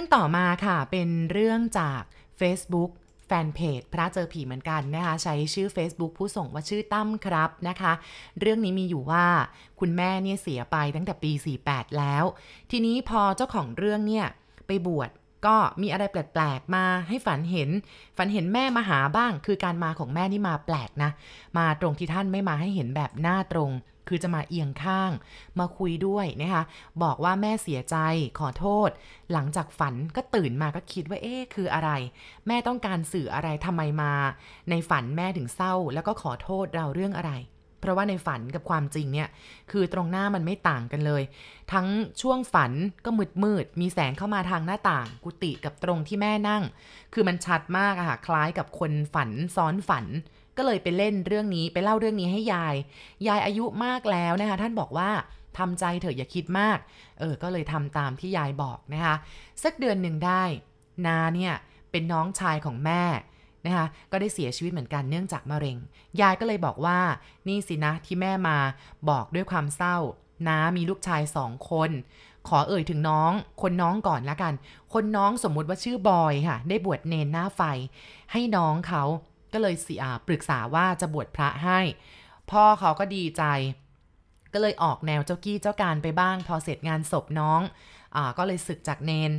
ื่องต่อมาค่ะเป็นเรื่องจาก Facebook แฟนเพจพระเจอผีเหมือนกันนะคะใช้ชื่อ Facebook ผู้ส่งว่าชื่อตั้มครับนะคะ เรื่องนี้มีอยู่ว่าคุณแม่เนี่ยเสียไปตั้งแต่ปี 48 แล้ว ทีนี้พอเจ้าของเรื่อง เนี่ย ไปบวชก็มีอะไรแปลกๆมาให้ฝันเห็น ฝันเห็นแม่มาหาบ้าง คือการมาของแม่นี่มาแปลกนะมาตรงที่ท่านไม่มาให้เห็นแบบหน้าตรงคือจะมาเอียงข้างมาคุยด้วยนะคะบอกว่าแม่เสียใจขอโทษ หลังจากฝันก็ตื่นมาก็คิดว่าเอ๊คืออะไร แม่ต้องการสื่ออะไรทำไมมา ในฝันแม่ถึงเศร้า แล้วก็ขอโทษเราเรื่องอะไร เพราะว่าในฝันกับความจริงเนี่ยคือตรงหน้ามันไม่ต่างกันเลย ทั้งช่วงฝันก็มืดมืดมีแสงเข้ามาทางหน้าต่าง กุฏิกับตรงที่แม่นั่ง คือมันชัดมากอะค่ะคล้ายกับคนฝันซ้อนฝันก็เลยไปเล่นเรื่องนี้ไปเล่าเรื่องนี้ให้ยาย ยายอายุมากแล้วนะคะ ท่านบอกว่าทำใจเถอะอย่าคิดมาก เออ ก็เลยทำตามที่ยายบอกนะคะสักเดือนหนึ่งได้ นาเนี่ยเป็นน้องชายของแม่นะคะก็ได้เสียชีวิตเหมือนกันเนื่องจากมะเร็ง ยายก็เลยบอกว่านี่สินะที่แม่มาบอกด้วยความเศร้า น้ามีลูกชายสองคน ขอเอ่ยถึงน้องคนน้องก่อนละกัน คนน้องสมมุติว่าชื่อบอยค่ะได้บวชเนนหน้าไฟ ให้น้องเขาก็เลยเสียปรึกษาว่าจะบวชพระให้พ่อเขาก็ดีใจ ก็เลยออกแนวเจ้ากี้เจ้าการไปบ้างพอเสร็จงานศพน้องอก็เลยศึกจากเนน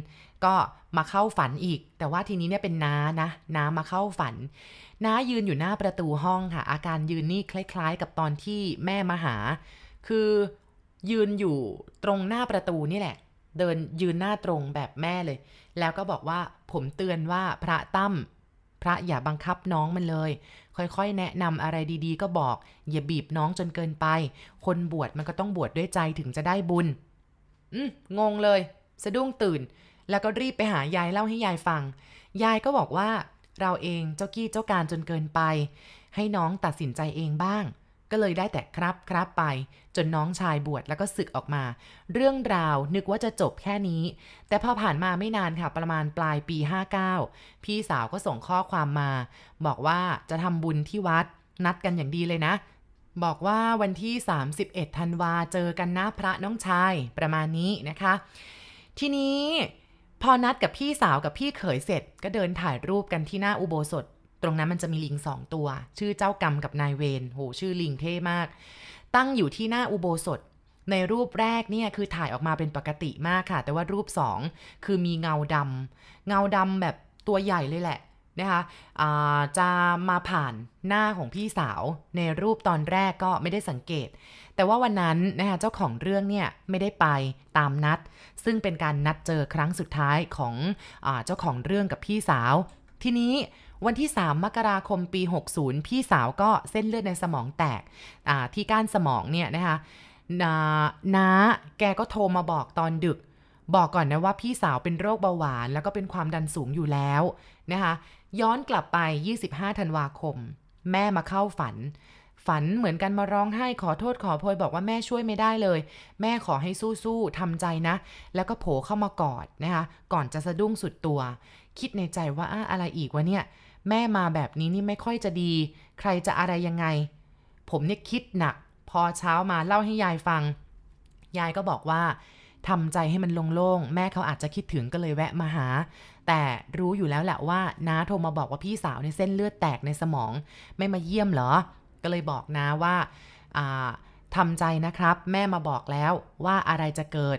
ก็มาเข้าฝันอีก แต่ว่าทีนี้เนี่ยเป็นน้านะ น้ามาเข้าฝันน้ายืนอยู่หน้าประตูห้องค่ะ อาการยืนนี่คล้ายๆ กับตอนที่แม่มาหา คือยืนอยู่ตรงหน้าประตูนี่แหละเดินยืนหน้าตรงแบบแม่เลย แล้วก็บอกว่าผมเตือนว่าพระตั้มพระอย่าบังคับน้องมันเลย ค่อยๆ แนะนำอะไรดีๆก็บอกอย่าบีบน้องจนเกินไป คนบวชมันก็ต้องบวชดด้วยใจถึงจะได้บุญอืมงงเลย สะดุ้งตื่น แล้วก็รีบไปหายายเล่าให้ยายฟัง ยายก็บอกว่าเราเองเจ้ากี้เจ้าการจนเกินไปให้น้องตัดสินใจเองบ้าง ก็เลยได้แต่ครับครับไปจนน้องชายบวชแล้วก็ศึกออกมา เรื่องราวนึกว่าจะจบแค่นี้ แต่พอผ่านมาไม่นานค่ะ ประมาณปลายปี 59 พี่สาวก็ส่งข้อความมาบอกว่าจะทำบุญที่วัดนัดกันอย่างดีเลยนะ บอกว่าวันที่ 31ธันวาเจอกันนะพระน้องชายประมาณนี้นะคะ ทีนี้พอนัดกับพี่สาวกับพี่เขยเสร็จ ก็เดินถ่ายรูปกันที่หน้าอุโบสถ ตรงนั้นมันจะมีลิงสองตัว ชื่อเจ้ากรรมกับนายเวรโหชื่อลิงเท่มากตั้งอยู่ที่หน้าอุโบสถ ในรูปแรกเนี่ยคือถ่ายออกมาเป็นปกติมากค่ะ แต่ว่ารูปสองคือมีเงาดำ เงาดำแบบตัวใหญ่เลยแหละ นะคะจะมาผ่านหน้าของพี่สาวในรูปตอนแรกก็ไม่ได้สังเกต แต่ว่าวันนั้นนะคะเจ้าของเรื่องเนี่ยไม่ได้ไปตามนัด ซึ่งเป็นการนัดเจอครั้งสุดท้ายของอเจ้าของเรื่องกับพี่สาว ทีนี้วันที่ 3 มกราคมปี 60 พี่สาวก็เส้นเลือดในสมองแตกที่ก้านสมองเนี่ย นะคะนาน้าแกก็โทรมาบอกตอนดึก บอกก่อนนะว่าพี่สาวเป็นโรคเบาหวาน แล้วก็เป็นความดันสูงอยู่แล้วนะคะ ย้อนกลับไป 25ธันวาคม แม่มาเข้าฝัน ฝันเหมือนกันมาร้องไห้ขอโทษขอโพยบอกว่าแม่ช่วยไม่ได้เลย แม่ขอให้สู้ๆทำใจนะ แล้วก็โผล่เข้ามากอดนะคะ ก่อนจะสะดุ้งสุดตัว คิดในใจว่าอะไรอีกวะเนี่ยแม่มาแบบนี้นี่ไม่ค่อยจะดี ใครจะอะไรยังไง ผมเนี่ยคิดหนัก พอเช้ามาเล่าให้ยายฟัง ยายก็บอกว่าทำใจให้มันโล่งๆ แม่เขาอาจจะคิดถึงก็เลยแวะมาหา แต่รู้อยู่แล้วแหละว่าน้าโทรมาบอกว่าพี่สาวในเส้นเลือดแตกในสมอง ไม่มาเยี่ยมเหรอ ก็เลยบอกนะว่าทำใจนะครับ แม่มาบอกแล้วว่าอะไรจะเกิด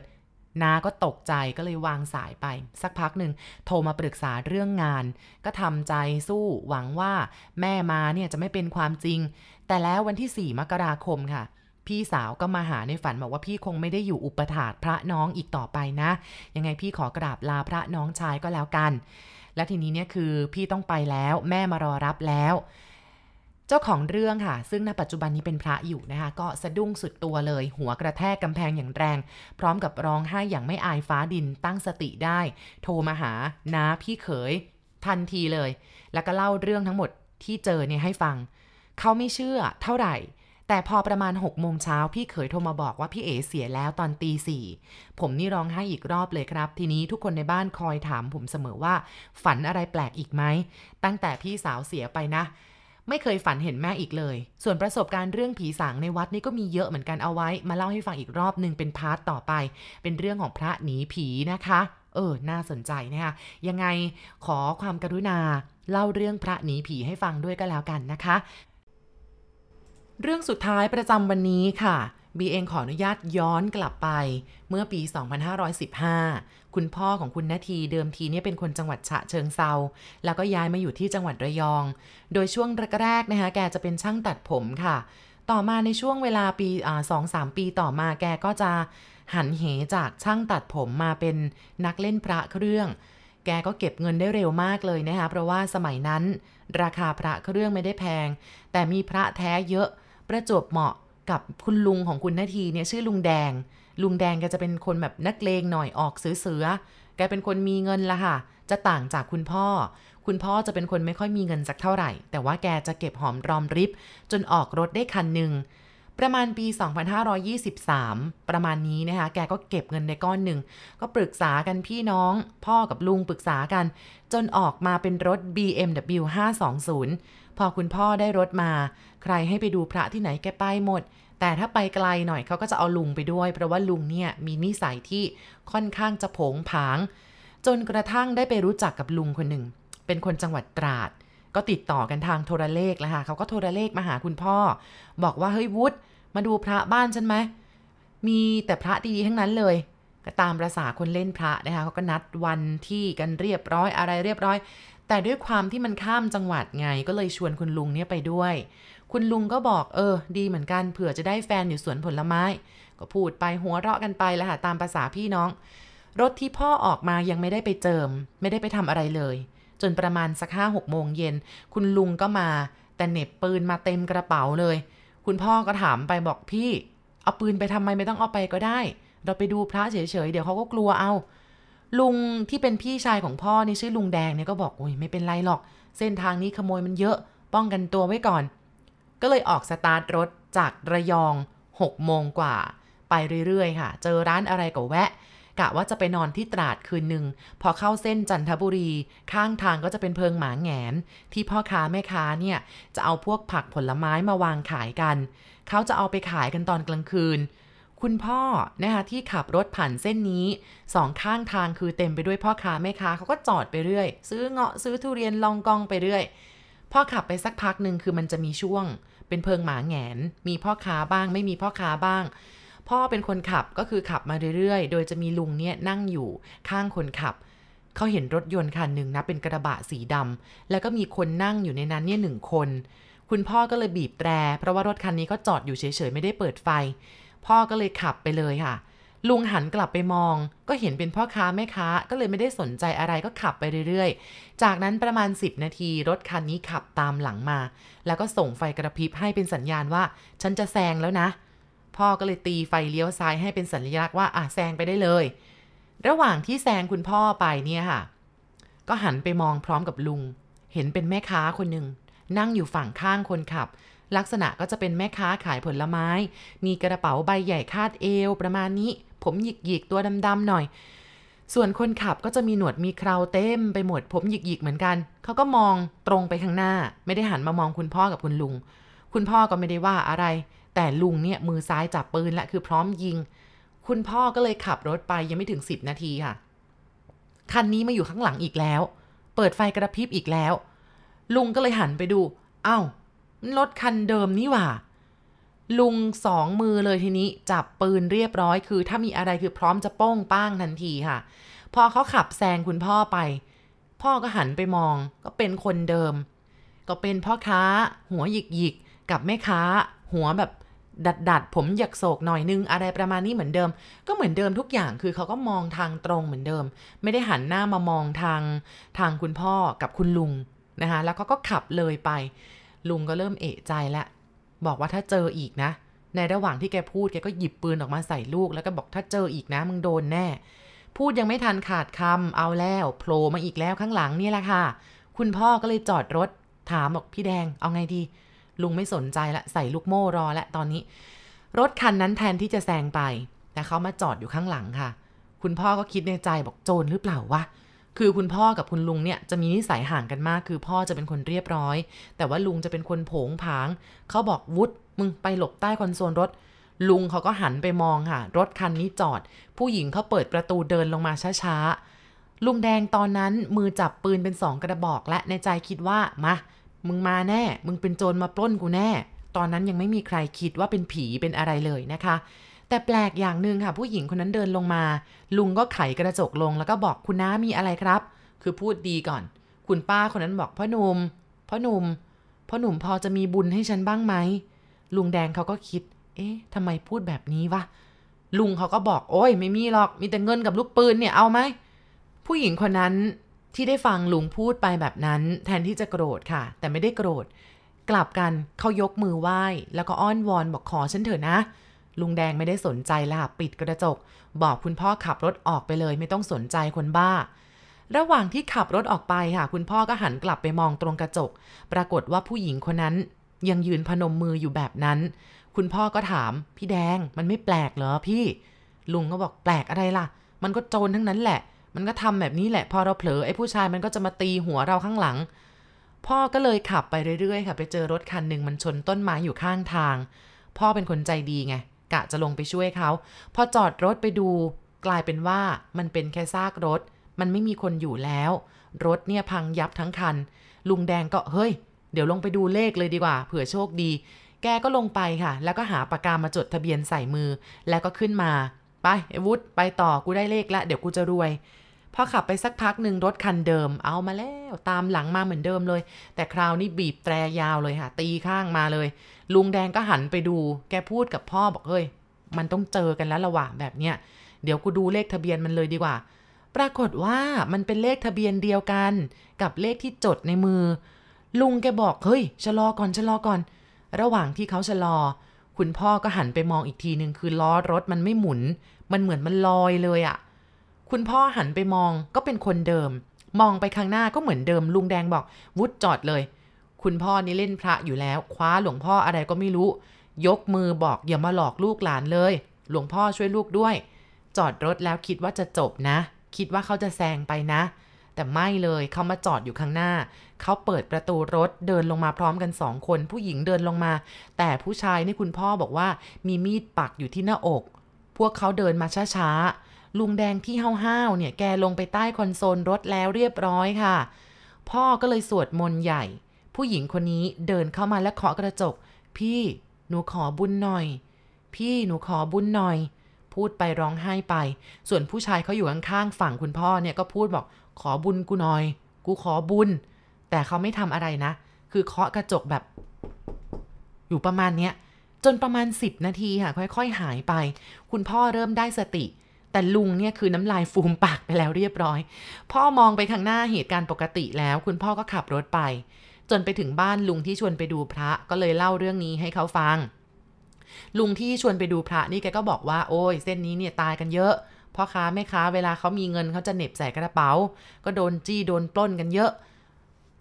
น้าก็ตกใจก็เลยวางสายไป สักพักหนึ่ง โทรมาปรึกษาเรื่องงาน ก็ทำใจสู้ หวังว่าแม่มา เนี่ย จะไม่เป็นความจริง แต่แล้ววันที่ 4 มกราคมค่ะ พี่สาวก็มาหาในฝัน บอก ว่าพี่คงไม่ได้อยู่อุปถาพระน้องอีกต่อไปนะ ยังไงพี่ขอกราบลาพระน้องชายก็แล้วกัน และทีนี้เนี่ยคือพี่ต้องไปแล้วแม่มารอรับแล้วจ้าของเรื่องค่ะ ซึ่งในปัจจุบันนี้เป็นพระอยู่นะคะ ก็สะดุ้งสุดตัวเลย หัวกระแทกกำแพงอย่างแรง พร้อมกับร้องไห้อย่างไม่อายฟ้าดินตั้งสติได้ โทรมาหาน้าพี่เขย ทันทีเลย แล้วก็เล่าเรื่องทั้งหมดที่เจอเนี่ยให้ฟัง เขาไม่เชื่อ เท่าไหร่ แต่พอประมาณ6กโมงเช้าพี่เขยโทรมาบอกว่าพี่เอเสียแล้วตอนตีสี่ผมนี่ร้องไห้อีกรอบเลยครับ ทีนี้ทุกคนในบ้านคอยถามผมเสมอว่า ฝันอะไรแปลกอีกไหมตั้งแต่พี่สาวเสียไปนะไม่เคยฝันเห็นแม่อีกเลย ส่วนประสบการณ์เรื่องผีสางในวัดนี่ก็มีเยอะเหมือนกันเอาไว้ มาเล่าให้ฟังอีกรอบหนึ่งเป็นพาร์ตต่อไป เป็นเรื่องของพระหนีผีนะคะ เออ น่าสนใจนะคะ ยังไงขอความกรุณา เล่าเรื่องพระหนีผีให้ฟังด้วยก็แล้วกันนะคะ เรื่องสุดท้ายประจำวันนี้ค่ะ บีเองขออนุญาตย้อนกลับไปเมื่อปี2515คุณพ่อของคุณนาทีเดิมทีเนี่ยเป็นคนจังหวัดฉะเชิงเซาแล้วก็ย้ายมาอยู่ที่จังหวัดระยอง โดยช่วงแรกๆนะคะแกจะเป็นช่างตัดผมค่ะ ต่อมาในช่วงเวลาปีสองสามปีต่อมา แกก็จะหันเหจากช่างตัดผมมาเป็นนักเล่นพระเครื่อง แกก็เก็บเงินได้เร็วมากเลยนะคะเพราะว่าสมัยนั้นราคาพระเครื่องไม่ได้แพง แต่มีพระแท้เยอะประจบเหมาะกับคุณลุงของคุณนาทีเนี่ยชื่อลุงแดงลุงแดงแกจะเป็นคนแบบนักเลงหน่อยออกซื้อเสือ แกเป็นคนมีเงินละค่ะ จะต่างจากคุณพ่อ คุณพ่อจะเป็นคนไม่ค่อยมีเงินสักเท่าไหร่ แต่ว่าแกจะเก็บหอมรอมริบจนออกรถได้คันหนึ่ง ประมาณปี 2523 ประมาณนี้นะคะ แกก็เก็บเงินในก้อนหนึ่ง ก็ปรึกษากันพี่น้อง พ่อกับลุงปรึกษากัน จนออกมาเป็นรถ BMW 520 พอคุณพ่อได้รถมา ใครให้ไปดูพระที่ไหนแกไปหมดแต่ถ้าไปไกลหน่อยเขาก็จะเอาลุงไปด้วยเพราะว่าลุงเนี่ยมีนิสัยที่ค่อนข้างจะผงผาง จนกระทั่งได้ไปรู้จักกับลุงคนหนึ่งเป็นคนจังหวัดตราด ก็ติดต่อกันทางโทรเลขแล้วค่ะเขาก็โทรเลขมาหาคุณพ่อบอกว่าเฮ้ยวุฒมาดูพระบ้านฉันไหมมีแต่พระดีทั้งนั้นเลย ก็ตามประษาคนเล่นพระนะคะเขาก็นัดวันที่กันเรียบร้อย อะไรเรียบร้อย แต่ด้วยความที่มันข้ามจังหวัดไง ก็เลยชวนคุณลุงเนี่ยไปด้วยคุณลุงก็บอกเออ ดีเหมือนกันเผื่อจะได้แฟนอยู่สวนผลไม้ ก็พูดไปหัวเราะกันไปแล้วค่ะตามภาษาพี่น้อง รถที่พ่อออกมายังไม่ได้ไปเจิมไม่ได้ไปทำอะไรเลย จนประมาณสักห้าหกโมงเย็น คุณลุงก็มา แต่เน็บปืนมาเต็มกระเป๋าเลย คุณพ่อก็ถามไปบอกพี่ เอาปืนไปทำไมไม่ต้องเอาไปก็ได้ เราไปดูพระเฉยๆเดี๋ยวเขาก็ กลัวเอา ลุงที่เป็นพี่ชายของพ่อนี่ชื่อลุงแดงเนี่ยก็บอกโอ้ยไม่เป็นไรหรอก เส้นทางนี้ขโมยมันเยอะป้องกันตัวไว้ก่อนก็เลยออกสตาร์ทรถจากระยอง6โมงกว่า ไปเรื่อยๆค่ะ เจอร้านอะไรก็แวะกะว่าจะไปนอนที่ตราดคืนหนึ่งพอเข้าเส้นจันทบุรี ข้างทางก็จะเป็นเพิงหมาแงน ที่พ่อค้าแม่ค้าเนี่ยจะเอาพวกผักผลไม้มาวางขายกัน เขาจะเอาไปขายกันตอนกลางคืน คุณพ่อ นะคะที่ขับรถผ่านเส้นนี้สองข้างทางคือเต็มไปด้วยพ่อค้า แม่ค้าเขาก็จอดไปเรื่อยซื้อเงาะซื้อทุเรียนลองกองไปเรื่อยพอขับไปสักพักหนึ่งคือมันจะมีช่วงเป็นเพิงหมาแงน มีพ่อค้าบ้างไม่มีพ่อค้าบ้าง พ่อเป็นคนขับก็คือขับมาเรื่อยๆ โดยจะมีลุงเนี่ยนั่งอยู่ข้างคนขับ เขาเห็นรถยนต์คันหนึ่งนะเป็นกระบะสีดำ แล้วก็มีคนนั่งอยู่ในนั้นเนี่ยหนึ่งคน คุณพ่อก็เลยบีบแตรเพราะว่ารถคันนี้ก็จอดอยู่เฉยๆไม่ได้เปิดไฟ พ่อก็เลยขับไปเลยค่ะเลุงหันกลับไปมองก็เห็นเป็นพ่อค้าแม่ค้าก็เลยไม่ได้สนใจอะไรก็ขับไปเรื่อยๆ จากนั้นประมาณ 10 นาทีรถคันนี้ขับตามหลังมา แล้วก็ส่งไฟกระพริบให้เป็นสัญญาณว่า ฉันจะแซงแล้วนะ พ่อก็เลยตีไฟเลี้ยวซ้ายให้เป็นสัญลักษณ์ว่าอ่ะแซงไปได้เลย ระหว่างที่แซงคุณพ่อไปเนี่ยค่ะ ก็หันไปมองพร้อมกับลุง เห็นเป็นแม่ค้าคนหนึ่งนั่งอยู่ฝั่งข้างคนขับ ลักษณะก็จะเป็นแม่ค้าขายผลไม้ มีกระเป๋าใบใหญ่คาดเอว ประมาณนี้ผม หยิกหยิกตัว ดำ ๆ หน่อย ส่วนคนขับก็จะมีหนวดมีคราวเต็ม ไปหมด ผมหยิกหยิกเหมือนกัน เขาก็มองตรงไปข้างหน้า ไม่ได้หันมามองคุณพ่อกับคุณลุง คุณพ่อก็ไม่ได้ว่าอะไร แต่ลุงเนี่ยมือซ้ายจับปืนและคือพร้อมยิง คุณพ่อก็เลยขับรถไปยังไม่ถึง10นาทีค่ะ คันนี้มาอยู่ข้างหลังอีกแล้ว เปิดไฟกระพริบอีกแล้ว ลุงก็เลยหันไปดู เอา้ารถคันเดิมนี่หว่าลุงสองมือเลยทีนี้ จับ ปืนเรียบร้อย คือ ถ้ามีอะไรคือพร้อมจะโป้งป้างทันทีค่ะ พอเขาขับ แซง คุณพ่อไป พ่อก็หันไปมองก็เป็นคนเดิม ก็เป็นพ่อค้าหัวหยิกหยิกกับ แม่ค้า หัวแบบดัดดัดผมหยักโศกหน่อยนึง อะไรประมาณนี้เหมือนเดิม ก็เหมือนเดิมทุกอย่างคือเขาก็มองทางตรงเหมือนเดิม ไม่ได้หันหน้ามามองทางทางคุณพ่อกับคุณลุงนะคะแล้วเขาก็ขับเลยไป ลุงก็เริ่มเอะใจแล้วบอกว่าถ้าเจออีกนะ ในระหว่างที่แกพูดแกก็หยิบปืนออกมาใส่ลูกแล้วก็บอกถ้าเจออีกนะมึงโดนแน่ พูดยังไม่ทันขาดคำเอาแล้วโผล่มาอีกแล้วข้างหลังนี่แหละค่ะ คุณพ่อก็เลยจอดรถถามบอกพี่แดงเอาไงดี ลุงไม่สนใจละใส่ลูกโม่รอละตอนนี้ รถคันนั้นแทนที่จะแซงไปแต่เขามาจอดอยู่ข้างหลังค่ะ คุณพ่อก็คิดในใจบอกโจรหรือเปล่าวะคือ คุณพ่อกับคุณลุงเนี่ยจะมีนิสัยห่างกันมาก คือพ่อจะเป็นคนเรียบร้อย แต่ว่าลุงจะเป็นคนผงผางเขาบอกวุฒมึงไปหลบใต้คอนโซลรถ ลุงเขาก็หันไปมองค่ะ รถคันนี้จอดผู้หญิงเขาเปิดประตูเดินลงมาช้าๆ ลุงแดงตอนนั้นมือจับปืนเป็นสองกระบอกและในใจคิดว่ามามึงมาแน่ มึงเป็นโจรมาปล้นกูแน่ ตอนนั้นยังไม่มีใครคิดว่าเป็นผีเป็นอะไรเลยนะคะแต่แปลกอย่างหนึ่งค่ะ ผู้หญิงคนนั้นเดินลงมา ลุงก็ไขกระจกลงแล้วก็บอกคุณน้ามีอะไรครับ คือพูดดีก่อน คุณป้าคนนั้นบอกพ่อหนุ่มพ่อหนุ่มพ่อหนุ่มพอจะมีบุญให้ฉันบ้างไหม ลุงแดงเขาก็คิด เอ๊ะทำไมพูดแบบนี้วะลุงเขาก็บอกโอ้ยไม่มีหรอกมีแต่เงินกับลูกปืนเนี่ยเอาไหมผู้หญิงคนนั้นที่ได้ฟังลุงพูดไปแบบนั้น แทนที่จะโกรธค่ะ แต่ไม่ได้โกรธ กลับกันเขายกมือไหว้แล้วก็อ้อนวอนบอกขอฉันเถอะนะลุงแดงไม่ได้สนใจละปิดกระจก บอกคุณพ่อขับรถออกไปเลยไม่ต้องสนใจคนบ้า ระหว่างที่ขับรถออกไปค่ะ คุณพ่อก็หันกลับไปมองตรงกระจก ปรากฏว่าผู้หญิงคนนั้น ยังยืนพนมมืออยู่แบบนั้น คุณพ่อก็ถาม พี่แดงมันไม่แปลกเหรอพี่ ลุงก็บอกแปลกอะไรล่ะ มันก็โจรทั้งนั้นแหละ มันก็ทำแบบนี้แหละพอเราเผลอไอ้ผู้ชายมันก็จะมาตีหัวเราข้างหลัง พ่อก็เลยขับไปเรื่อยๆค่ะไปเจอรถคันหนึ่งมันชนต้นไม้อยู่ข้างทาง พ่อเป็นคนใจดีไงกะจะลงไปช่วยเขา พอจอดรถไปดูกลายเป็นว่ามันเป็นแค่ซากรถ มันไม่มีคนอยู่แล้ว รถเนี่ยพังยับทั้งคัน ลุงแดงก็เฮ้ยเดี๋ยวลงไปดูเลขเลยดีกว่า เผื่อโชคดี แกก็ลงไปค่ะ แล้วก็หาปากกามาจดทะเบียนใส่มือแล้วก็ขึ้นมาไปไอ้วุฒไปต่อกูได้เลขละ เดี๋ยวกูจะรวยพอขับไปสักพักหนึ่งรถคันเดิม เอามาแล้ว ตามหลังมา เหมือนเดิมเลย แต่คราวนี้บีบแตรยาวเลยค่ะ ตีข้างมาเลย ลุงแดงก็หันไปดู แกพูดกับพ่อบอกเฮ้ยมันต้องเจอกันแล้วละว่ะแบบเนี้ย เดี๋ยวกูดูเลขทะเบียนมันเลยดีกว่า ปรากฏว่ามันเป็นเลขทะเบียนเดียวกันกับเลขที่จดในมือ ลุงแกบอกเฮ้ยชะลอก่อนชะลอก่อน ระหว่างที่เขาชะลอ คุณพ่อก็หันไปมองอีกทีหนึ่งคือล้อรถมันไม่หมุน มันเหมือนมันลอยเลยอะ่ะคุณพ่อหันไปมองก็เป็นคนเดิม มองไปข้างหน้าก็เหมือนเดิมลุงแดงบอกวุฒจอดเลย คุณพ่อนี่เล่นพระอยู่แล้ว คว้าหลวงพ่ออะไรก็ไม่รู้ ยกมือบอกอย่ามาหลอกลูกหลานเลย หลวงพ่อช่วยลูกด้วย จอดรถแล้วคิดว่าจะจบนะ คิดว่าเขาจะแซงไปนะ แต่ไม่เลยเขามาจอดอยู่ข้างหน้า เขาเปิดประตูรถเดินลงมาพร้อมกันสองคน ผู้หญิงเดินลงมา แต่ผู้ชายนี่คุณพ่อบอกว่า มีมีดปักอยู่ที่หน้าอก พวกเขาเดินมาช้าๆลุงแดงที่ห้า้ๆเนี่ย แกลงไปใต้ คอนโซลรถแล้วเรียบร้อยค่ะ พ่อก็เลยสวดมนต์ใหญ่ ผู้หญิงคนนี้เดินเข้ามาและเคาะกระจก พี่ หนูขอบุญหน่อย พี่ หนูขอบุญหน่อย พูดไปร้องไห้ไป ส่วนผู้ชายเขาอยู่ข้างๆ ฝั่งคุณพ่อเนี่ย ก็พูดบอกขอบุญกูหน่อย กูขอบุญ แต่เขาไม่ทำอะไรนะ คือเคาะกระจกแบบ อยู่ประมาณเนี้ย จนประมาณ 10 นาทีค่ะค่อยๆ หายไป คุณพ่อเริ่มได้สติแต่ลุงเนี่ยคือน้ำลายฟูมปากไปแล้วเรียบร้อย พ่อมองไปข้างหน้าเหตุการณ์ปกติแล้ว คุณพ่อก็ขับรถไป จนไปถึงบ้านลุงที่ชวนไปดูพระก็เลยเล่าเรื่องนี้ให้เขาฟัง ลุงที่ชวนไปดูพระนี่แกก็บอกว่าโอ้ยเส้นนี้เนี่ยตายกันเยอะพ่อค้าแม่ค้า เวลาเขามีเงินเขาจะเน็บใส่กระเป๋า ก็โดนจี้โดนปล้นกันเยอะ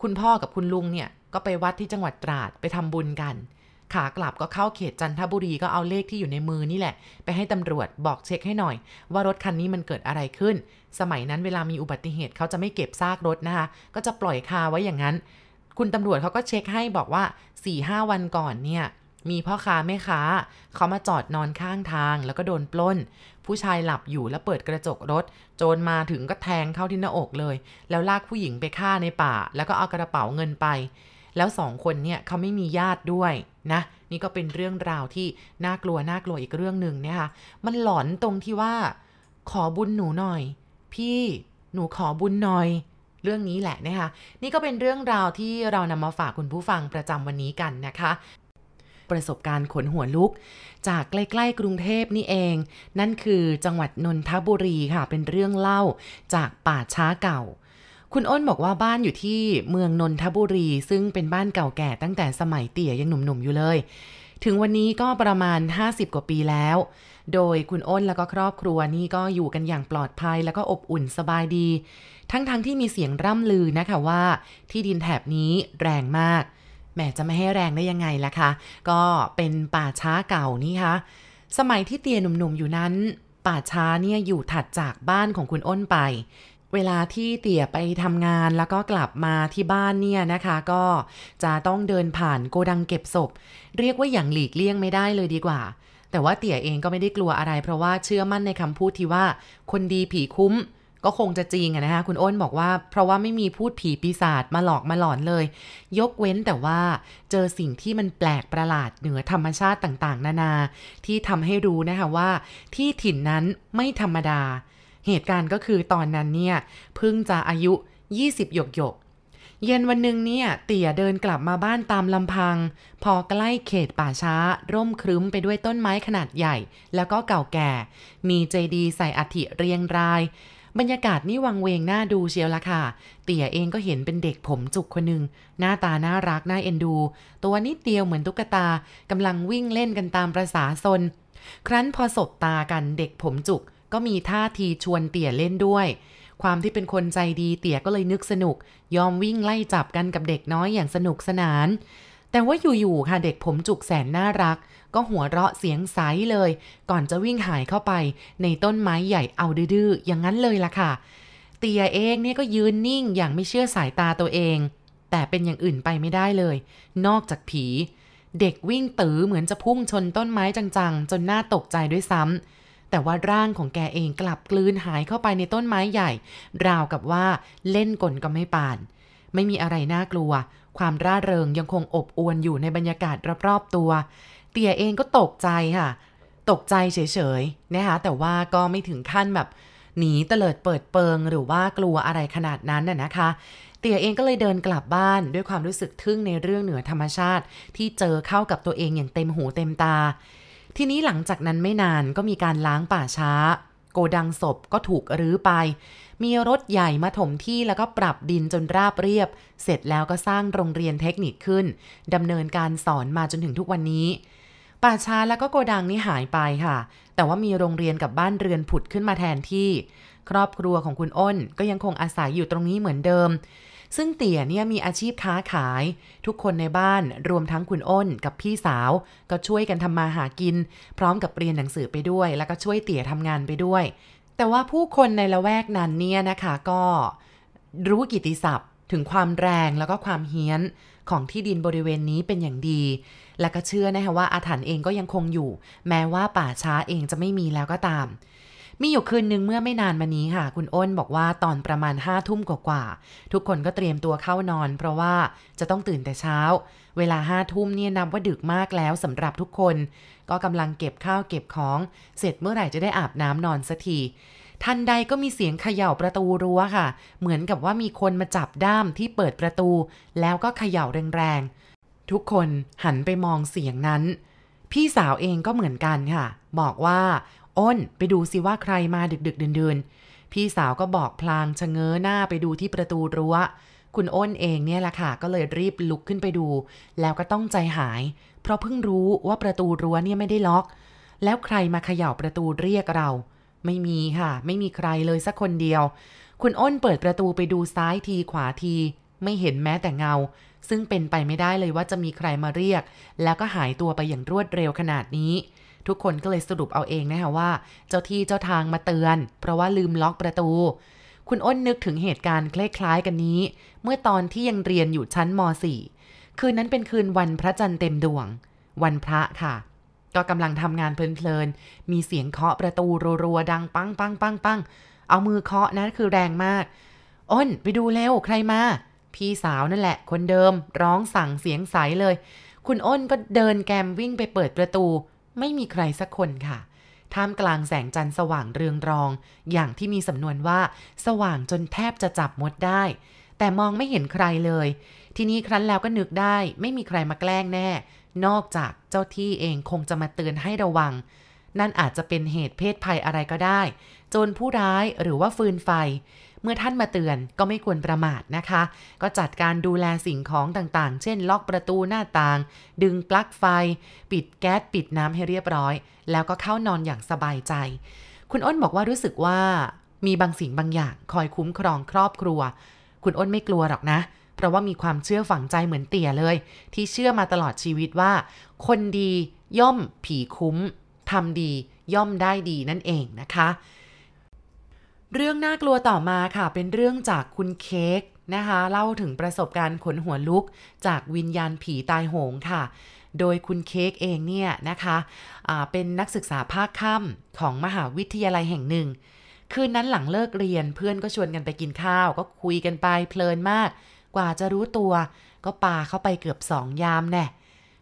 คุณพ่อกับคุณลุงเนี่ยก็ไปวัดที่จังหวัดตราดไปทำบุญกันขากลับก็เข้าเขตจันทบุรีก็เอาเลขที่อยู่ในมือนี่แหละ ไปให้ตำรวจบอกเช็คให้หน่อยว่ารถคันนี้มันเกิดอะไรขึ้น สมัยนั้นเวลามีอุบัติเหตุเขาจะไม่เก็บซากรถนะคะ ก็จะปล่อยคาไว้อย่างนั้น คุณตำรวจเขาก็เช็คให้บอกว่า4ี่ห้าวันก่อนเนี่ยมีพ่อค้าแม่ค้า เขามาจอดนอนข้างทางแล้วก็โดนปล้น ผู้ชายหลับอยู่แล้วเปิดกระจกรถโจรมาถึงก็แทงเข้าที่หน้าอกเลย แล้วลากผู้หญิงไปฆ่าในป่า แล้วก็เอากระเป๋าเงินไปแล้วสองคนเนี่ยเขาไม่มีญาติด้วยนะนี่ก็เป็นเรื่องราวที่น่ากลัว น่ากลัวอีกเรื่องหนึ่งนะคะมันหลอนตรงที่ว่า ขอบุญหนูหน่อย พี่หนูขอบุญหน่อย เรื่องนี้แหละนะคะนี่ก็เป็นเรื่องราวที่เรานำมาฝากคุณผู้ฟังประจำวันนี้กันนะคะ ประสบการณ์ขนหัวลุก จากใกล้ ๆ กรุงเทพนี่เอง นั่นคือจังหวัดนนทบุรีค่ะเป็นเรื่องเล่าจากป่าช้าเก่าคุณอ้นบอกว่าบ้านอยู่ที่เมืองนนทบุรี ซึ่งเป็นบ้านเก่าแก่ตั้งแต่สมัยเตี่ยยังหนุ่มๆอยู่เลย ถึงวันนี้ก็ประมาณ 50 กว่าปีแล้ว โดยคุณอ้นแล้วก็ครอบครัวนี่ ก็อยู่กันอย่างปลอดภัยแล้วก็อบอุ่นสบายดี ทั้งๆทที่มีเสียงร่ำลือนะคะว่าที่ดินแถบนี้แรงมากแหมจะไม่ให้แรงได้ยังไงล่ะคะก็เป็นป่าช้าเก่านี่คะสมัยที่เตียหนุ่มๆอยู่นั้นป่าช้าเนี่ยอยู่ถัดจากบ้านของคุณอ้นไปเวลาที่เตี่ยไปทำงานแล้วก็กลับมาที่บ้านเนี่ยนะคะ ก็จะต้องเดินผ่านโกดังเก็บศพเรียกว่าอย่างหลีกเลี่ยงไม่ได้เลยดีกว่า แต่ว่าเตี่ยเองก็ไม่ได้กลัวอะไร เพราะว่าเชื่อมั่นในคำพูดที่ว่า คนดีผีคุ้ม ก็คงจะจริงนะคะ คุณอ้นบอกว่าเพราะว่าไม่มีพูดผีปีศาจมาหลอกมาหลอนเลย ยกเว้นแต่ว่าเจอสิ่งที่มันแปลกประหลาดเหนือธรรมชาติต่างๆนานา ที่ทำให้รู้นะคะว่า ที่ถิ่นนั้นไม่ธรรมดาเหตุการณ์ก็คือตอนนั้นเนี่ยเพิ่งจะอายุ 20หยกหยกเย็นวันหนึ่งเนี่ย เตี่ยเดินกลับมาบ้านตามลำพัง พอใกล้เขตป่าช้าร่มครึ้มไปด้วยต้นไม้ขนาดใหญ่แล้วก็เก่าแก่ มีเจดีใส่อัฐิเรียงรายบรรยากาศนี่วังเวงน่าดูเชียวละค่ะ เตี่ยเองก็เห็นเป็นเด็กผมจุกคนหนึ่ง หน้าตาน่ารักน่าเอ็นดู ตัวนิดเดียวเหมือนตุ๊กตากำลังวิ่งเล่นกันตามประษาซนครั้นพอสบตากันเด็กผมจุกก็มีท่าทีชวนเตี่ยเล่นด้วย ความที่เป็นคนใจดีเตี่ยก็เลยนึกสนุก ยอมวิ่งไล่จับกันกับเด็กน้อยอย่างสนุกสนาน แต่ว่าอยู่ ๆ ค่ะ เด็กผมจุกแสนน่ารัก ก็หัวเราะเสียงใสเลย ก่อนจะวิ่งหายเข้าไป ในต้นไม้ใหญ่เอาดื้อ ๆ อย่างนั้นเลยล่ะค่ะ เตี่ยเองเนี่ยก็ยืนนิ่งอย่างไม่เชื่อสายตาตัวเอง แต่เป็นอย่างอื่นไปไม่ได้เลย นอกจากผี เด็กวิ่งตือเหมือนจะพุ่งชนต้นไม้จังๆ จนน่าตกใจด้วยซ้ำแต่ว่าร่างของแกเองกลับกลืน หายเข้าไปในต้นไม้ใหญ่ ราวกับว่าเล่นกลก็ไม่ป่าน ไม่มีอะไรน่ากลัว ความร่าเริงยังคงอบอวลอยู่ในบรรยากาศรอบๆตัว เตี่ยเองก็ตกใจค่ะ ตกใจเฉยๆ นะคะแต่ว่าก็ไม่ถึงขั้นแบบ หนีเตลิดเปิดเปิงหรือว่ากลัวอะไรขนาดนั้นน่ะนะคะ เตี่ยเองก็เลยเดินกลับบ้านด้วยความรู้สึกทึ่งในเรื่องเหนือธรรมชาติที่เจอเข้ากับตัวเองอย่างเต็มหูเต็มตาทีนี้หลังจากนั้นไม่นานก็มีการล้างป่าช้า โกดังศพก็ถูกรื้อไป มีรถใหญ่มาถมที่แล้วก็ปรับดินจนราบเรียบ เสร็จแล้วก็สร้างโรงเรียนเทคนิคขึ้นดำเนินการสอนมาจนถึงทุกวันนี้ ป่าช้าแล้วก็โกดังนี่หายไปค่ะ แต่ว่ามีโรงเรียนกับบ้านเรือนผุดขึ้นมาแทนที่ ครอบครัวของคุณอ้นก็ยังคงอาศัยอยู่ตรงนี้เหมือนเดิมซึ่งเตี่ยเนี่ยมีอาชีพค้าขาย ทุกคนในบ้านรวมทั้งคุณอ้นกับพี่สาวก็ช่วยกันทำมาหากินพร้อมกับเรียนหนังสือไปด้วย แล้วก็ช่วยเตี่ยทำงานไปด้วย แต่ว่าผู้คนในละแวกนั้นเนี่ยนะคะก็ รู้กิติศัพท์ ถึงความแรงแล้วก็ความเฮี้ยนของที่ดินบริเวณนี้เป็นอย่างดี และก็เชื่อนะคะว่าอาถรรพ์เองก็ยังคงอยู่ แม้ว่าป่าช้าเองจะไม่มีแล้วก็ตามมีอยู่คืนหนึ่งเมื่อไม่นานมานี้ค่ะคุณอ้นบอกว่าตอนประมาณห้าทุ่มกว่าๆทุกคนก็เตรียมตัวเข้านอน เพราะว่าจะต้องตื่นแต่เช้า เวลาห้าทุ่มเนี่ยนับว่าดึกมากแล้วสำหรับทุกคน ก็กำลังเก็บข้าวเก็บของ เสร็จเมื่อไหร่จะได้อาบน้ำนอนสักทีทันใดก็มีเสียงเขย่าประตูรั้วค่ะ เหมือนกับว่ามีคนมาจับด้ามที่เปิดประตู แล้วก็เขย่าแรงๆทุกคนหันไปมองเสียงนั้น พี่สาวเองก็เหมือนกันค่ะ บอกว่าอ้นไปดูสิว่าใครมาดึกดึกเดินๆ พี่สาวก็บอกพลางชะเง้อหน้าไปดูที่ประตูรัว้วคุณอ้นเองเนี่ยแหละค่ะ ก็เลยรีบลุกขึ้นไปดู แล้วก็ต้องใจหาย เพราะเพิ่งรู้ว่าประตูรั้วเนี่ยไม่ได้ล็อก แล้วใครมาเขย่าประตูเรียกเรา ไม่มีค่ะ ไม่มีใครเลยสักคนเดียว คุณอ้นเปิดประตูไปดูซ้ายทีขวาที ไม่เห็นแม้แต่เงา ซึ่งเป็นไปไม่ได้เลยว่าจะมีใครมาเรียก แล้วก็หายตัวไปอย่างรวดเร็วขนาดนี้ทุกคนก็เลยสรุปเอาเองนะคะว่า เจ้าที่เจ้าทางมาเตือน เพราะว่าลืมล็อกประตู คุณอ้นนึกถึงเหตุการณ์คล้ายๆกันนี้ เมื่อตอนที่ยังเรียนอยู่ชั้นม .4 คืนนั้นเป็นคืนวันพระจันทร์เต็มดวง วันพระค่ะ ก็กำลังทำงานเพลินๆมีเสียงเคาะประตูรัวๆดังปังปังปังปังเอามือเคาะนะคือแรงมาก อ้น ไปดูเร็วใครมาพี่สาวนั่นแหละ คนเดิมร้องสั่งเสียงใสเลย คุณอ้นก็เดินแกมวิ่งไปเปิดประตูไม่มีใครสักคนค่ะ ท่ามกลางแสงจันทร์สว่างเรืองรอง อย่างที่มีสำนวนว่าสว่างจนแทบจะจับมดได้ แต่มองไม่เห็นใครเลย ทีนี้ครั้นแล้วก็นึกได้ ไม่มีใครมาแกล้งแน่ นอกจากเจ้าที่เองคงจะมาเตือนให้ระวัง นั่นอาจจะเป็นเหตุเพศภัยอะไรก็ได้ จนผู้ร้ายหรือว่าฟืนไฟเมื่อท่านมาเตือนก็ไม่ควรประมาทนะคะ ก็จัดการดูแลสิ่งของต่างๆ เช่นล็อกประตูหน้าต่าง ดึงปลั๊กไฟ ปิดแก๊สปิดน้ำให้เรียบร้อย แล้วก็เข้านอนอย่างสบายใจ คุณอ้นบอกว่ารู้สึกว่า มีบางสิ่งบางอย่างคอยคุ้มครองครอบครัว คุณอ้นไม่กลัวหรอกนะ เพราะว่ามีความเชื่อฝังใจเหมือนเตี่ยเลย ที่เชื่อมาตลอดชีวิตว่า คนดีย่อมผีคุ้มทำดี ย่อมได้ดีนั่นเองนะคะเรื่องน่ากลัวต่อมาค่ะ เป็นเรื่องจากคุณเค้กนะคะ เล่าถึงประสบการณ์ขนหัวลุกจากวิญญาณผีตายโหงค่ะ โดยคุณเค้กเองเนี่ยนะคะะเป็นนักศึกษาภาคค่ำของมหาวิทยาลัยแห่งหนึ่งคืนนั้นหลังเลิกเรียนเพื่อนก็ชวนกันไปกินข้าว ก็คุยกันไปเพลินมาก กว่าจะรู้ตัวก็ปาเข้าไปเกือบสองยามแน่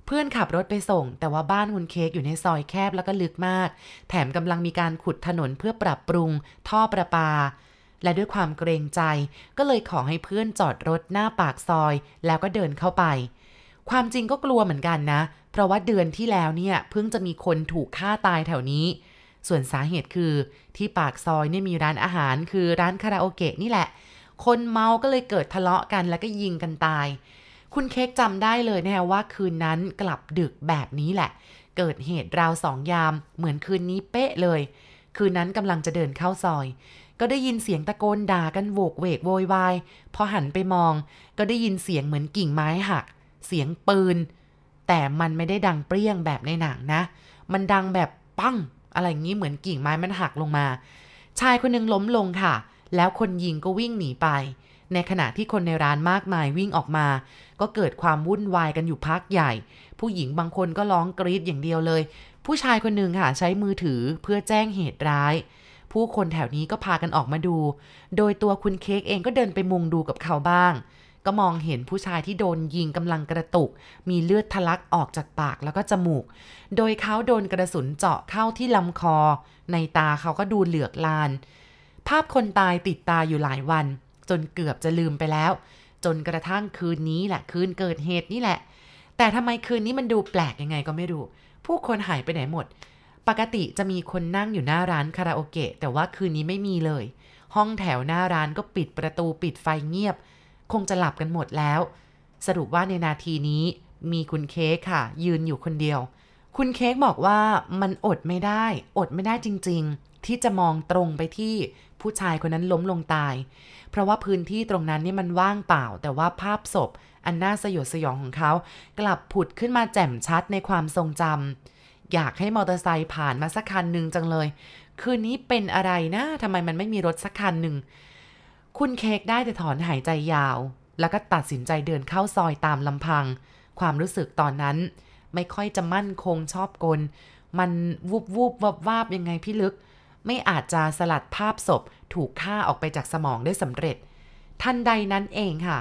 เพื่อนขับรถไปส่ง แต่ว่าบ้านคุณเค้กอยู่ในซอยแคบแล้วก็ลึกมาก แถมกำลังมีการขุดถนนเพื่อปรับปรุง ท่อประปา และด้วยความเกรงใจก็เลยขอให้เพื่อนจอดรถหน้าปากซอยแล้วก็เดินเข้าไป ความจริงก็กลัวเหมือนกันนะ เพราะว่าเดือนที่แล้วเนี่ย เพิ่งจะมีคนถูกฆ่าตายแถวนี้ ส่วนสาเหตุคือที่ปากซอยเนี่ยมีร้านอาหาร คือร้านคาราโอเกะนี่แหละ คนเมาก็เลยเกิดทะเลาะกัน แล้วก็ยิงกันตายคุณเค้กจำได้เลยแนะว่าคืนนั้นกลับดึกแบบนี้แหละ เกิดเหตุราวสองยามเหมือนคืนนี้เป๊ะเลย คืนนั้นกำลังจะเดินเข้าซอย ก็ได้ยินเสียงตะโกนด่ากันโวกเวกโวยวายพอหันไปมองก็ได้ยินเสียงเหมือนกิ่งไม้หัก เสียงปืน แต่มันไม่ได้ดังเปรี้ยงแบบในหนังนะ มันดังแบบปั้งอะไรอย่างนี้เหมือนกิ่งไม้มันหักลงมา ชายคนนึงล้มลงค่ะ แล้วคนยิงก็วิ่งหนีไปในขณะที่คนในร้านมากมายวิ่งออกมา ก็เกิดความวุ่นวายกันอยู่พักใหญ่ ผู้หญิงบางคนก็ร้องกรีดอย่างเดียวเลย ผู้ชายคนหนึ่งค่ะใช้มือถือเพื่อแจ้งเหตุร้าย ผู้คนแถวนี้ก็พากันออกมาดู โดยตัวคุณเค้กเองก็เดินไปมุงดูกับเขาบ้าง ก็มองเห็นผู้ชายที่โดนยิงกำลังกระตุก มีเลือดทะลักออกจากปากแล้วก็จมูก โดยเขาโดนกระสุนเจาะเข้าที่ลำคอ ในตาเขาก็ดูเหลือกลาน ภาพคนตายติดตาอยู่หลายวันจนเกือบจะลืมไปแล้ว จนกระทั่งคืนนี้แหละคืนเกิดเหตุนี่แหละ แต่ทำไมคืนนี้มันดูแปลกยังไงก็ไม่รู้ ผู้คนหายไปไหนหมด ปกติจะมีคนนั่งอยู่หน้าร้านคาราโอเกะแต่ว่าคืนนี้ไม่มีเลย ห้องแถวหน้าร้านก็ปิดประตูปิดไฟเงียบ คงจะหลับกันหมดแล้ว สรุปว่าในนาทีนี้มีคุณเค้กค่ะ ยืนอยู่คนเดียว คุณเค้กบอกว่ามันอดไม่ได้ อดไม่ได้จริงๆที่จะมองตรงไปที่ผู้ชายคนนั้นล้มลงตาย เพราะว่าพื้นที่ตรงนั้นนี่มันว่างเปล่า แต่ว่าภาพศพอันน่าสยดสยองของเขา กลับผุดขึ้นมาแจ่มชัดในความทรงจำ อยากให้มอเตอร์ไซค์ผ่านมาสักคันหนึ่งจังเลย คืนนี้เป็นอะไรนะ ทำไมมันไม่มีรถสักคันหนึ่ง คุณเค้กได้แต่ถอนหายใจยาว แล้วก็ตัดสินใจเดินเข้าซอยตามลำพัง ความรู้สึกตอนนั้น ไม่ค่อยจะมั่นคงชอบกล มันวูบวูบวับวาบยังไงพี่ลึกไม่อาจจะสลัดภาพศพถูกฆ่าออกไปจากสมองได้สำเร็จทันใดนั้นเองค่ะ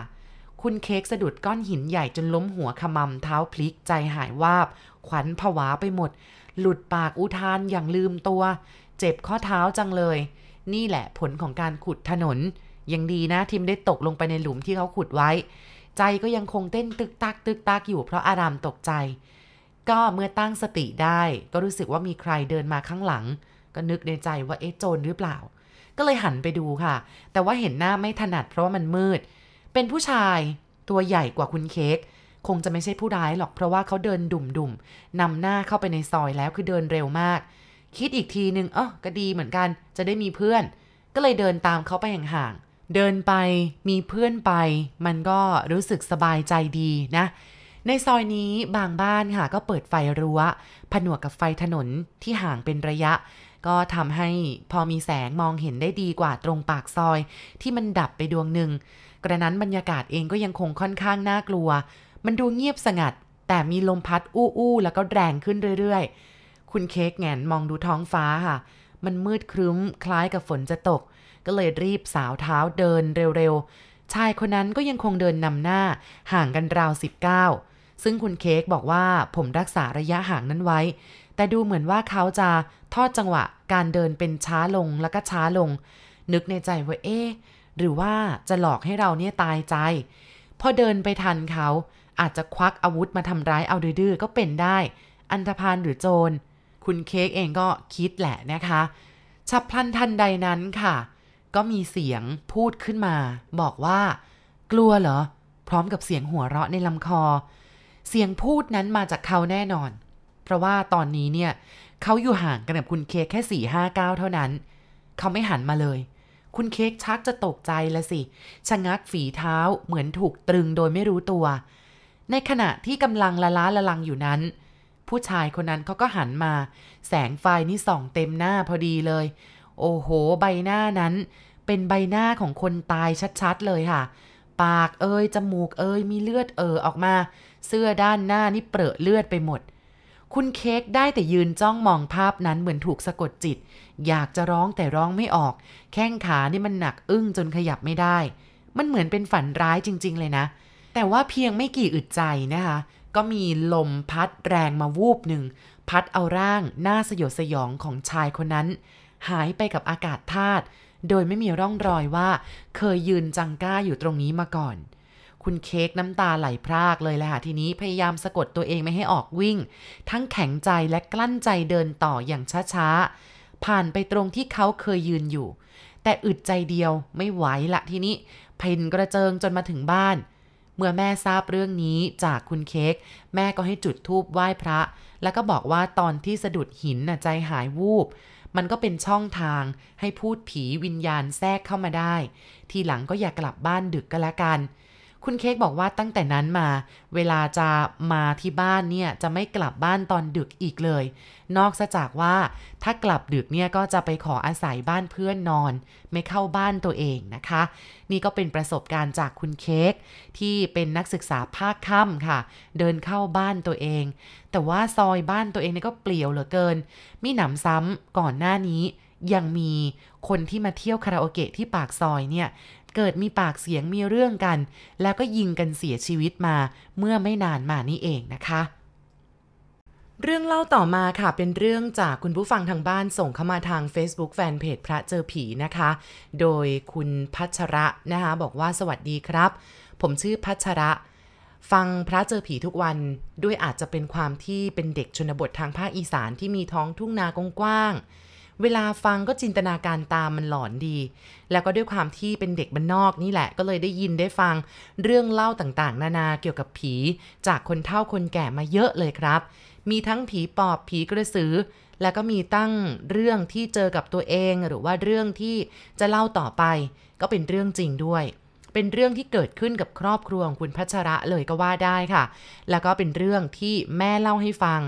คุณเค้กสะดุดก้อนหินใหญ่จนล้มหัวขมำเท้าพลิกใจหายวาบ ขวัญผวาไปหมด หลุดปากอุทานอย่างลืมตัว เจ็บข้อเท้าจังเลย นี่แหละผลของการขุดถนน ยังดีนะทิมได้ตกลงไปในหลุมที่เขาขุดไว้ ใจก็ยังคงเต้นตึกตัก ตึกตักอยู่เพราะอารามตกใจ ก็เมื่อตั้งสติได้ ก็รู้สึกว่ามีใครเดินมาข้างหลัง็นึกในใจว่าเอ๊ะโจรหรือเปล่า ก็เลยหันไปดูค่ะ แต่ว่าเห็นหน้าไม่ถนัดเพราะว่ามันมืด เป็นผู้ชายตัวใหญ่กว่าคุณเค้ก คงจะไม่ใช่ผู้ร้ายหรอก เพราะว่าเขาเดินดุ่มดุมนำหน้าเข้าไปในซอยแล้วคือเดินเร็วมาก คิดอีกทีนึงเออก็ดีเหมือนกัน จะได้มีเพื่อน ก็เลยเดินตามเขาไปห่างๆเดินไปมีเพื่อนไป มันก็รู้สึกสบายใจดีนะ ในซอยนี้บางบ้านค่ะก็เปิดไฟรัว้ว ผนวกกับไฟถนนที่ห่างเป็นระยะก็ทำให้พอมีแสงมองเห็นได้ดีกว่าตรงปากซอยที่มันดับไปดวงหนึ่ง กระนั้นบรรยากาศเองก็ยังคงค่อนข้างน่ากลัว มันดูเงียบสงัด แต่มีลมพัดอู้อู้แล้วก็แรงขึ้นเรื่อยๆ คุณเค้กแงนมองดูท้องฟ้าค่ะ มันมืดครึ้มคล้ายกับฝนจะตก ก็เลยรีบสาวเท้าเดินเร็วๆ ชายคนนั้นก็ยังคงเดินนำหน้าห่างกันราวสิบเก้าซึ่งคุณเค้กบอกว่าผมรักษาระยะห่างนั้นไว้แต่ดูเหมือนว่าเขาจะทอดจังหวะการเดินเป็นช้าลงแล้วก็ช้าลง นึกในใจว่าเอ๊หรือว่าจะหลอกให้เราเนี่ยตายใจ พอเดินไปทันเขา อาจจะควักอาวุธมาทำร้ายเอาดื้อก็เป็นได้ อันธพาลหรือโจร คุณเค้กเองก็คิดแหละนะคะ ฉับพลันทันใดนั้นค่ะ ก็มีเสียงพูดขึ้นมาบอกว่า กลัวเหรอ พร้อมกับเสียงหัวเราะในลำคอ เสียงพูดนั้นมาจากเขาแน่นอนเพราะว่าตอนนี้เนี่ยเขาอยู่ห่างกันกับคุณเค้กแค่สี่ห้าเก้าเท่านั้นเขาไม่หันมาเลย คุณเค้กชักจะตกใจละสิชะงักฝีเท้าเหมือนถูกตรึงโดยไม่รู้ตัว ในขณะที่กำลังละล้าละลังอยู่นั้น ผู้ชายคนนั้นเขาก็หันมา แสงไฟนี่ส่อง เต็มหน้าพอดีเลย โอ้โหใบหน้านั้น เป็นใบหน้าของคนตายชัดๆเลยค่ะ ปากเอ่ยจมูกเอ่ยมีเลือดเอ่อออกมา เสื้อด้านหน้านี่เปรอะเลือดไปหมดคุณเค้กได้แต่ยืนจ้องมองภาพนั้นเหมือนถูกสะกดจิต อยากจะร้องแต่ร้องไม่ออก แข้งขานี่มันหนักอึ้ง จนขยับไม่ได้ มันเหมือนเป็นฝันร้ายจริงๆ เลยนะ แต่ว่าเพียงไม่กี่อึด ใจ นะคะ ก็มีลมพัดแรงมาวูบหนึ่ง พัดเอาร่างหน้าสยดสยองของชายคนนั้น หายไปกับอากาศธาตุ โดยไม่มีร่องรอยว่า เคยยืนจังก้าอยู่ตรงนี้มาก่อนคุณเค้กน้ำตาไหลพรากเลยแหละค่ะทีนี้พยายามสะกดตัวเองไม่ให้ออกวิ่ง ทั้งแข็งใจและกลั้นใจเดินต่ออย่างช้าๆ ผ่านไปตรงที่เขาเคยยืนอยู่ แต่อึดใจเดียวไม่ไหวละทีนี้ เพนกระเจิงจนมาถึงบ้าน เมื่อแม่ทราบเรื่องนี้จากคุณเค้กแม่ก็ให้จุดธูปไหว้พระ แล้วก็บอกว่าตอนที่สะดุดหินน่ะใจหายวูบ มันก็เป็นช่องทางให้พูดผีวิญญาณแทรกเข้ามาได้ ทีหลังก็อย่ากลับบ้านดึกก็แล้วกันคุณเค้กบอกว่าตั้งแต่นั้นมาเวลาจะมาที่บ้านเนี่ยจะไม่กลับบ้านตอนดึกอีกเลย นอกจากว่าถ้ากลับดึกเนี่ยก็จะไปขออาศัยบ้านเพื่อนนอน ไม่เข้าบ้านตัวเองนะคะ นี่ก็เป็นประสบการณ์จากคุณเค้กที่เป็นนักศึกษาภาคค่ำค่ะ เดินเข้าบ้านตัวเอง แต่ว่าซอยบ้านตัวเองเนี่ยก็เปลี่ยวเหลือเกิน มีหนำซ้ำก่อนหน้านี้ยังมีคนที่มาเที่ยวคาราโอเกะที่ปากซอยเนี่ยเกิดมีปากเสียงมีเรื่องกัน แล้วก็ยิงกันเสียชีวิตมาเมื่อไม่นานมานี่เองนะคะ เรื่องเล่าต่อมาค่ะเป็นเรื่องจากคุณผู้ฟังทางบ้านส่งเข้ามาทาง Facebook แฟนเพจพระเจอผีนะคะโดยคุณพัชระนะคะบอกว่าสวัสดีครับผมชื่อพัชระ ฟังพระเจอผีทุกวันด้วยอาจจะเป็นความที่เป็นเด็กชนบททางภาคอีสานที่มีท้องทุ่งนากว้างเวลาฟังก็จินตนาการตามมันหลอนดี แล้วก็ด้วยความที่เป็นเด็กบ้านนอกนี่แหละ ก็เลยได้ยินได้ฟัง เรื่องเล่าต่างๆ นานาเกี่ยวกับผีจากคนเฒ่าคนแก่มาเยอะเลยครับ มีทั้งผีปอบผีกระสือ แล้วก็มีตั้งเรื่องที่เจอกับตัวเองหรือว่าเรื่องที่จะเล่าต่อไป ก็เป็นเรื่องจริงด้วย เป็นเรื่องที่เกิดขึ้นกับครอบครัวของคุณพัชระเลยก็ว่าได้ค่ะ แล้วก็เป็นเรื่องที่แม่เล่าให้ฟัง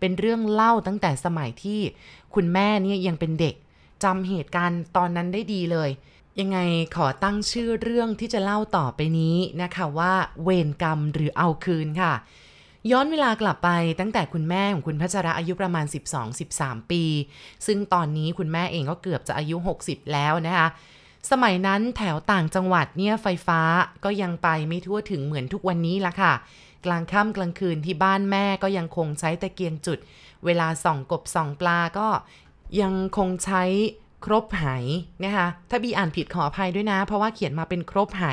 เป็นเรื่องเล่าตั้งแต่สมัยที่คุณแม่เนี่ยยังเป็นเด็กจำเหตุการณ์ตอนนั้นได้ดีเลย ยังไงขอตั้งชื่อเรื่องที่จะเล่าต่อไปนี้นะคะว่าเวรกรรมหรือเอาคืนค่ะ ย้อนเวลากลับไปตั้งแต่คุณแม่ของคุณพัชระอายุประมาณ 12-13 ปี ซึ่งตอนนี้คุณแม่เองก็เกือบจะอายุ 60 แล้วนะคะสมัยนั้นแถวต่างจังหวัดเนี่ยไฟฟ้าก็ยังไปไม่ทั่วถึงเหมือนทุกวันนี้ละค่ะ กลางค่ำกลางคืนที่บ้านแม่ก็ยังคงใช้ตะเกียงจุดเวลาส่องกบส่องปลาก็ยังคงใช้ครบไหนะคะถ้าบีอ่านผิดขออภัยด้วยนะ เพราะว่าเขียนมาเป็นครบไห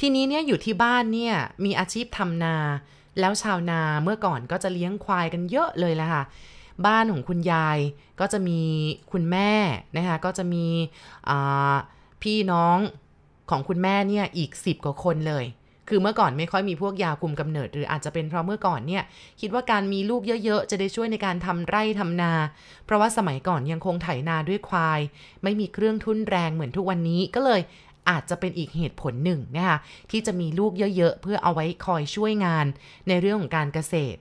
ทีนี้เนี่ยอยู่ที่บ้านเนี่ยมีอาชีพทำนา แล้วชาวนาเมื่อก่อนก็จะเลี้ยงควายกันเยอะเลยแหละค่ะ บ้านของคุณยายก็จะมีคุณแม่นะคะก็จะมีพี่น้องของคุณแม่เนี่ยอีก 10 กว่าคนเลยคือเมื่อก่อนไม่ค่อยมีพวกยาคุมกำเนิดหรืออาจจะเป็นเพราะเมื่อก่อนเนี่ยคิดว่าการมีลูกเยอะๆจะได้ช่วยในการทำไร่ทำนา เพราะว่าสมัยก่อนยังคงไถนาด้วยควาย ไม่มีเครื่องทุ่นแรงเหมือนทุกวันนี้ก็เลยอาจจะเป็นอีกเหตุผลหนึ่งนะคะที่จะมีลูกเยอะๆเพื่อเอาไว้คอยช่วยงานในเรื่องของการเกษตร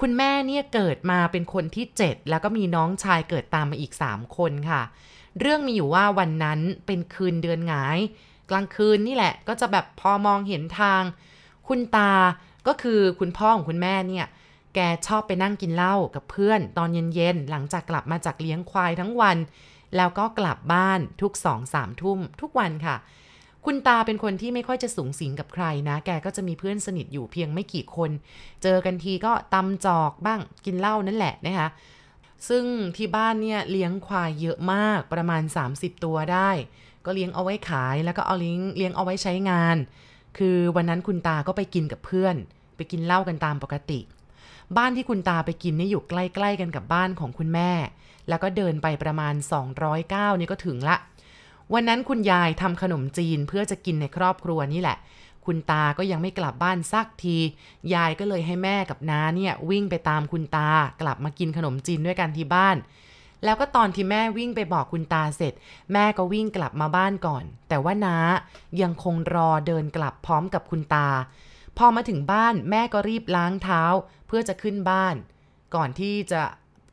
คุณแม่เนี่ยเกิดมาเป็นคนที่ 7 แล้วก็มีน้องชายเกิดตามมาอีก 3 คนค่ะ เรื่องมีอยู่ว่าวันนั้นเป็นคืนเดือนงายกลางคืนนี่แหละก็จะแบบพอมองเห็นทางคุณตา ก็คือคุณพ่อของคุณแม่เนี่ย แกชอบไปนั่งกินเหล้ากับเพื่อนตอนเย็นๆ หลังจากกลับมาจากเลี้ยงควายทั้งวัน แล้วก็กลับบ้านทุกสองสามทุ่ม ทุกวันค่ะ คุณตาเป็นคนที่ไม่ค่อยจะสูงสิงกับใครนะ แกก็จะมีเพื่อนสนิทอยู่เพียงไม่กี่คน เจอกันทีก็ตำจอกบ้างกินเหล้านั่นแหละนะคะ ซึ่งที่บ้านเนี่ยเลี้ยงควายเยอะมากประมาณ 30 ตัวได้ก็เลี้ยงเอาไว้ขายแล้วก็เอาเลี้ยงเลี้ยงเอาไว้ใช้งาน คือวันนั้นคุณตาก็ไปกินกับเพื่อน ไปกินเหล้ากันตามปกติ บ้านที่คุณตาไปกินนี่อยู่ใกล้ ๆ กันกับบ้านของคุณแม่ แล้วก็เดินไปประมาณ 209 นี่ก็ถึงละ วันนั้นคุณยายทำขนมจีนเพื่อจะกินในครอบครัวนี่แหละ คุณตาก็ยังไม่กลับบ้านสักที ยายก็เลยให้แม่กับน้าเนี่ยวิ่งไปตามคุณตากลับมากินขนมจีนด้วยกันที่บ้านแล้วก็ตอนที่แม่วิ่งไปบอกคุณตาเสร็จ แม่ก็วิ่งกลับมาบ้านก่อน แต่ว่าน้ายังคงรอเดินกลับพร้อมกับคุณตา พอมาถึงบ้านแม่ก็รีบล้างเท้าเพื่อจะขึ้นบ้านก่อนที่จะ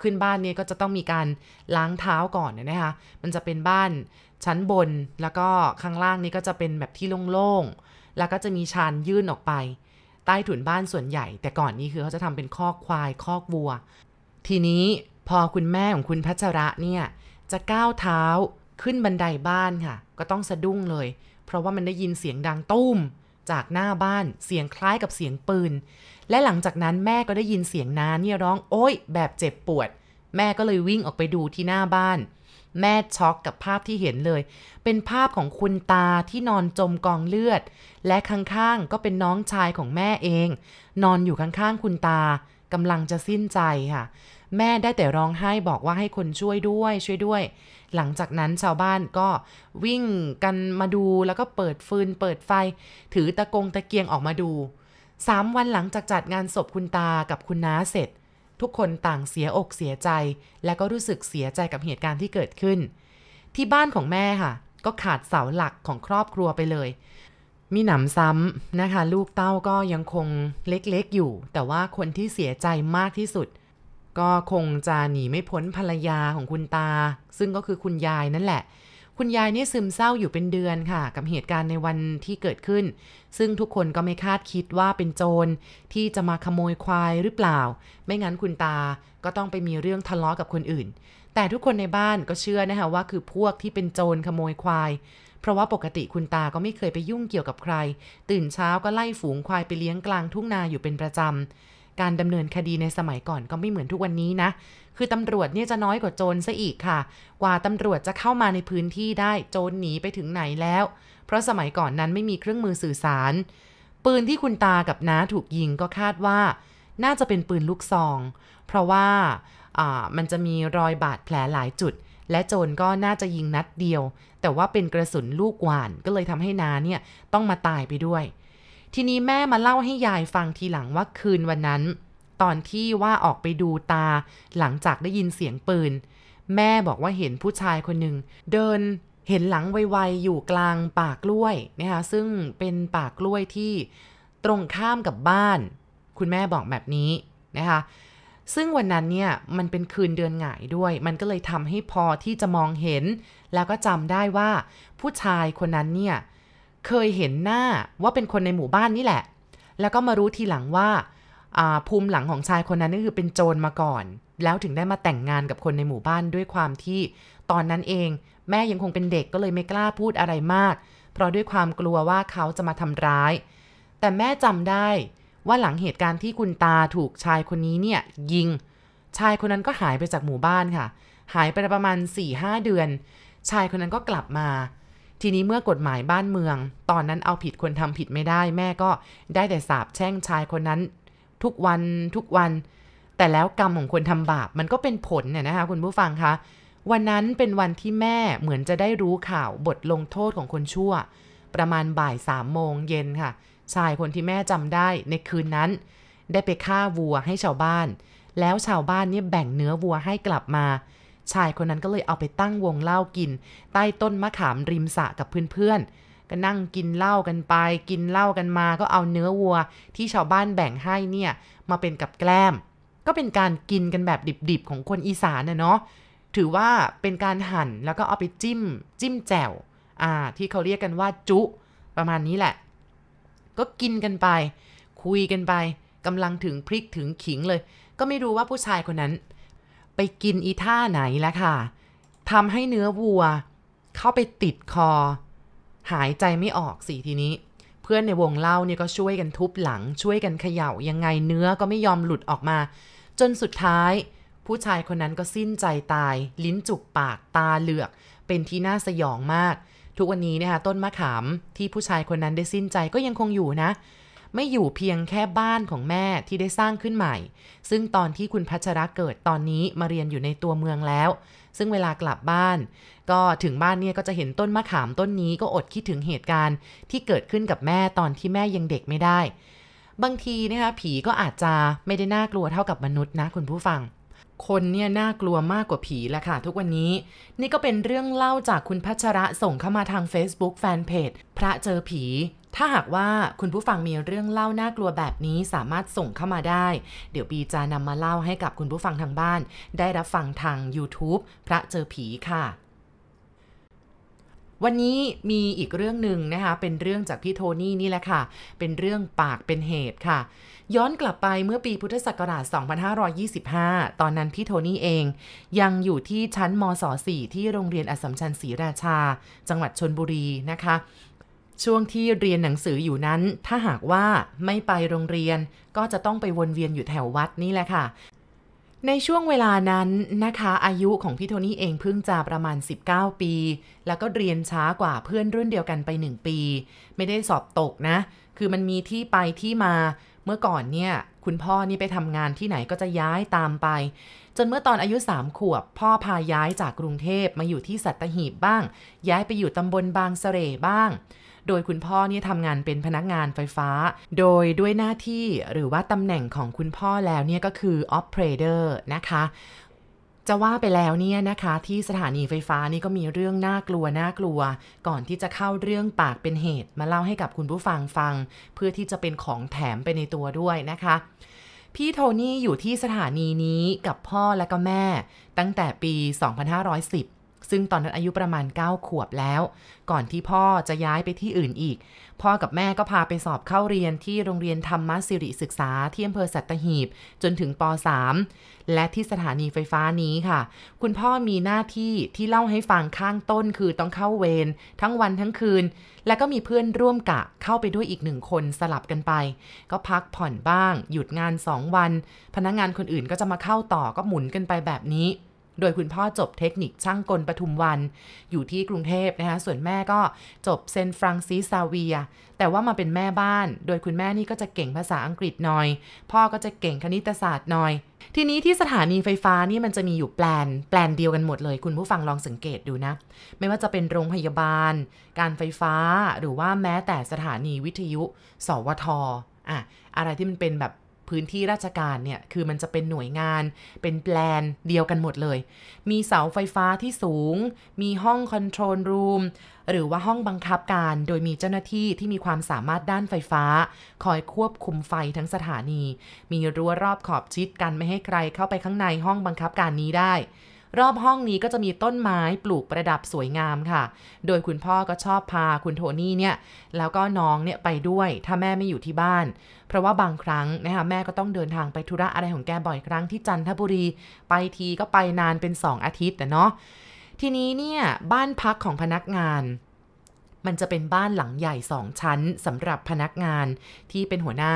ขึ้นบ้านเนี่ยก็จะต้องมีการล้างเท้าก่อนนะคะมันจะเป็นบ้านชั้นบน แล้วก็ข้างล่างนี้ก็จะเป็นแบบที่โล่งๆ แล้วก็จะมีชานยื่นออกไป ใต้ถุนบ้านส่วนใหญ่ แต่ก่อนนี้คือเขาจะทำเป็นคอกควายคอกวัว ทีนี้พอคุณแม่ของคุณพัชระเนี่ยจะก้าวเท้าขึ้นบันไดบ้านค่ะ ก็ต้องสะดุ้งเลย เพราะว่ามันได้ยินเสียงดังตุ้มจากหน้าบ้านเสียงคล้ายกับเสียงปืน และหลังจากนั้นแม่ก็ได้ยินเสียงน้าเนี่ยร้องโอ๊ยแบบเจ็บปวด แม่ก็เลยวิ่งออกไปดูที่หน้าบ้าน แม่ช็อกกับภาพที่เห็นเลย เป็นภาพของคุณตาที่นอนจมกองเลือด และข้างๆ ก็เป็นน้องชายของแม่เอง นอนอยู่ข้างๆคุณตากำลังจะสิ้นใจค่ะแม่ได้แต่ร้องไห้บอกว่าให้คนช่วยด้วยช่วยด้วย หลังจากนั้นชาวบ้านก็วิ่งกันมาดูแล้วก็เปิดฟืนเปิดไฟ ถือตะกงตะเกียงออกมาดูสามวันหลังจากจัดงานศพคุณตากับคุณน้าเสร็จ ทุกคนต่างเสียอกเสียใจ และก็รู้สึกเสียใจกับเหตุการณ์ที่เกิดขึ้น ที่บ้านของแม่ค่ะ ก็ขาดเสาหลักของครอบครัวไปเลย มีหนำซ้ำนะคะ ลูกเต้าก็ยังคงเล็กๆ อยู่ แต่ว่าคนที่เสียใจมากที่สุดก็คงจะหนีไม่พ้นภรรยาของคุณตา ซึ่งก็คือคุณยายนั่นแหละ คุณยายนี่ซึมเศร้าอยู่เป็นเดือนค่ะ กับเหตุการณ์ในวันที่เกิดขึ้น ซึ่งทุกคนก็ไม่คาดคิดว่าเป็นโจรที่จะมาขโมยควายหรือเปล่า ไม่งั้นคุณตาก็ต้องไปมีเรื่องทะเลาะกับคนอื่น แต่ทุกคนในบ้านก็เชื่อนะคะว่าคือพวกที่เป็นโจรขโมยควาย เพราะว่าปกติคุณตาก็ไม่เคยไปยุ่งเกี่ยวกับใคร ตื่นเช้าก็ไล่ฝูงควายไปเลี้ยงกลางทุ่งนาอยู่เป็นประจำการดำเนินคดีในสมัยก่อนก็ไม่เหมือนทุกวันนี้นะ คือตำรวจเนี่ยจะน้อยกว่าโจรซะอีกค่ะ กว่าตำรวจจะเข้ามาในพื้นที่ได้โจรหนีไปถึงไหนแล้ว เพราะสมัยก่อนนั้นไม่มีเครื่องมือสื่อสาร ปืนที่คุณตากับน้าถูกยิงก็คาดว่า น่าจะเป็นปืนลูกซอง เพราะว่ามันจะมีรอยบาดแผลหลายจุด และโจรก็น่าจะยิงนัดเดียว แต่ว่าเป็นกระสุนลูกหวานก็เลยทำให้นาเนี่ยต้องมาตายไปด้วยทีนี้แม่มาเล่าให้ยายฟังทีหลังว่าคืนวันนั้น ตอนที่ว่าออกไปดูตาหลังจากได้ยินเสียงปืน แม่บอกว่าเห็นผู้ชายคนหนึ่งเดินเห็นหลังไวๆอยู่กลางป่ากล้วยนะคะซึ่งเป็นป่ากล้วยที่ตรงข้ามกับบ้าน คุณแม่บอกแบบนี้ นะคะซึ่งวันนั้นเนี่ยมันเป็นคืนเดือนหงายด้วย มันก็เลยทำให้พอที่จะมองเห็น แล้วก็จำได้ว่าผู้ชายคนนั้นเนี่ยเคยเห็นหน้าว่าเป็นคนในหมู่บ้านนี่แหละ แล้วก็มารู้ทีหลังว่าภูมิหลังของชายคนนั้นนี่คือเป็นโจรมาก่อน แล้วถึงได้มาแต่งงานกับคนในหมู่บ้านด้วยความที่ตอนนั้นเอง แม่ยังคงเป็นเด็กก็เลยไม่กล้าพูดอะไรมาก เพราะด้วยความกลัวว่าเขาจะมาทำร้าย แต่แม่จำได้ว่าหลังเหตุการณ์ที่คุณตาถูกชายคนนี้เนี่ยยิง ชายคนนั้นก็หายไปจากหมู่บ้านค่ะ หายไปประมาณ4-5เดือน ชายคนนั้นก็กลับมาทีนี้เมื่อกฎหมายบ้านเมือง ตอนนั้นเอาผิดคนทำผิดไม่ได้ แม่ก็ได้แต่สาบแช่งชายคนนั้น ทุกวันทุกวัน แต่แล้วกรรมของคนทำบาปมันก็เป็นผลเนี่ยนะคะ คุณผู้ฟังคะวันนั้นเป็นวันที่แม่เหมือนจะได้รู้ข่าวบทลงโทษของคนชั่ว ประมาณบ่ายสามโมงเย็นค่ะ ชายคนที่แม่จำได้ในคืนนั้น ได้ไปฆ่าวัวให้ชาวบ้าน แล้วชาวบ้านเนี่ยแบ่งเนื้อวัวให้กลับมาชายคนนั้นก็เลยเอาไปตั้งวงเล่ากิน ใต้ต้นมะขามริมสะกับเพื่อนๆ ก็นั่งกินเหล้ากันไป กินเหล้ากันมา ก็เอาเนื้อวัว ที่ชาวบ้านแบ่งให้เนี่ยมาเป็นกับแกล้มก็เป็นการกินกันแบบดิบๆของคนอีสานนะเนาะ ถือว่าเป็นการหั่นแล้วก็เอาไปจิ้ม จิ้มแจ่วอ่า ที่เขาเรียกกันว่าจุ ประมาณนี้แหละ ก็กินกันไป คุยกันไปกำลังถึงพริกถึงขิงเลย ก็ไม่รู้ว่าผู้ชายคนนั้นไปกินอีท่าไหนแล้วค่ะ ทำให้เนื้อวัวเข้าไปติดคอ หายใจไม่ออกสิทีนี้ เพื่อนในวงเล่าเนี่ยก็ช่วยกันทุบหลัง ช่วยกันเขย่า ยังไงเนื้อก็ไม่ยอมหลุดออกมา จนสุดท้ายผู้ชายคนนั้นก็สิ้นใจตาย ลิ้นจุกปาก ตาเหลือก เป็นที่น่าสยองมาก ทุกวันนี้นะคะต้นมะขามที่ผู้ชายคนนั้นได้สิ้นใจก็ยังคงอยู่นะไม่อยู่เพียงแค่บ้านของแม่ที่ได้สร้างขึ้นใหม่ ซึ่งตอนที่คุณพัชระเกิดตอนนี้มาเรียนอยู่ในตัวเมืองแล้ว ซึ่งเวลากลับบ้าน ก็ถึงบ้านเนี่ยก็จะเห็นต้นมะขามต้นนี้ก็อดคิดถึงเหตุการณ์ที่เกิดขึ้นกับแม่ตอนที่แม่ยังเด็กไม่ได้ บางทีนะคะผีก็อาจจะไม่ได้น่ากลัวเท่ากับมนุษย์นะคุณผู้ฟัง คนเนี่ยน่ากลัวมากกว่าผีแหละค่ะ ทุกวันนี้ นี่ก็เป็นเรื่องเล่าจากคุณพัชระส่งเข้ามาทาง Facebook Fanpage พระเจอผีถ้าหากว่าคุณผู้ฟังมีเรื่องเล่าน่ากลัวแบบนี้สามารถส่งเข้ามาได้ เดี๋ยวปีจะนำมาเล่าให้กับคุณผู้ฟังทางบ้าน ได้รับฟังทาง YouTube พระเจอผีค่ะ วันนี้มีอีกเรื่องหนึ่งนะคะเป็นเรื่องจากพี่โทนี่นี่แหละค่ะ เป็นเรื่องปากเป็นเหตุค่ะ ย้อนกลับไปเมื่อปีพุทธศักราช 2525 ตอนนั้นพี่โทนี่เองยังอยู่ที่ชั้นมศ .4 ที่โรงเรียนอสมชัญศรีราชา จังหวัดชนบุรีนะคะช่วงที่เรียนหนังสืออยู่นั้น ถ้าหากว่าไม่ไปโรงเรียน ก็จะต้องไปวนเวียนอยู่แถววัดนี่แหละค่ะ ในช่วงเวลานั้นนะคะ อายุของพี่โทนี่เองเพิ่งจะประมาณ 19 ปี แล้วก็เรียนช้ากว่าเพื่อนรุ่นเดียวกันไป 1 ปี ไม่ได้สอบตกนะ คือมันมีที่ไปที่มา เมื่อก่อนเนี่ย คุณพ่อนี่ไปทำงานที่ไหนก็จะย้ายตามไป จนเมื่อตอนอายุสามขวบ พ่อพาย้ายจากกรุงเทพมาอยู่ที่สัตหีบบ้าง ย้ายไปอยู่ตำบลบางสเสร่บ้างโดยคุณพ่อเนี่ยทำงานเป็นพนักงานไฟฟ้า โดยด้วยหน้าที่หรือว่าตำแหน่งของคุณพ่อแล้วเนี่ยก็คือ operator นะคะ จะว่าไปแล้วเนี่ยนะคะ ที่สถานีไฟฟ้านี่ก็มีเรื่องน่ากลัวน่ากลัว ก่อนที่จะเข้าเรื่องปากเป็นเหตุ มาเล่าให้กับคุณผู้ฟังฟัง เพื่อที่จะเป็นของแถมไปในตัวด้วยนะคะ พี่โทนี่อยู่ที่สถานีนี้กับพ่อและก็แม่ ตั้งแต่ปี 2510ซึ่งตอนนั้นอายุประมาณ 9 ขวบแล้ว ก่อนที่พ่อจะย้ายไปที่อื่นอีก พ่อกับแม่ก็พาไปสอบเข้าเรียนที่โรงเรียนธรรมสิริศึกษาที่อำเภอสัตหีบจนถึงป .3 และที่สถานีไฟฟ้านี้ค่ะ คุณพ่อมีหน้าที่ที่เล่าให้ฟังข้างต้นคือต้องเข้าเวรทั้งวันทั้งคืน และก็มีเพื่อนร่วมกะเข้าไปด้วยอีกหนึ่งคนสลับกันไป ก็พักผ่อนบ้าง หยุดงาน2วัน พนักงงานคนอื่นก็จะมาเข้าต่อก็หมุนกันไปแบบนี้โดยคุณพ่อจบเทคนิคช่างกลปทุมวัน อยู่ที่กรุงเทพนะคะส่วนแม่ก็จบเซนฟรังซิสซาเวียแต่ว่ามาเป็นแม่บ้าน โดยคุณแม่นี่ก็จะเก่งภาษาอังกฤษหน่อย พ่อก็จะเก่งคณิตศาสตร์หน่อย ทีนี้ที่สถานีไฟฟ้านี่มันจะมีอยู่แปลนแปลนเดียวกันหมดเลย คุณผู้ฟังลองสังเกตดูนะ ไม่ว่าจะเป็นโรงพยาบาล การไฟฟ้าหรือว่าแม้แต่สถานีวิทยุ สวทอ่ะอะไรที่มันเป็นแบบพื้นที่ราชการเนี่ย คือมันจะเป็นหน่วยงานเป็นแปลนเดียวกันหมดเลย มีเสาไฟฟ้าที่สูง มีห้องคอนโทรลรูมหรือว่าห้องบังคับการ โดยมีเจ้าหน้าที่ที่มีความสามารถด้านไฟฟ้า คอยควบคุมไฟทั้งสถานี มีรั้วรอบขอบชิดกันไม่ให้ใครเข้าไปข้างในห้องบังคับการนี้ได้รอบห้องนี้ก็จะมีต้นไม้ปลูกประดับสวยงามค่ะ โดยคุณพ่อก็ชอบพาคุณโทนี่เนี่ยแล้วก็น้องเนี่ยไปด้วยถ้าแม่ไม่อยู่ที่บ้าน เพราะว่าบางครั้งนะคะแม่ก็ต้องเดินทางไปธุระอะไรของแกบ่อยครั้งที่จันทบุรี ไปทีก็ไปนานเป็น2อาทิตย์แต่เนาะ ทีนี้เนี่ยบ้านพักของพนักงานมันจะเป็นบ้านหลังใหญ่สองชั้นสำหรับพนักงานที่เป็นหัวหน้า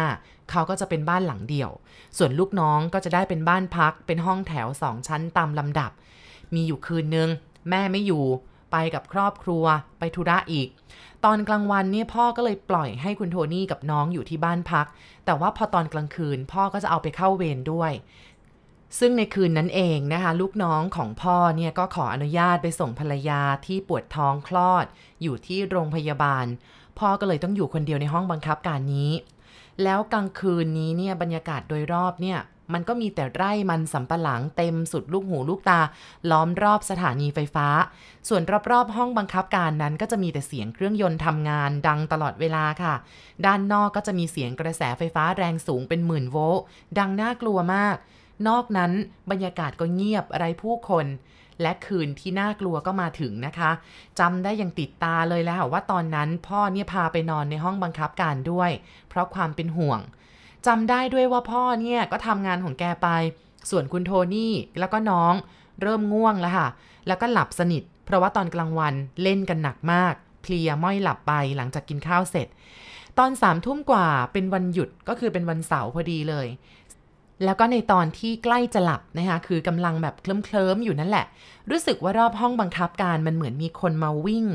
เขาก็จะเป็นบ้านหลังเดี่ยว ส่วนลูกน้องก็จะได้เป็นบ้านพักเป็นห้องแถวสองชั้นตามลำดับ มีอยู่คืนนึงแม่ไม่อยู่ ไปกับครอบครัว ไปธุระอีก ตอนกลางวันเนี่ยพ่อก็เลยปล่อยให้คุณโทนี่กับน้องอยู่ที่บ้านพัก แต่ว่าพอตอนกลางคืนพ่อก็จะเอาไปเข้าเวรด้วยซึ่งในคืนนั้นเองนะคะ ลูกน้องของพ่อเนี่ย ก็ขออนุญาตไปส่งภรรยาที่ปวดท้องคลอด อยู่ที่โรงพยาบาล พ่อก็เลยต้องอยู่คนเดียวในห้องบังคับการนี้ แล้วกลางคืนนี้เนี่ย บรรยากาศโดยรอบเนี่ย มันก็มีแต่ไร่มันสำปะหลังเต็มสุดลูกหูลูกตา ล้อมรอบสถานีไฟฟ้า ส่วนรอบ ๆ ห้องบังคับการนั้น ก็จะมีแต่เสียงเครื่องยนต์ทำงาน ดังตลอดเวลาค่ะ ด้านนอกก็จะมีเสียงกระแสไฟฟ้าแรงสูงเป็นหมื่นโวลต์ดังน่ากลัวมากนอกนั้นบรรยากาศก็เงียบไร้ผู้คน และคืนที่น่ากลัวก็มาถึงนะคะจำได้อย่างติดตาเลยแล้วว่าตอนนั้นพ่อเนี่ยพาไปนอนในห้องบังคับการด้วย เพราะความเป็นห่วงจำได้ด้วยว่าพ่อเนี่ยก็ทำงานของแกไป ส่วนคุณโทนี่แล้วก็น้อง เริ่มง่วงแล้วค่ะแล้วก็หลับสนิท เพราะว่าตอนกลางวันเล่นกันหนักมากเพลียม้อยหลับไป หลังจากกินข้าวเสร็จ ตอนสามทุ่มกว่าเป็นวันหยุดก็คือเป็นวันเสาร์พอดีเลยแล้วก็ในตอนที่ใกล้จะหลับนะคะคือกำลังแบบเคลิ้มๆอยู่นั่นแหละ รู้สึกว่ารอบห้องบังคับการมันเหมือนมีคนมาวิ่ง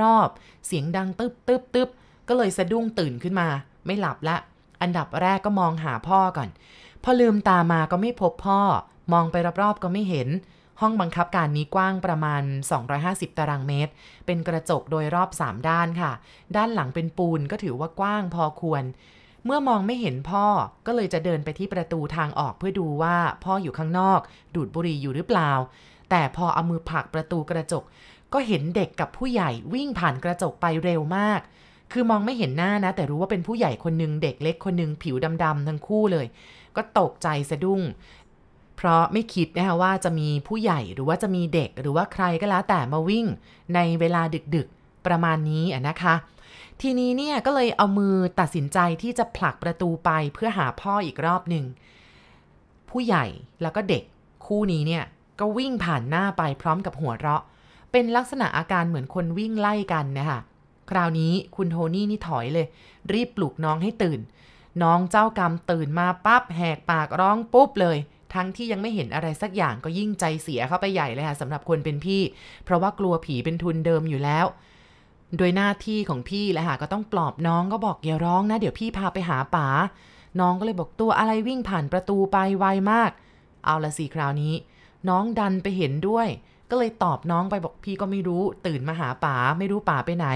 รอบๆเสียงดังตึ๊บตึ๊บตึ๊บก็เลยสะดุ้งตื่นขึ้นมา ไม่หลับละ อันดับแรกก็มองหาพ่อก่อน พอลืมตามาก็ไม่พบพ่อมองไปรอบๆก็ไม่เห็น ห้องบังคับการนี้กว้างประมาณ 250 ตารางเมตรเป็นกระจกโดยรอบ 3 ด้านค่ะ ด้านหลังเป็นปูนก็ถือว่ากว้างพอควรเมื่อมองไม่เห็นพ่อ ก็เลยจะเดินไปที่ประตูทางออกเพื่อดูว่าพ่ออยู่ข้างนอก ดูดบุหรี่อยู่หรือเปล่า แต่พอเอามือผลักประตูกระจก ก็เห็นเด็กกับผู้ใหญ่วิ่งผ่านกระจกไปเร็วมาก คือมองไม่เห็นหน้านะ แต่รู้ว่าเป็นผู้ใหญ่คนหนึ่งเด็ก เล็กคนหนึ่งผิวดำๆทั้งคู่เลย ก็ตกใจสะดุ้ง เพราะไม่คิดนะคะว่าจะมีผู้ใหญ่หรือว่าจะมีเด็กหรือว่าใครก็แล้วแต่มาวิ่ง ในเวลาดึกๆประมาณนี้นะคะทีนี้เนี่ยก็เลยเอามือตัดสินใจที่จะผลักประตูไปเพื่อหาพ่ออีกรอบหนึ่งผู้ใหญ่แล้วก็เด็กคู่นี้เนี่ยก็วิ่งผ่านหน้าไปพร้อมกับหัวเราะ เป็นลักษณะอาการเหมือนคนวิ่งไล่กันนะคะคราวนี้คุณโทนี่นี่ถอยเลย รีบปลุกน้องให้ตื่น น้องเจ้ากรรมตื่นมาปั๊บแหกปากร้องปุ๊บเลย ทั้งที่ยังไม่เห็นอะไรสักอย่างก็ยิ่งใจเสียเข้าไปใหญ่เลยค่ะสำหรับคนเป็นพี่ เพราะว่ากลัวผีเป็นทุนเดิมอยู่แล้วโดยหน้าที่ของพี่แหละค่ะก็ต้องปลอบน้องก็บอกอย่าร้องนะ เดี๋ยวพี่พาไปหาป๋าน้องก็เลยบอกตัวอะไรวิ่งผ่านประตูไปไวมาก เอาละสิคราวนี้ น้องดันไปเห็นด้วย ก็เลยตอบน้องไปบอกพี่ก็ไม่รู้ ตื่นมาหาป๋าไม่รู้ป๋าไปไหน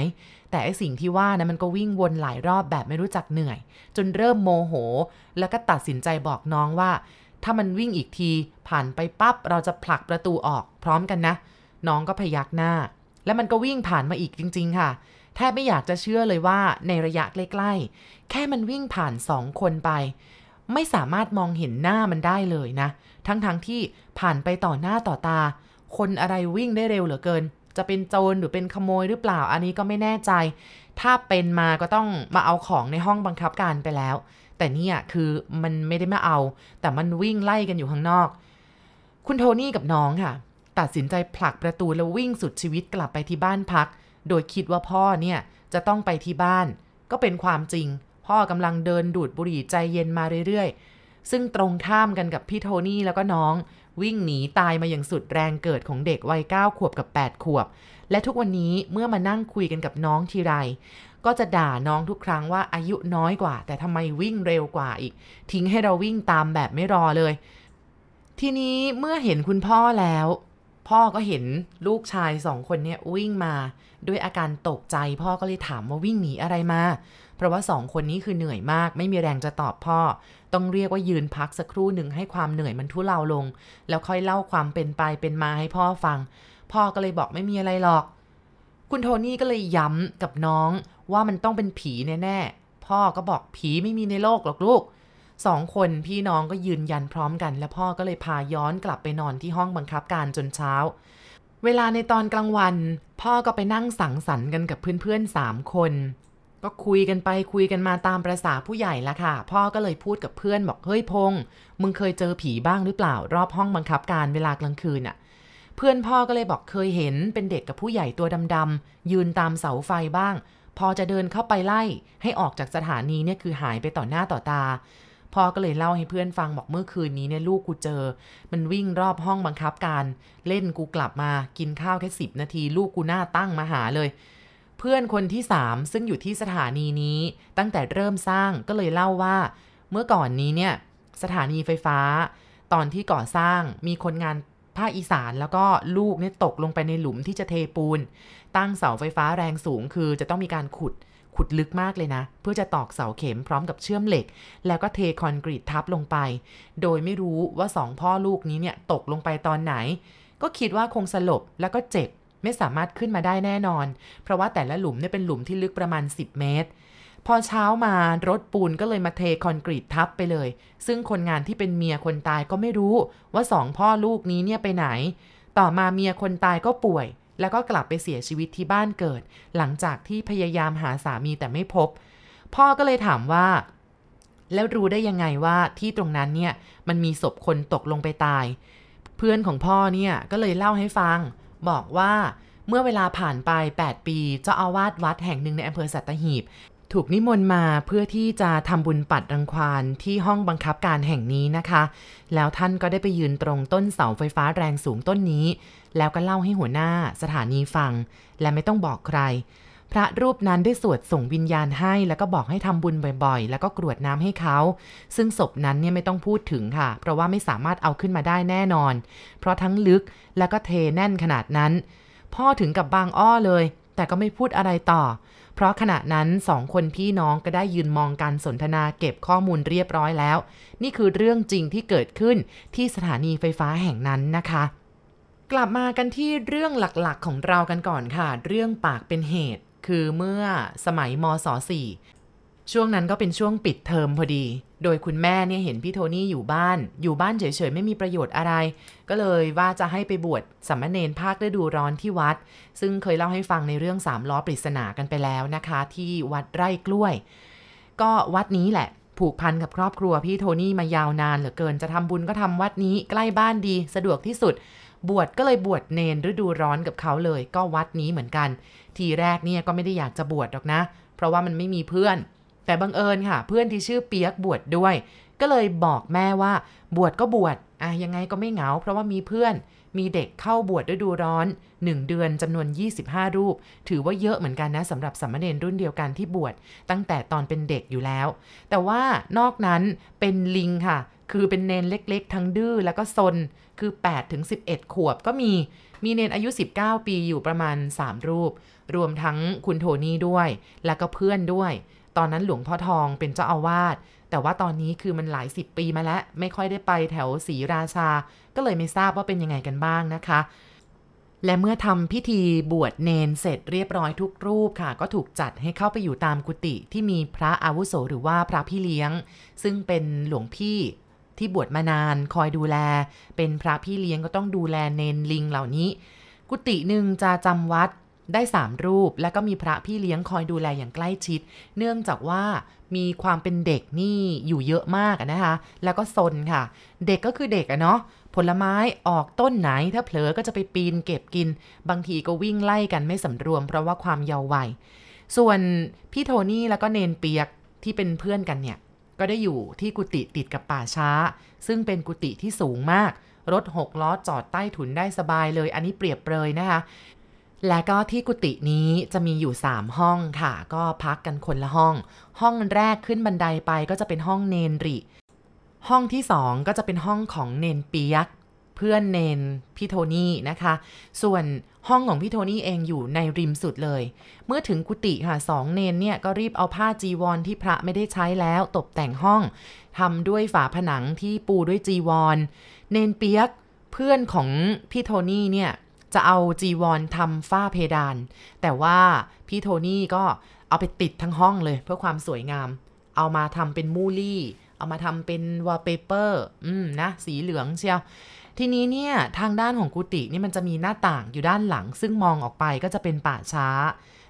แต่ไอสิ่งที่ว่านะมันก็วิ่งวนหลายรอบแบบไม่รู้จักเหนื่อย จนเริ่มโมโห แล้วก็ตัดสินใจบอกน้องว่าถ้ามันวิ่งอีกทีผ่านไปปั๊บเราจะผลักประตูออก พร้อมกันนะ น้องก็พยักหน้าแล้วมันก็วิ่งผ่านมาอีกจริงๆ ค่ะ แทบไม่อยากจะเชื่อเลยว่าในระยะใกล้ๆแค่มันวิ่งผ่านสองคนไป ไม่สามารถมองเห็นหน้ามันได้เลยนะทั้งๆทที่ผ่านไปต่อหน้าต่อตา คนอะไรวิ่งได้เร็วเหลือเกิน จะเป็นโจรหรือเป็นขโมยหรือเปล่าอันนี้ก็ไม่แน่ใจ ถ้าเป็นมาก็ต้องมาเอาของในห้องบังคับการไปแล้ว แต่นี่คือมันไม่ได้มาเอา แต่มันวิ่งไล่กันอยู่ข้างนอก คุณโทนี่กับน้องค่ะตัดสินใจผลักประตู แล้ววิ่งสุดชีวิตกลับไปที่บ้านพัก โดยคิดว่าพ่อเนี่ยจะต้องไปที่บ้าน ก็เป็นความจริง พ่อกำลังเดินดูดบุหรี่ใจเย็นมาเรื่อย ๆ ซึ่งตรงข้ามกันกับ พี่ โทนี่แล้วก็น้อง วิ่งหนีตายมาอย่างสุดแรงเกิดของเด็ก วัย 9 ขวบกับ 8 ขวบ และทุกวันนี้เมื่อมานั่งคุยกันกับน้องทีไร ก็จะด่าน้องทุกครั้งว่าอายุน้อยกว่า แต่ทำไมวิ่งเร็วกว่าอีก ทิ้งให้เราวิ่งตามแบบไม่รอเลย ทีนี้เมื่อเห็นคุณพ่อแล้วพ่อก็เห็นลูกชายสองคนเนี่ยวิ่งมา ด้วยอาการตกใจพ่อก็เลยถามว่าวิ่งหนีอะไรมา เพราะว่าสองคนนี้คือเหนื่อยมากไม่มีแรงจะตอบพ่อ ต้องเรียกว่ายืนพักสักครู่หนึ่งให้ความเหนื่อยมันทุเลาลง แล้วค่อยเล่าความเป็นไปเป็นมาให้พ่อฟัง พ่อก็เลยบอกไม่มีอะไรหรอก คุณโทนี่ก็เลยย้ำกับน้องว่ามันต้องเป็นผีแน่ๆพ่อก็บอกผีไม่มีในโลกหรอกลูกสองคนพี่น้องก็ยืนยันพร้อมกัน และพ่อก็เลยพาย้อนกลับไปนอนที่ห้องบังคับการจนเช้า เวลาในตอนกลางวัน พ่อก็ไปนั่งสังสรรค์กันกับเพื่อนๆสามคน ก็คุยกันไปคุยกันมาตามประษาผู้ใหญ่ละค่ะ พ่อก็เลยพูดกับเพื่อนบอกเฮ้ยพง มึงเคยเจอผีบ้างหรือเปล่ารอบห้องบังคับการเวลากลางคืนอะเพื่อนพ่อก็เลยบอกเคยเห็นเป็นเด็กกับผู้ใหญ่ตัวดำๆยืนตามเสาไฟบ้าง พอจะเดินเข้าไปไล่ให้ออกจากสถานีเนี่ยคือหายไปต่อหน้าต่อตาพ่อก็เลยเล่าให้เพื่อนฟังบอกเมื่อคืนนี้เนี่ยลูกกูเจอ มันวิ่งรอบห้องบังคับการเล่นกูกลับมากินข้าวแค่สิบนาทีลูกกูหน้าตั้งมาหาเลย เพื่อนคนที่สามซึ่งอยู่ที่สถานีนี้ตั้งแต่เริ่มสร้างก็เลยเล่าว่า เมื่อก่อนนี้เนี่ยสถานีไฟฟ้า ตอนที่ก่อสร้างมีคนงานภาคอีสานแล้วก็ลูกเนี่ย ตกลงไปในหลุมที่จะเทปูน ตั้งเสาไฟฟ้าแรงสูงคือจะต้องมีการขุดขุดลึกมากเลยนะ เพื่อจะตอกเสาเข็มพร้อมกับเชื่อมเหล็ก แล้วก็เทคอนกรีตทับลงไป โดยไม่รู้ว่าสองพ่อลูกนี้เนี่ย ตกลงไปตอนไหน ก็คิดว่าคงสลบ แล้วก็เจ็บ ไม่สามารถขึ้นมาได้แน่นอน เพราะว่าแต่ละหลุมเนี่ยเป็นหลุมที่ลึกประมาณ 10 เมตร พอเช้ามารถปูนก็เลยมาเทคอนกรีตทับไปเลย ซึ่งคนงานที่เป็นเมียคนตายก็ไม่รู้ ว่าสองพ่อลูกนี้เนี่ยไปไหน ต่อมาเมียคนตายก็ป่วยแล้วก็กลับไปเสียชีวิตที่บ้านเกิด หลังจากที่พยายามหาสามีแต่ไม่พบ พ่อก็เลยถามว่า แล้วรู้ได้ยังไงว่าที่ตรงนั้นเนี่ย มันมีศพคนตกลงไปตาย เพื่อนของพ่อเนี่ยก็เลยเล่าให้ฟัง บอกว่าเมื่อเวลาผ่านไป 8 ปีเจ้าอาวาสวัดแห่งหนึ่งในอำเภอสัตหีบ ถูกนิมนต์มาเพื่อที่จะทำบุญปัดรังควานที่ห้องบังคับการแห่งนี้นะคะ แล้วท่านก็ได้ไปยืนตรงต้นเสาไฟฟ้าแรงสูงต้นนี้แล้วก็เล่าให้หัวหน้า สถานีฟัง และไม่ต้องบอกใคร พระรูปนั้นได้สวดส่งวิญญาณให้ แล้วก็บอกให้ทำบุญบ่อยๆ แล้วก็กรวดน้ำให้เขา ซึ่งศพนั้นเนี่ยไม่ต้องพูดถึงค่ะ เพราะว่าไม่สามารถเอาขึ้นมาได้แน่นอน เพราะทั้งลึกแล้วก็เทแน่นขนาดนั้น พ่อถึงกับบางอ้อเลย แต่ก็ไม่พูดอะไรต่อ เพราะขณะนั้นสองคนพี่น้องก็ได้ยืนมองการสนทนาเก็บข้อมูลเรียบร้อยแล้ว นี่คือเรื่องจริงที่เกิดขึ้นที่สถานีไฟฟ้าแห่งนั้นนะคะกลับมากันที่เรื่องหลักๆของเรากันก่อนค่ะ เรื่องปากเป็นเหตุคือเมื่อสมัยมศ .4 ช่วงนั้นก็เป็นช่วงปิดเทอมพอดี โดยคุณแม่เนี่ยเห็นพี่โทนี่อยู่บ้าน อยู่บ้านเฉย ๆ ไม่มีประโยชน์อะไร ก็เลยว่าจะให้ไปบวชสัมเนนภาคฤดูร้อนที่วัด ซึ่งเคยเล่าให้ฟังในเรื่องสามล้อปริศนากันไปแล้วนะคะ ที่วัดไร่กล้วย ก็วัดนี้แหละผูกพันกับครอบครัวพี่โทนี่มายาวนานเหลือเกิน จะทำบุญก็ทำวัดนี้ใกล้บ้านดี สะดวกที่สุดบวชก็เลยบวชเนนฤดูร้อนกับเขาเลยก็วัดนี้เหมือนกัน ทีแรกเนี่ยก็ไม่ได้อยากจะบวชหรอกนะ เพราะว่ามันไม่มีเพื่อน แต่บังเอิญค่ะเพื่อนที่ชื่อเปียก บวชดด้วย ก็เลยบอกแม่ว่าบวชก็บวชอะยังไงก็ไม่เหงา เพราะว่ามีเพื่อนมีเด็กเข้าบวชฤดูร้อน 1 เดือนจำนวน 25 รูป ถือว่าเยอะเหมือนกันนะสำหรับสามเณรรุ่นเดียวกันที่บวชตั้งแต่ตอนเป็นเด็กอยู่แล้ว แต่ว่านอกนั้นเป็นลิงค่ะ คือเป็นเนนเล็ก ๆ ทั้งดื้อแล้วก็ซนคือ8ถึง11 ขวบก็มี มี เนนอายุ 19 ปี อยู่ประมาณ 3 รูป รวมทั้ง คุณโทนี่ ด้วย แล้วก็เพื่อนด้วย ตอนนั้นหลวงพ่อทองเป็นเจ้าอาวาส แต่ว่าตอนนี้คือมันหลายสิบปีมาแล้ว ไม่ค่อยได้ไปแถวศรีราชา ก็เลยไม่ทราบว่าเป็นยังไงกันบ้างนะคะ และเมื่อทำพิธีบวช เนนเสร็จเรียบร้อยทุกรูปค่ะ ก็ถูกจัดให้เข้าไปอยู่ตามกุฏิที่มีพระอาวุโสหรือว่าพระพี่เลี้ยง ซึ่งเป็นหลวงพี่ที่บวชมานานคอยดูแลเป็นพระพี่เลี้ยงก็ต้องดูแลเนนลิงเหล่านี้ กุฏิหนึ่งจะจำวัดได้สามรูป แล้วก็มีพระพี่เลี้ยงคอยดูแลอย่างใกล้ชิด เนื่องจากว่ามีความเป็นเด็กนี่อยู่เยอะมากนะคะ แล้วก็ซนค่ะ เด็กก็คือเด็กอะเนาะผลไม้ออกต้นไหน ถ้าเผลอก็จะไปปีนเก็บกิน บางทีก็วิ่งไล่กันไม่สำรวมเพราะว่าความเยาว์วัยส่วนพี่โทนี่แล้วก็เนนเปียกที่เป็นเพื่อนกันเนี่ยก็ได้อยู่ที่กุฏิติดกับป่าช้าซึ่งเป็นกุฏิที่สูงมาก รถหกล้อจอดใต้ถุนได้สบายเลย อันนี้เปรียบเปรยนะคะ และก็ที่กุฏินี้จะมีอยู่ 3 ห้องค่ะ ก็พักกันคนละห้อง ห้องแรกขึ้นบันไดไปก็จะเป็นห้องเนนริ ห้องที่2ก็จะเป็นห้องของเนนเปียกเพื่อนเนนพี่โทนี่นะคะ ส่วนห้องของพี่โทนี่เองอยู่ในริมสุดเลย เมื่อถึงกุฏิค่ะสองเนนเนี่ย ก็รีบเอาผ้าจีวรที่พระไม่ได้ใช้แล้ว ตกแต่งห้องทำด้วยฝาผนังที่ปูด้วยจีวร เนนเปียกเพื่อนของพี่โทนี่เนี่ยจะเอาจีวรทำฝ้าเพดาน แต่ว่าพี่โทนี่ก็เอาไปติดทั้งห้องเลย เพื่อความสวยงาม เอามาทำเป็นมูลี่ เอามาทำเป็นวอลเปเปอร์ อืมนะสีเหลืองเชียวทีนี้เนี่ยทางด้านของกุฏินี่มันจะมีหน้าต่างอยู่ด้านหลัง ซึ่งมองออกไปก็จะเป็นป่าช้า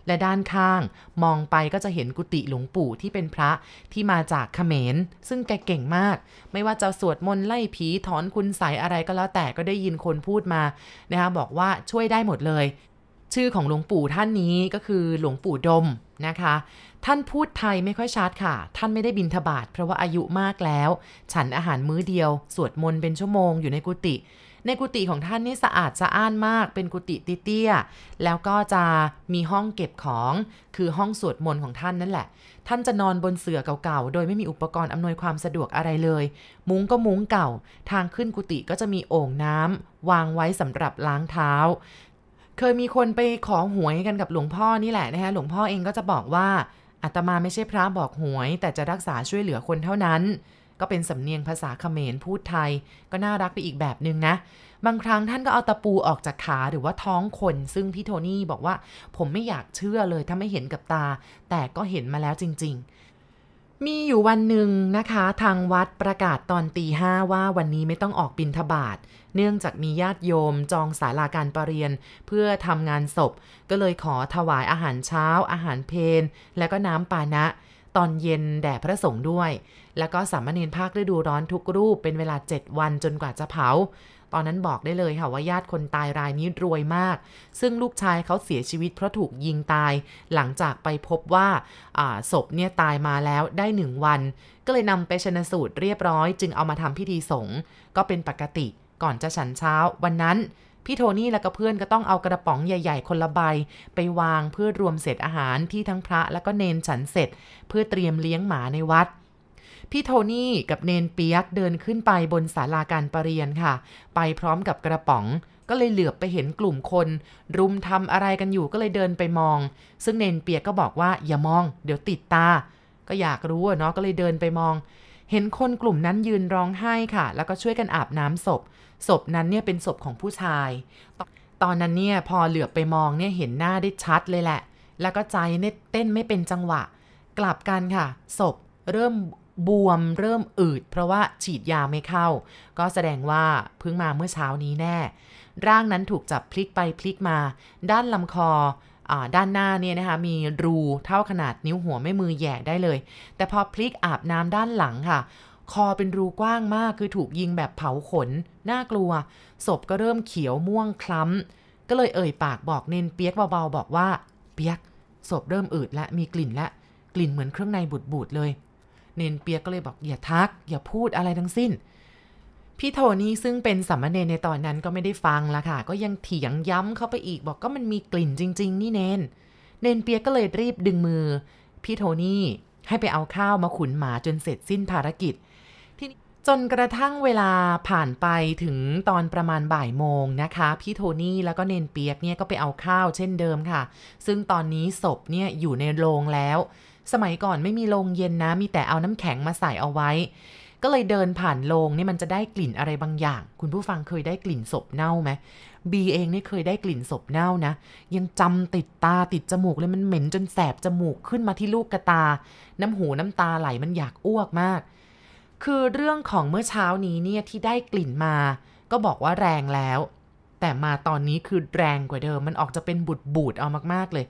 และด้านข้างมองไปก็จะเห็นกุฏิหลวงปู่ที่เป็นพระที่มาจากเขมร ซึ่งแกเก่งมาก ไม่ว่าจะสวดมนต์ไล่ผีถอนคุณใสอะไรก็แล้วแต่ก็ได้ยินคนพูดมานะคะบอกว่าช่วยได้หมดเลย ชื่อของหลวงปู่ท่านนี้ก็คือหลวงปู่ดมนะคะท่านพูดไทยไม่ค่อยชัดค่ะ ท่านไม่ได้บินทบาทเพราะว่าอายุมากแล้ว ฉันอาหารมื้อเดียว สวดมนต์เป็นชั่วโมงอยู่ในกุฏิ ในกุฏิของท่านนี่สะอาดสะอ้านมากเป็นกุฏิเตี้ยๆแล้วก็จะมีห้องเก็บของคือห้องสวดมนต์ของท่านนั่นแหละ ท่านจะนอนบนเสื่อเก่าๆ โดยไม่มีอุปกรณ์อำนวยความสะดวกอะไรเลย มุ้งก็มุ้งเก่า ทางขึ้นกุฏิก็จะมีโอ่งน้ำวางไว้สำหรับล้างเท้า เคยมีคนไปขอหวยกันกับหลวงพ่อนี่แหละนะคะหลวงพ่อเองก็จะบอกว่าอาตมาไม่ใช่พระบอกหวย แต่จะรักษาช่วยเหลือคนเท่านั้น ก็เป็นสำเนียงภาษาเขมรพูดไทยก็น่ารักไปอีกแบบนึงนะ บางครั้งท่านก็เอาตะปูออกจากขาหรือว่าท้องคน ซึ่งพี่โทนี่บอกว่า ผมไม่อยากเชื่อเลยถ้าไม่เห็นกับตา แต่ก็เห็นมาแล้วจริง ๆมีอยู่วันหนึ่งนะคะทางวัดประกาศตอนตีห้าว่าวันนี้ไม่ต้องออกบินทบาท เนื่องจากมีญาติโยมจองศาลาการประเรียนเพื่อทำงานศพ ก็เลยขอถวายอาหารเช้าอาหารเพนและก็น้ำปานะ ตอนเย็นแด่พระสงฆ์ด้วย แล้วก็สามเณรภาคฤดูร้อนทุกรูปเป็นเวลา 7 วันจนกว่าจะเผาตอนนั้นบอกได้เลยค่ะว่าญาติคนตายรายนี้รวยมาก ซึ่งลูกชายเขาเสียชีวิตเพราะถูกยิงตาย หลังจากไปพบว่าศพเนี่ยตายมาแล้วได้หนึ่งวัน ก็เลยนำไปชนสูตรเรียบร้อยจึงเอามาทำพิธีสงฆ์ก็เป็นปกติ ก่อนจะฉันเช้า วันนั้น พี่โทนี่และก็เพื่อนก็ต้องเอากระป๋องใหญ่ๆคนละใบ ไปวางเพื่อรวมเศษอาหารที่ทั้งพระและก็เนนฉันเสร็จ เพื่อเตรียมเลี้ยงหมาในวัดพี่โทนี่ กับเนนเปียกเดินขึ้นไปบนศาลาการประเรียนค่ะ ไปพร้อมกับกระป๋องก็เลยเหลือบไปเห็นกลุ่มคน รุมทำอะไรกันอยู่ก็เลยเดินไปมอง ซึ่งเนนเปียกก็บอกว่าอย่ามอง เดี๋ยวติดตาก็อยากรู้เนาะก็เลยเดินไปมอง เห็นคนกลุ่มนั้นยืนร้องไห้ค่ะ แล้วก็ช่วยกันอาบน้ำศพศพนั้นเนี่ยเป็นศพของผู้ชาย ตอนนั้นเนี่ยพอเหลือบไปมองเนี่ยเห็นหน้าได้ชัดเลยแหละ แล้วก็ใจเนี่ยเต้นไม่เป็นจังหวะ กลับกันค่ะ ศพเริ่มบวมเริ่มอืด เพราะว่าฉีดยาไม่เข้า ก็แสดงว่าเพิ่งมาเมื่อเช้านี้แน่ ร่างนั้นถูกจับ พลิกไปพลิกมา ด้านลำคอด้านหน้าเนี่ยนะคะมีรู เท่าขนาดนิ้วหัวไม่มือแย่ได้เลย แต่พอ พลิกอาบน้ำด้านหลังค่ะ คอเป็นรูกว้างมากคือถูกยิงแบบเผาขน น่ากลัว ศพก็เริ่มเขียวม่วงคล้ำก็เลยเอ่ยปากบอกเนนเปียกเบาๆบอกว่า เปียกศพเริ่มอืดและมีกลิ่นและกลิ่นเหมือนเครื่องในบูดๆเลยเนนเปียกก็เลยบอกอย่าทัก อย่าพูดอะไรทั้งสิ้น พี่โทนี่ซึ่งเป็นสัมมเนในตอนนั้นก็ไม่ได้ฟังละค่ะ ก็ยังเถียงย้ำเข้าไปอีกบอกก็มันมีกลิ่นจริง ๆ นี่เนนเนนเปียกก็เลยรีบดึงมือ พี่โทนี่ให้ไปเอาข้าวมาขุนหมาจนเสร็จสิ้นภารกิจจนกระทั่งเวลาผ่านไปถึงตอนประมาณบ่ายโมงนะคะพี่โทนี่แล้วก็เนนเปียกเนี่ยก็ไปเอาข้าวเช่นเดิมค่ะ ซึ่งตอนนี้ศพเนี่ยอยู่ในโรงแล้วสมัยก่อนไม่มีโรงเย็นนะ มีแต่เอาน้ำแข็งมาใส่เอาไว้ ก็เลยเดินผ่านโรงนี่มันจะได้กลิ่นอะไรบางอย่าง คุณผู้ฟังเคยได้กลิ่นศพเน่าไหมบีเองนี่เคยได้กลิ่นศพเน่านะยังจำติดตาติดจมูกเลย มันเหม็นจนแสบจมูกขึ้นมาที่ลูกกระตา น้ำหูน้ำตาไหล มันอยากอ้วกมาก คือเรื่องของเมื่อเช้านี้เนี่ยที่ได้กลิ่นมา ก็บอกว่าแรงแล้ว แต่มาตอนนี้คือแรงกว่าเดิมมันออกจะเป็นบูดบูดเอามากๆเลย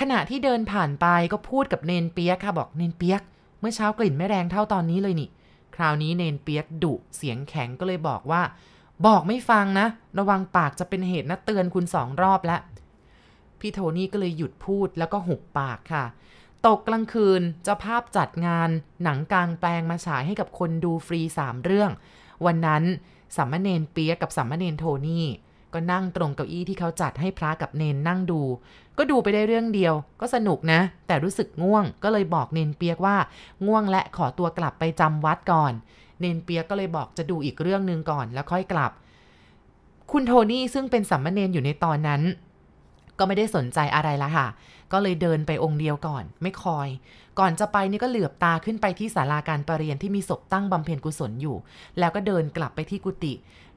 ขณะที่เดินผ่านไปก็พูดกับเนนเปียกค่ะ บอกเนนเปียก เมื่อเช้ากลิ่นไม่แรงเท่าตอนนี้เลยนี่ คราวนี้เนนเปียกดุเสียงแข็งก็เลยบอกว่า บอกไม่ฟังนะระวังปากจะเป็นเหตุนะเตือนคุณสองรอบแล้วพี่โทนี่ก็เลยหยุดพูดแล้วก็หุบปากค่ะตกกลางคืนเจ้าภาพจัดงานหนังกลางแปลงมาฉายให้กับคนดูฟรีสามเรื่อง วันนั้นสัมมเนนเปียกกับสัมมเนนโทนี่ก็นั่งตรงเก้าอี้ที่เขาจัดให้พระกับเนนนั่งดู ก็ดูไปได้เรื่องเดียว ก็สนุกนะ แต่รู้สึกง่วง ก็เลยบอกเนนเปียกว่าง่วงและขอตัวกลับไปจำวัดก่อน เนนเปียกก็เลยบอกจะดูอีกเรื่องหนึ่งก่อนแล้วค่อยกลับ คุณโทนี่ซึ่งเป็นสัมมเนนอยู่ในตอนนั้น ก็ไม่ได้สนใจอะไรละค่ะ ก็เลยเดินไปองค์เดียวก่อน ไม่คอย ก่อนจะไปนี่ก็เหลือบตาขึ้นไปที่ศาลาการประเรียนที่มีศพตั้งบำเพ็ญกุศลอยู่ แล้วก็เดินกลับไปที่กุฏิ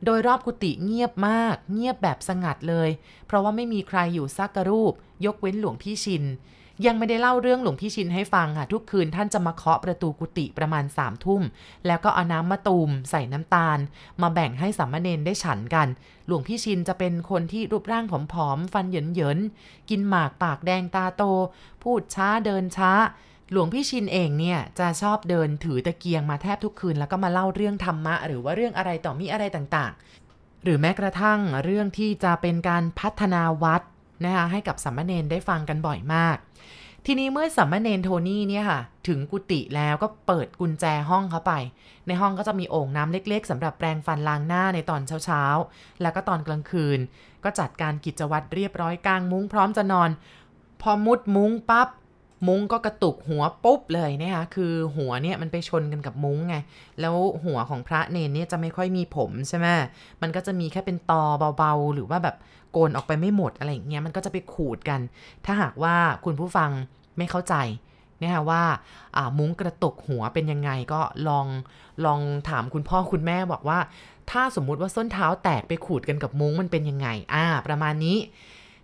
โดยรอบกุฏิเงียบมาก เงียบแบบสงัดเลยเพราะว่าไม่มีใครอยู่ซักกระรูป ยกเว้นหลวงพี่ชิน ยังไม่ได้เล่าเรื่องหลวงพี่ชินให้ฟังค่ะ ทุกคืนท่านจะมาเคาะประตูกุฏิประมาณสามทุ่ม แล้วก็เอาน้ำมาตูม ใส่น้ำตาล มาแบ่งให้สามเณรได้ฉันกัน หลวงพี่ชินจะเป็นคนที่รูปร่างผอมๆฟันเหยินๆกินหมากปากแดงตาโต พูดช้าเดินช้าหลวงพี่ชินเองเนี่ยจะชอบเดินถือตะเกียงมาแทบทุกคืนแล้วก็มาเล่าเรื่องธรรมะหรือว่าเรื่องอะไรต่อมีอะไรต่างๆ หรือแม้กระทั่งเรื่องที่จะเป็นการพัฒนาวัดนะคะให้กับสัมมเนนได้ฟังกันบ่อยมาก ทีนี้เมื่อสัมมเนนโทนี่เนี่ยค่ะถึงกุฏิแล้วก็เปิดกุญแจห้องเขาไป ในห้องก็จะมีโอ่งน้ำเล็กๆ สำหรับแปรงฟันล้างหน้าในตอนเช้าๆแล้วก็ตอนกลางคืน ก็จัดการกิจวัตรเรียบร้อยกลางมุ้งพร้อมจะนอนพอมุดมุ้งปับ๊บมุ้งก็กระตุกหัวปุ๊บเลยนะคะคือหัวเนี่ยมันไปชนกันกับมุ้งไงแล้วหัวของพระเนรเนี่ยจะไม่ค่อยมีผมใช่ไหมมันก็จะมีแค่เป็นตอเบาๆ หรือว่าแบบโกนออกไปไม่หมดอะไรอย่างเงี้ยมันก็จะไปขูดกัน ถ้าหากว่าคุณผู้ฟังไม่เข้าใจเนีคะว่ามุ้งกระตุกหัวเป็นยังไง ก็ลองลองถามคุณพ่อคุณแม่บอกว่า ถ้าสมมุติว่าส้นเท้าแตกไปขูดกันกับมุ้งมันเป็นยังไงอ่าประมาณนี้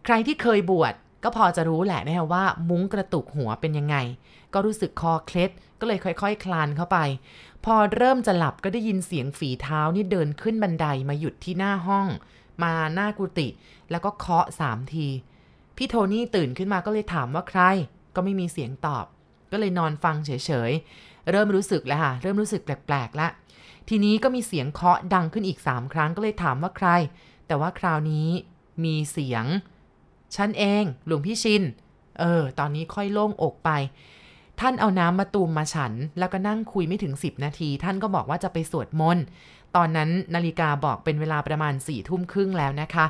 ใครที่เคยบวชก็พอจะรู้แหละนะคะว่ามุ้งกระตุกหัวเป็นยังไง ก็รู้สึกคอเคล็ด ก็เลยค่อยๆคคลานเข้าไป พอเริ่มจะหลับก็ได้ยินเสียงฝีเท้านี่เดินขึ้นบันไดมาหยุดที่หน้าห้อง มาหน้ากุฏิแล้วก็เคาะสามทีพี่โทนี่ตื่นขึ้นมาก็เลยถามว่าใคร ก็ไม่มีเสียงตอบ ก็เลยนอนฟังเฉยๆเริ่มรู้สึกแล้วค่ะ เริ่มรู้สึกแปลกๆละทีนี้ก็มีเสียงเคาะดังขึ้นอีกสามครั้งก็เลยถามว่าใคร แต่ว่าคราวนี้มีเสียงฉันเอง หลวงพี่ชิน เออ ตอนนี้ค่อยโล่งอกไป ท่านเอาน้ำมาตูมมาฉัน แล้วก็นั่งคุยไม่ถึง 10 นาที ท่านก็บอกว่าจะไปสวดมนต์ ตอนนั้นนาฬิกาบอกเป็นเวลาประมาณ4ี่ทุ่มครึ่งแล้วนะคะ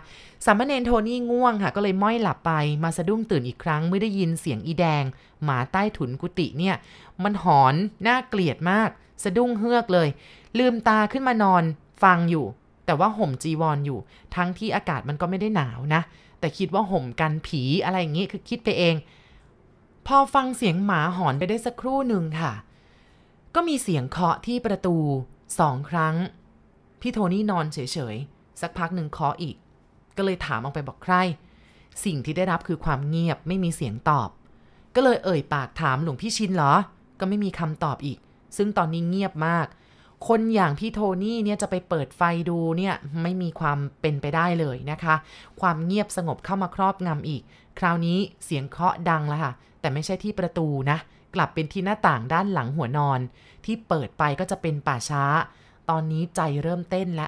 สามเณรโทนี่ง่วงค่ะ ก็เลยม้อยหลับไป มาสะดุ้งตื่นอีกครั้งเมื่อได้ยินเสียงอีแดง หมาใต้ถุนกุฏิเนี่ย มันหอน น่าเกลียดมาก สะดุ้งเฮือกเลย ลืมตาขึ้นมานอน ฟังอยู่ แต่ว่าห่มจีวรออยู่ ทั้งที่อากาศมันก็ไม่ได้หนาวนะแต่คิดว่าห่มกันผีอะไรอย่างงี้คือคิดไปเอง พอฟังเสียงหมาหอนไปได้สักครู่หนึ่งค่ะ ก็มีเสียงเคาะที่ประตูสองครั้งพี่โทนี่นอนเฉยๆ สักพักหนึ่งเคาะอีก ก็เลยถามออกไปบอกใคร สิ่งที่ได้รับคือความเงียบไม่มีเสียงตอบ ก็เลยเอ่ยปากถามหลวงพี่ชินเหรอ ก็ไม่มีคำตอบอีก ซึ่งตอนนี้เงียบมากคนอย่างพี่โทนี่เนี่ยจะไปเปิดไฟดูเนี่ย ไม่มีความเป็นไปได้เลยนะคะ ความเงียบสงบเข้ามาครอบงำอีก คราวนี้เสียงเคาะดังแล้วค่ะแต่ไม่ใช่ที่ประตูนะกลับเป็นที่หน้าต่างด้านหลังหัวนอน ที่เปิดไปก็จะเป็นป่าช้า ตอนนี้ใจเริ่มเต้นละ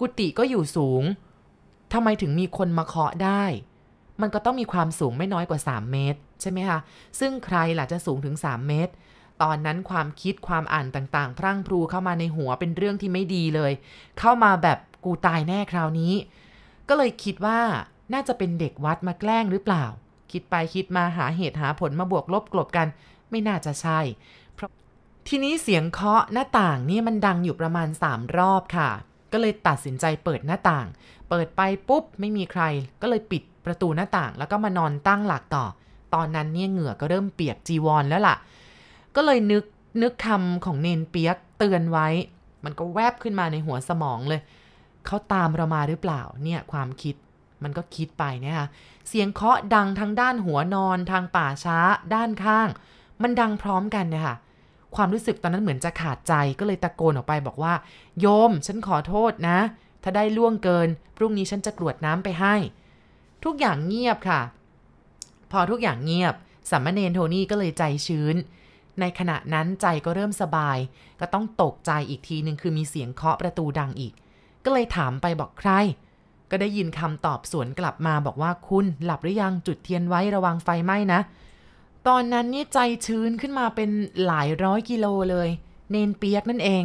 กุฏิก็อยู่สูงทำไมถึงมีคนมาเคาะได้ มันก็ต้องมีความสูงไม่น้อยกว่า 3 เมตรใช่ไหมคะซึ่งใครล่ะจะสูงถึง 3 เมตรตอนนั้นความคิดความอ่านต่าง ๆพรั่งพรูเข้ามาในหัวเป็นเรื่องที่ไม่ดีเลย เข้ามาแบบกูตายแน่คราวนี้ ก็เลยคิดว่าน่าจะเป็นเด็กวัดมาแกล้งหรือเปล่า คิดไปคิดมาหาเหตุหาผลมาบวกลบกลบกัน ไม่น่าจะใช่ เพราะทีนี้เสียงเคาะหน้าต่างนี่มันดังอยู่ประมาณ 3 รอบค่ะ ก็เลยตัดสินใจเปิดหน้าต่าง เปิดไปปุ๊บไม่มีใคร ก็เลยปิดประตูหน้าต่าง แล้วก็มานอนตั้งหลักต่อ ตอนนั้นเนี่ยเหงื่อก็เริ่มเปียกจีวร แล้วล่ะก็เลยนึกนึกคำของเนนเปียกเตือนไว้ มันก็แวบขึ้นมาในหัวสมองเลย เขาตามเรามาหรือเปล่า เนี่ยความคิด มันก็คิดไปเนี่ยค่ะ เสียงเคาะดังทั้งด้านหัวนอน ทางป่าช้า ด้านข้าง มันดังพร้อมกันเนี่ยค่ะ ความรู้สึกตอนนั้นเหมือนจะขาดใจก็เลยตะโกนออกไปบอกว่า โยม ฉันขอโทษนะ ถ้าได้ล่วงเกิน พรุ่งนี้ฉันจะกรวดน้ำไปให้ ทุกอย่างเงียบค่ะ พอทุกอย่างเงียบสัมมเนนโทนี่ก็เลยใจชื้นในขณะนั้นใจก็เริ่มสบาย ก็ต้องตกใจอีกทีนึงคือมีเสียงเคาะประตูดังอีก ก็เลยถามไปบอกใคร ก็ได้ยินคำตอบสวนกลับมาบอกว่าคุณหลับหรือยังจุดเทียนไว้ระวังไฟไหม้นะ ตอนนั้นนี่ใจชื้นขึ้นมาเป็นหลายร้อยกิโลเลย เนนเปียกนั่นเอง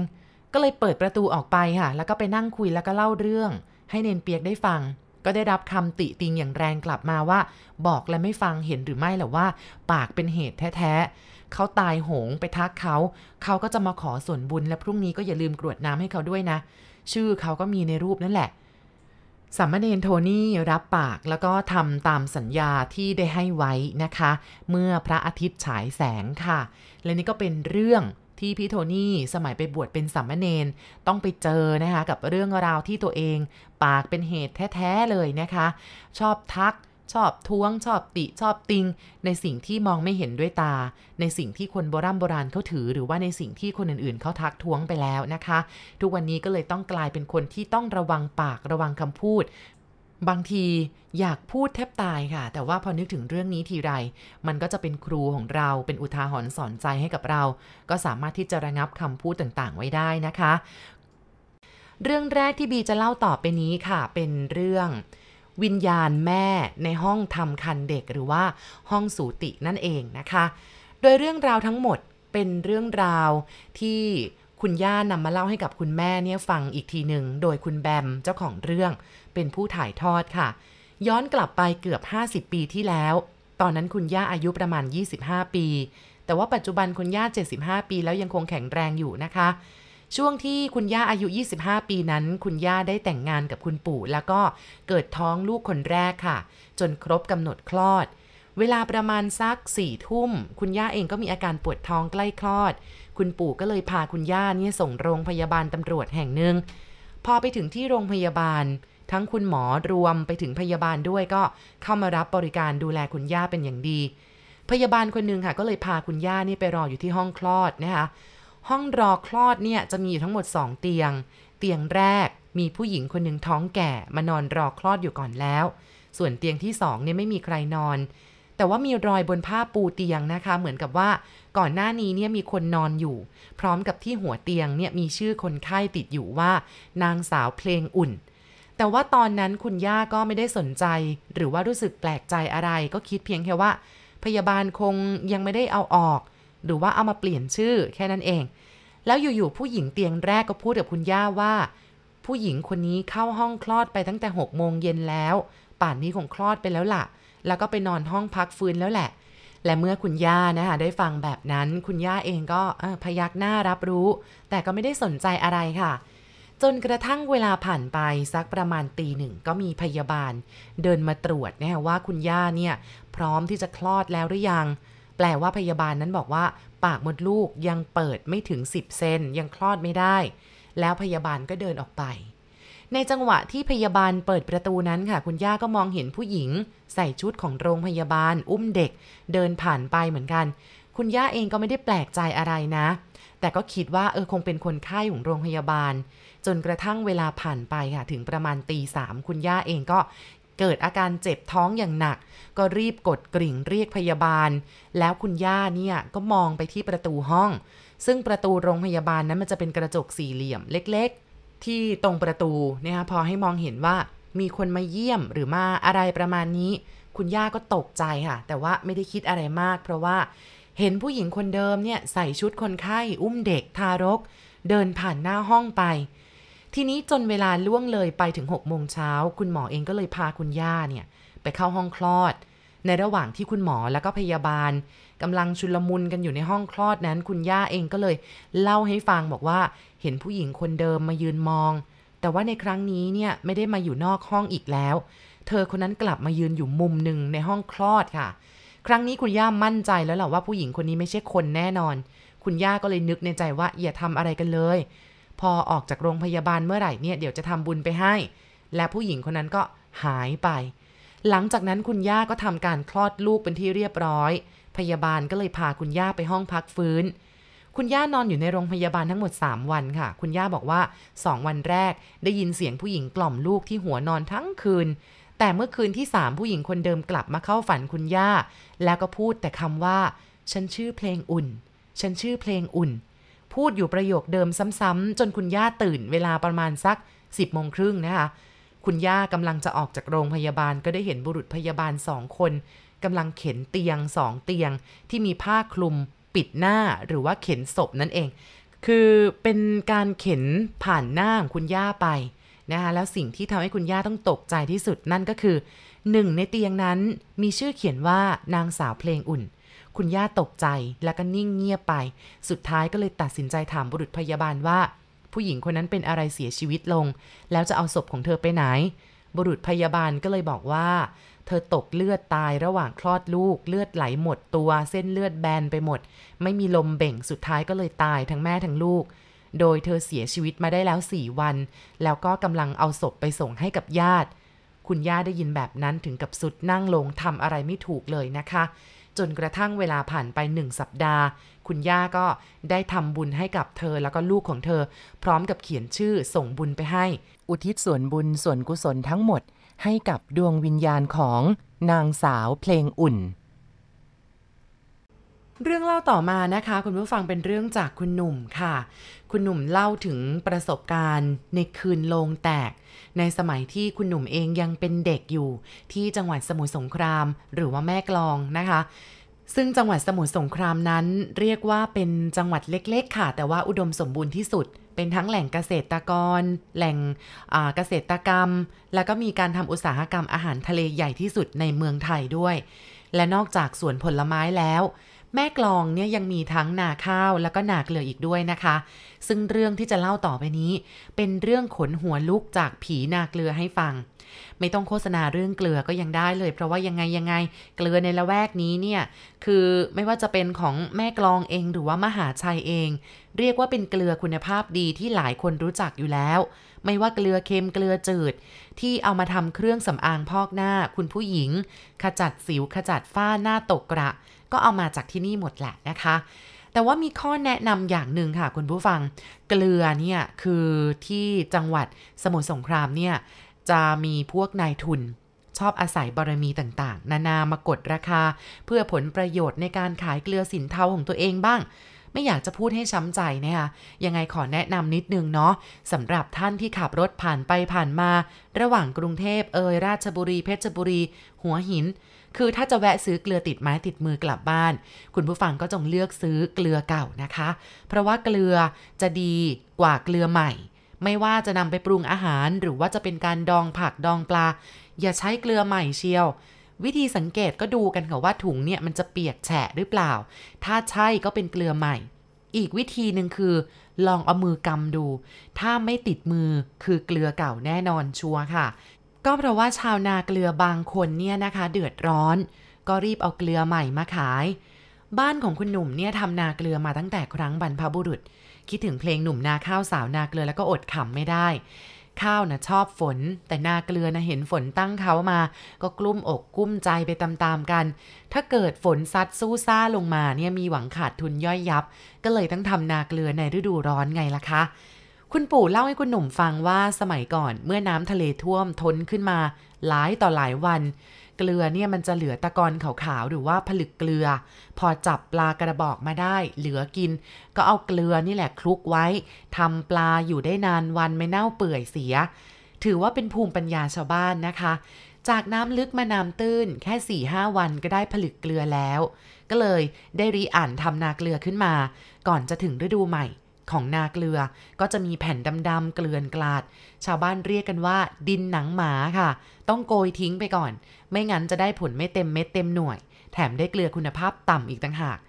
ก็เลยเปิดประตูออกไปค่ะ แล้วก็ไปนั่งคุยแล้วก็เล่าเรื่อง ให้เนนเปียกได้ฟัง ก็ได้รับคำติติงอย่างแรงกลับมาว่า บอกและไม่ฟังเห็นหรือไม่หล่ะว่า ปากเป็นเหตุแท้เขาตายโหงไปทักเขา เขาก็จะมาขอส่วนบุญและพรุ่งนี้ก็อย่าลืมกรวดน้ำให้เขาด้วยนะ ชื่อเขาก็มีในรูปนั่นแหละ สามเณรโทนี่รับปากแล้วก็ทำตามสัญญาที่ได้ให้ไว้นะคะ เมื่อพระอาทิตย์ฉายแสงค่ะ และนี่ก็เป็นเรื่องที่พี่โทนี่สมัยไปบวชเป็นสามเณรต้องไปเจอนะคะกับเรื่องราวที่ตัวเองปากเป็นเหตุแท้ๆเลยนะคะ ชอบทักชอบท้วงชอบติชอบติงในสิ่งที่มองไม่เห็นด้วยตา ในสิ่งที่คนโบราณโบราณเขาถือหรือว่าในสิ่งที่คนอื่น ๆเขาทักท้วงไปแล้วนะคะ ทุกวันนี้ก็เลยต้องกลายเป็นคนที่ต้องระวังปากระวังคำพูด บางทีอยากพูดแทบตายค่ะ แต่ว่าพอนึกถึงเรื่องนี้ทีไร มันก็จะเป็นครูของเราเป็นอุทาหรณ์สอนใจให้กับเรา ก็สามารถที่จะระงับคำพูดต่างๆไว้ได้นะคะ เรื่องแรกที่บีจะเล่าต่อไปนี้ค่ะ เป็นเรื่องวิญญาณแม่ในห้องทำคันเด็กหรือว่าห้องสูตินั่นเองนะคะ โดยเรื่องราวทั้งหมดเป็นเรื่องราวที่คุณย่านำมาเล่าให้กับคุณแม่เนี่ยฟังอีกทีหนึ่ง โดยคุณแบมเจ้าของเรื่อง เป็นผู้ถ่ายทอดค่ะ ย้อนกลับไปเกือบ 50 ปีที่แล้ว ตอนนั้นคุณย่าอายุประมาณ 25 ปี แต่ว่าปัจจุบันคุณย่า 75 ปีแล้วยังคงแข็งแรงอยู่นะคะช่วงที่คุณย่าอายุ 25 ปีนั้น คุณย่าได้แต่งงานกับคุณปู่ แล้วก็เกิดท้องลูกคนแรกค่ะ จนครบกำหนดคลอด เวลาประมาณสักสี่ทุ่ม คุณย่าเองก็มีอาการปวดท้องใกล้คลอด คุณปู่ก็เลยพาคุณย่าเนี่ยส่งโรงพยาบาลตำรวจแห่งหนึ่งพอไปถึงที่โรงพยาบาล ทั้งคุณหมอรวมไปถึงพยาบาลด้วยก็เข้ามารับบริการดูแลคุณย่าเป็นอย่างดี พยาบาลคนหนึ่งค่ะ ก็เลยพาคุณย่านี่ไปรออยู่ที่ห้องคลอดนะคะห้องรอคลอดเนี่ย จะมีอยู่ทั้งหมด 2 เตียง เตียงแรกมีผู้หญิงคนหนึ่งท้องแก่มานอนรอคลอดอยู่ก่อนแล้ว ส่วนเตียงที่ 2 เนี่ยไม่มีใครนอน แต่ว่ามีรอยบนผ้าปูเตียงนะคะ เหมือนกับว่าก่อนหน้านี้เนี่ยมีคนนอนอยู่ พร้อมกับที่หัวเตียงเนี่ย มีชื่อคนไข้ติดอยู่ว่านางสาวเพลงอุ่น แต่ว่าตอนนั้นคุณย่าก็ไม่ได้สนใจ หรือว่ารู้สึกแปลกใจอะไร ก็คิดเพียงแค่ว่า พยาบาลคงยังไม่ได้เอาออกหรือว่าเอามาเปลี่ยนชื่อแค่นั้นเอง แล้วอยู่ๆผู้หญิงเตียงแรกก็พูดกับคุณย่าว่า ผู้หญิงคนนี้เข้าห้องคลอดไปตั้งแต่หกโมงเย็นแล้ว ป่านนี้คงคลอดไปแล้วละ่ะ แล้วก็ไปนอนห้องพักฟื้นแล้วแหละ และเมื่อคุณย่านะคะได้ฟังแบบนั้นคุณย่าเองก็พยักหน้ารับรู้ แต่ก็ไม่ได้สนใจอะไรค่ะ จนกระทั่งเวลาผ่านไปสักประมาณตีหนึ่งก็มีพยาบาล เดินมาตรวจนะว่าคุณย่าเนี่ยพร้อมที่จะคลอดแล้วหรือยังแปลว่าพยาบาลนั้นบอกว่าปากมดลูกยังเปิดไม่ถึง 10เซนยังคลอดไม่ได้ แล้วพยาบาลก็เดินออกไปในจังหวะที่พยาบาลเปิดประตูนั้นค่ะ คุณย่าก็มองเห็นผู้หญิงใส่ชุดของโรงพยาบาล อุ้มเด็ก เดินผ่านไปเหมือนกัน คุณย่าเองก็ไม่ได้แปลกใจอะไรนะ แต่ก็คิดว่าเออคงเป็นคนไข้ของโรงพยาบาล จนกระทั่งเวลาผ่านไปค่ะถึงประมาณตีสามคุณย่าเองก็เกิดอาการเจ็บ ท้องอย่างหนัก ก็รีบกดกริ่งเรียกพยาบาล แล้วคุณ ย่าเนี่ยก็มองไปที่ประตูห้อง ซึ่งประตูโรงพยาบาลนั้นมันจะเป็นกระจกสี่เหลี่ยมเล็กๆ ที่ตรงประตูนะคะพอให้มองเห็นว่ามีคนมาเยี่ยมหรือมาอะไรประมาณนี้ คุณ ย่าก็ตกใจค่ะ แต่ว่าไม่ได้คิดอะไรมาก เพราะว่าเห็นผู้หญิงคนเดิมเนี่ยใส่ชุดคนไข้ อุ้มเด็ก ทารก เดินผ่านหน้าห้องไปทีนี้จนเวลาล่วงเลยไปถึง6โมงเช้าคุณหมอเองก็เลยพาคุณย่าเนี่ย ไปเข้าห้องคลอดในระหว่างที่คุณหมอและก็พยาบาลกำลังชุลมุนกันอยู่ในห้องคลอดนั้น คุณย่าเองก็เลยเล่าให้ฟังบอกว่า เห็นผู้หญิงคนเดิมมายืนมอง แต่ว่าในครั้งนี้เนี่ยไม่ได้มาอยู่นอกห้องอีกแล้ว เธอคนนั้นกลับมายืนอยู่มุมหนึ่งในห้องคลอดค่ะ ครั้งนี้คุณย่ามั่นใจแล้วแหละว่าผู้หญิงคนนี้ไม่ใช่คนแน่นอน คุณย่าก็เลยนึกในใจว่าอย่าทำอะไรกันเลยพอออกจากโรงพยาบาลเมื่อไหร่เนี่ย เดี๋ยวจะทำบุญไปให้ และผู้หญิงคนนั้นก็หายไป หลังจากนั้นคุณย่าก็ทำการคลอดลูกเป็นที่เรียบร้อย พยาบาลก็เลยพาคุณย่าไปห้องพักฟื้น คุณย่านอนอยู่ในโรงพยาบาลทั้งหมด 3 วันค่ะ คุณย่าบอกว่า 2 วันแรก ได้ยินเสียงผู้หญิงกล่อมลูกที่หัวนอนทั้งคืนแต่เมื่อคืนที่ 3 ผู้หญิงคนเดิมกลับมาเข้าฝันคุณย่าแล้วก็พูดแต่คำว่าฉันชื่อเพลงอุ่นฉันชื่อเพลงอุ่นพูดอยู่ประโยคเดิมซ้ำ ๆ จนคุณย่าตื่นเวลาประมาณสัก 10 โมงครึ่งนะคะคุณย่ากำลังจะออกจากโรงพยาบาลก็ได้เห็นบุรุษพยาบาลสองคนกำลังเข็นเตียงสองเตียง ที่มีผ้าคลุมปิดหน้าหรือว่าเข็นศพนั่นเอง คือเป็นการเข็นผ่านหน้าคุณย่าไป นะคะแล้วสิ่งที่ทำให้คุณย่าต้องตกใจที่สุดนั่นก็คือหนึ่งในเตียงนั้นมีชื่อเขียนว่านางสาวเพลงอุ่นคุณย่าตกใจแล้วก็นิ่งเงียบไป สุดท้ายก็เลยตัดสินใจถามบุรุษพยาบาลว่า ผู้หญิงคนนั้นเป็นอะไรเสียชีวิตลง แล้วจะเอาศพของเธอไปไหน บุรุษพยาบาลก็เลยบอกว่า เธอตกเลือดตายระหว่างคลอดลูก เลือดไหลหมดตัวเส้นเลือดแบนไปหมด ไม่มีลมเบ่ง สุดท้ายก็เลยตายทั้งแม่ทั้งลูก โดยเธอเสียชีวิตมาได้แล้วสี่วัน แล้วก็กำลังเอาศพไปส่งให้กับญาติ คุณย่าได้ยินแบบนั้นถึงกับสุดนั่งลงทำอะไรไม่ถูกเลยนะคะจนกระทั่งเวลาผ่านไปหนึ่งสัปดาห์ คุณย่าก็ได้ทำบุญให้กับเธอแล้วก็ลูกของเธอ พร้อมกับเขียนชื่อส่งบุญไปให้อุทิศส่วนบุญส่วนกุศลทั้งหมดให้กับดวงวิญญาณของนางสาวเพลงอุ่น เรื่องเล่าต่อมานะคะคุณผู้ฟังเป็นเรื่องจากคุณหนุ่มค่ะ คุณหนุ่มเล่าถึงประสบการณ์ในคืนโลงแตกในสมัยที่คุณหนุ่มเองยังเป็นเด็กอยู่ที่จังหวัดสมุทรสงครามหรือว่าแม่กลองนะคะ ซึ่งจังหวัดสมุทรสงครามนั้นเรียกว่าเป็นจังหวัดเล็กๆ ค่ะ แต่ว่าอุดมสมบูรณ์ที่สุด เป็นทั้งแหล่งเกษตรกร แหล่งเกษตรกรรม แล้วก็มีการทำอุตสาหกรรมอาหารทะเลใหญ่ที่สุดในเมืองไทยด้วย และนอกจากสวนผลไม้แล้วแม่กลองเนี่ยยังมีทั้งนาข้าวแล้วก็นาเกลืออีกด้วยนะคะ ซึ่งเรื่องที่จะเล่าต่อไปนี้เป็นเรื่องขนหัวลุกจากผีนาเกลือให้ฟัง ไม่ต้องโฆษณาเรื่องเกลือก็ยังได้เลยเพราะว่ายังไงยังไงเกลือในละแวกนี้เนี่ย คือไม่ว่าจะเป็นของแม่กลองเองหรือว่ามหาชัยเอง เรียกว่าเป็นเกลือคุณภาพดีที่หลายคนรู้จักอยู่แล้ว ไม่ว่าเกลือเค็มเกลือจืดที่เอามาทำเครื่องสำอางพอกหน้า คุณผู้หญิง ขจัดสิวขจัดฝ้าหน้าตกกระก็เอามาจากที่นี่หมดแหละนะคะ แต่ว่ามีข้อแนะนำอย่างหนึ่งค่ะคุณผู้ฟัง เกลือเนี่ยคือที่จังหวัดสมุทรสงครามเนี่ย จะมีพวกนายทุนชอบอาศัยบารมีต่างๆ นานามากดราคาเพื่อผลประโยชน์ในการขายเกลือสินเทาของตัวเองบ้าง ไม่อยากจะพูดให้ช้ำใจนะคะยังไงขอแนะนำนิดนึงเนาะสำหรับท่านที่ขับรถผ่านไปผ่านมา ระหว่างกรุงเทพเอยราชบุรีเพชรบุรี หัวหินคือถ้าจะแวะซื้อเกลือติดไม้ติดมือกลับบ้าน คุณผู้ฟังก็จงเลือกซื้อเกลือเก่านะคะ เพราะว่าเกลือจะดีกว่าเกลือใหม่ ไม่ว่าจะนำไปปรุงอาหารหรือว่าจะเป็นการดองผักดองปลา อย่าใช้เกลือใหม่เชียว วิธีสังเกตก็ดูกันค่ะว่าถุงเนี่ยมันจะเปียกแฉะหรือเปล่า ถ้าใช่ก็เป็นเกลือใหม่ อีกวิธีหนึ่งคือ ลองเอามือกำดู ถ้าไม่ติดมือคือเกลือเก่าแน่นอนชัวร์ค่ะก็เพราะว่าชาวนาเกลือบางคนเนี่ยนะคะเดือดร้อน ก็รีบเอาเกลือใหม่มาขาย บ้านของคุณหนุ่มเนี่ยทำนาเกลือมาตั้งแต่ครั้งบรรพบุรุษ คิดถึงเพลงหนุ่มนาข้าวสาวนาเกลือแล้วก็อดขำไม่ได้ ข้าวนะชอบฝนแต่นาเกลือนะเห็นฝนตั้งเขามา ก็กลุ้มอกกุ้มใจไปตามๆกัน ถ้าเกิดฝนซัดสู้ซ่าลงมาเนี่ยมีหวังขาดทุนย่อยยับ ก็เลยต้องทำนาเกลือในฤดูร้อนไงล่ะคะคุณปู่เล่าให้คุณหนุ่มฟังว่าสมัยก่อนเมื่อน้ำทะเลท่วมท้นขึ้นมาหลายต่อหลายวัน เกลือเนี่ยมันจะเหลือตะกอนขาวๆหรือว่าผลึกเกลือ พอจับปลากระบอกมาได้เหลือกินก็เอาเกลือนี่แหละคลุกไว้ทำปลาอยู่ได้นานวันไม่เน่าเปื่อยเสีย ถือว่าเป็นภูมิปัญญาชาวบ้านนะคะ จากน้ำลึกมาน้ำตื้นแค่4ี่ห้าวันก็ได้ผลึกเกลือแล้วก็เลยได้รีอ่านทำนาเกลือขึ้นมา ก่อนจะถึงฤดูใหม่ของนาเกลือก็จะมีแผ่นดำๆ เกลือนกลาด ชาวบ้านเรียกกันว่า ดินหนังหมาค่ะ ต้องโกยทิ้งไปก่อน ไม่งั้นจะได้ผลไม่เต็มเม็ดเต็มหน่วย แถมได้เกลือคุณภาพต่ำอีกต่างหาก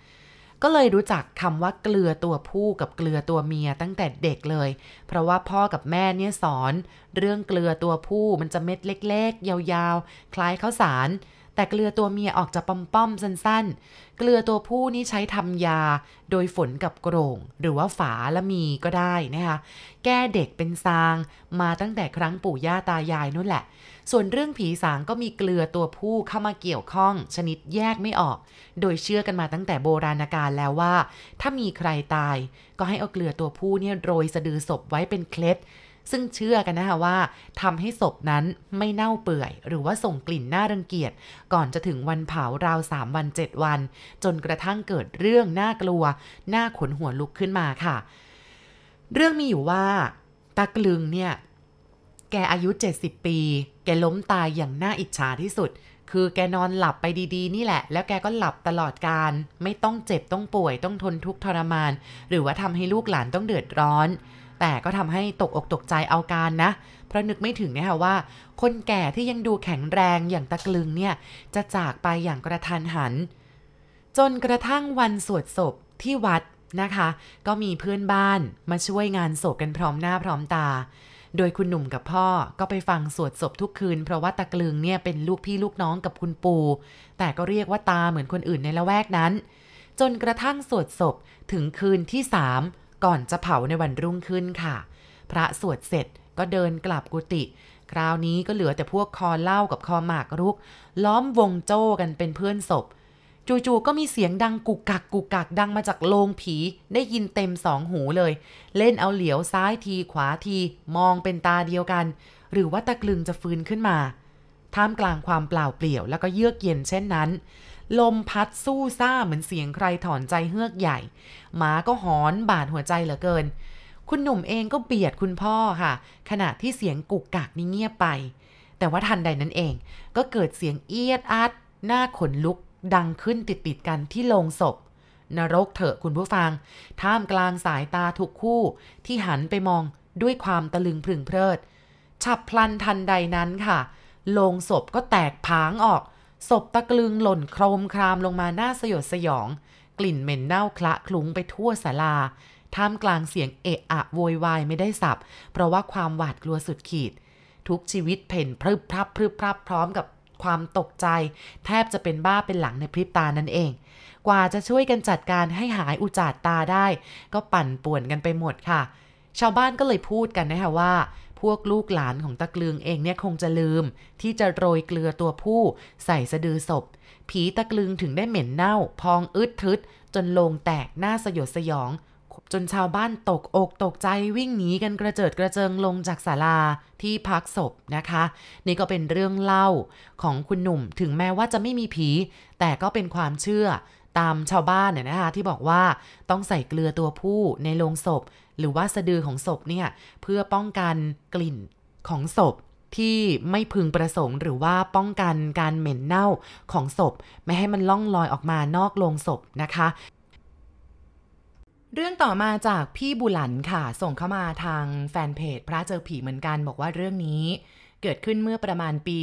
ก็เลยรู้จักคำว่าเกลือตัวผู้กับเกลือตัวเมีย ตั้งแต่เด็กเลย เพราะว่าพ่อกับแม่เนี่ยสอน เรื่องเกลือตัวผู้มันจะเม็ดเล็กๆ ยาวๆ คล้ายข้าวสารแต่เกลือตัวเมียออกจะป้อมๆสั้นๆ เกลือตัวผู้นี่ใช้ทำยาโดยฝนกับโกรงหรือว่าฝาละมีก็ได้นะคะแก้เด็กเป็นซางมาตั้งแต่ครั้งปู่ย่าตายายนู่นแหละ ส่วนเรื่องผีสาง ก็มีเกลือตัวผู้เข้ามาเกี่ยวข้องชนิดแยกไม่ออก โดยเชื่อกันมาตั้งแต่โบราณกาลแล้วว่า ถ้ามีใครตายก็ให้เอาเกลือตัวผู้เนี่ยโรยสะดือศพไว้เป็นเคล็ดซึ่งเชื่อกันนะคะว่าทำให้ศพนั้นไม่เน่าเปื่อย หรือว่าส่งกลิ่นน่ารังเกียจก่อนจะถึงวันเผาราว 3 วัน 7 วัน จนกระทั่งเกิดเรื่องน่ากลัวน่าขนหัวลุกขึ้นมาค่ะ เรื่องมีอยู่ว่า ตะกลึงเนี่ย แกอายุ 70 ปี แกล้มตายอย่างน่าอิจฉาที่สุด คือแกนอนหลับไปดี ๆ นี่แหละ แล้วแกก็หลับตลอดการไม่ต้องเจ็บต้องป่วยต้องทนทุกข์ทรมาน หรือว่าทำให้ลูกหลานต้องเดือดร้อนแต่ ก็ทำให้ตกอกตกใจเอาการนะ เพราะนึกไม่ถึงนะคะว่า คนแก่ที่ยังดูแข็งแรงอย่างตะกลึงเนี่ยจะจากไปอย่างกระทันหัน จนกระทั่งวันสวดศพที่วัดนะคะ ก็มีเพื่อนบ้านมาช่วยงานศพกันพร้อมหน้าพร้อมตา โดยคุณหนุ่มกับพ่อก็ไปฟังสวดศพทุกคืน เพราะว่าตะกลึงเนี่ยเป็นลูกพี่ลูกน้องกับคุณปู่แต่ก็เรียกว่าตาเหมือนคนอื่นในละแวกนั้น จนกระทั่งสวดศพถึงคืนที่สามก่อนจะเผาในวันรุ่งขึ้นค่ะ พระสวดเสร็จก็เดินกลับกุฏิ คราวนี้ก็เหลือแต่พวกคอเล่ากับคอหมากรุก ล้อมวงโจ้กันเป็นเพื่อนศพ จู่ๆก็มีเสียงดังกุกกักกุกกักดังมาจากโลงผี ได้ยินเต็มสองหูเลย เล่นเอาเหลียวซ้ายทีขวาทีมองเป็นตาเดียวกันหรือว่าตะกลึงจะฟื้นขึ้นมา ท่ามกลางความเปล่าเปลี่ยวแล้วก็เยือกเย็นเช่นนั้นลมพัดสู้ซ่าเหมือนเสียงใครถอนใจเฮือกใหญ่ หมาก็หอนบาดหัวใจเหลือเกิน คุณหนุ่มเองก็เบียดคุณพ่อค่ะ ขณะที่เสียงกุกกักนี่เงียบไป แต่ว่าทันใดนั้นเองก็เกิดเสียงเอียดอัดหน้าขนลุกดังขึ้นติดติดกันที่โลงศพ นรกเถอะคุณผู้ฟังท่ามกลางสายตาทุกคู่ที่หันไปมองด้วยความตะลึงพึงเพลิด ฉับพลันทันใดนั้นค่ะโลงศพก็แตกผางออกศพตะกลึงหล่นโครมครามลงมาหน้าสยดสยอง กลิ่นเหม็นเน่าคละคลุ้งไปทั่วศาลาท่ามกลางเสียงเอะอะโวยวายไม่ได้สับ เพราะว่าความหวาดกลัวสุดขีด ทุกชีวิตเพ่นพรึบพรับพรึบพรับพร้อมกับความตกใจแทบจะเป็นบ้าเป็นหลังในพริบตานั่นเอง กว่าจะช่วยกันจัดการให้หายอุจาดตาได้ ก็ปั่นป่วนกันไปหมดค่ะ ชาวบ้านก็เลยพูดกันนะคะว่าพวกลูกหลานของตะกลืงเองเนี่ยคงจะลืมที่จะโรยเกลือตัวผู้ ใส่สะดือศพผีตะกลืงถึงได้เหม็นเน่า พองอึดทึดจนโลงแตกหน้าสยดสยองจนชาวบ้านตกอกตกใจวิ่งหนีกันกระเจิดกระเจิงลงจากศาลาที่พักศพนะคะ นี่ก็เป็นเรื่องเล่าของคุณหนุ่มถึงแม้ว่าจะไม่มีผีแต่ก็เป็นความเชื่อ ตามชาวบ้านเนี่ยนะคะที่บอกว่าต้องใส่เกลือตัวผู้ในโลงศพหรือว่าสะดือของศพเนี่ย เพื่อป้องกันกลิ่นของศพ ที่ไม่พึงประสงค์หรือว่าป้องกันการเหม็นเน่าของศพ ไม่ให้มันล่องลอยออกมานอกโลงศพนะคะ เรื่องต่อมาจากพี่บุหลันค่ะ ส่งเข้ามาทางแฟนเพจพระเจอผีเหมือนกันบอกว่าเรื่องนี้เกิดขึ้นเมื่อประมาณปี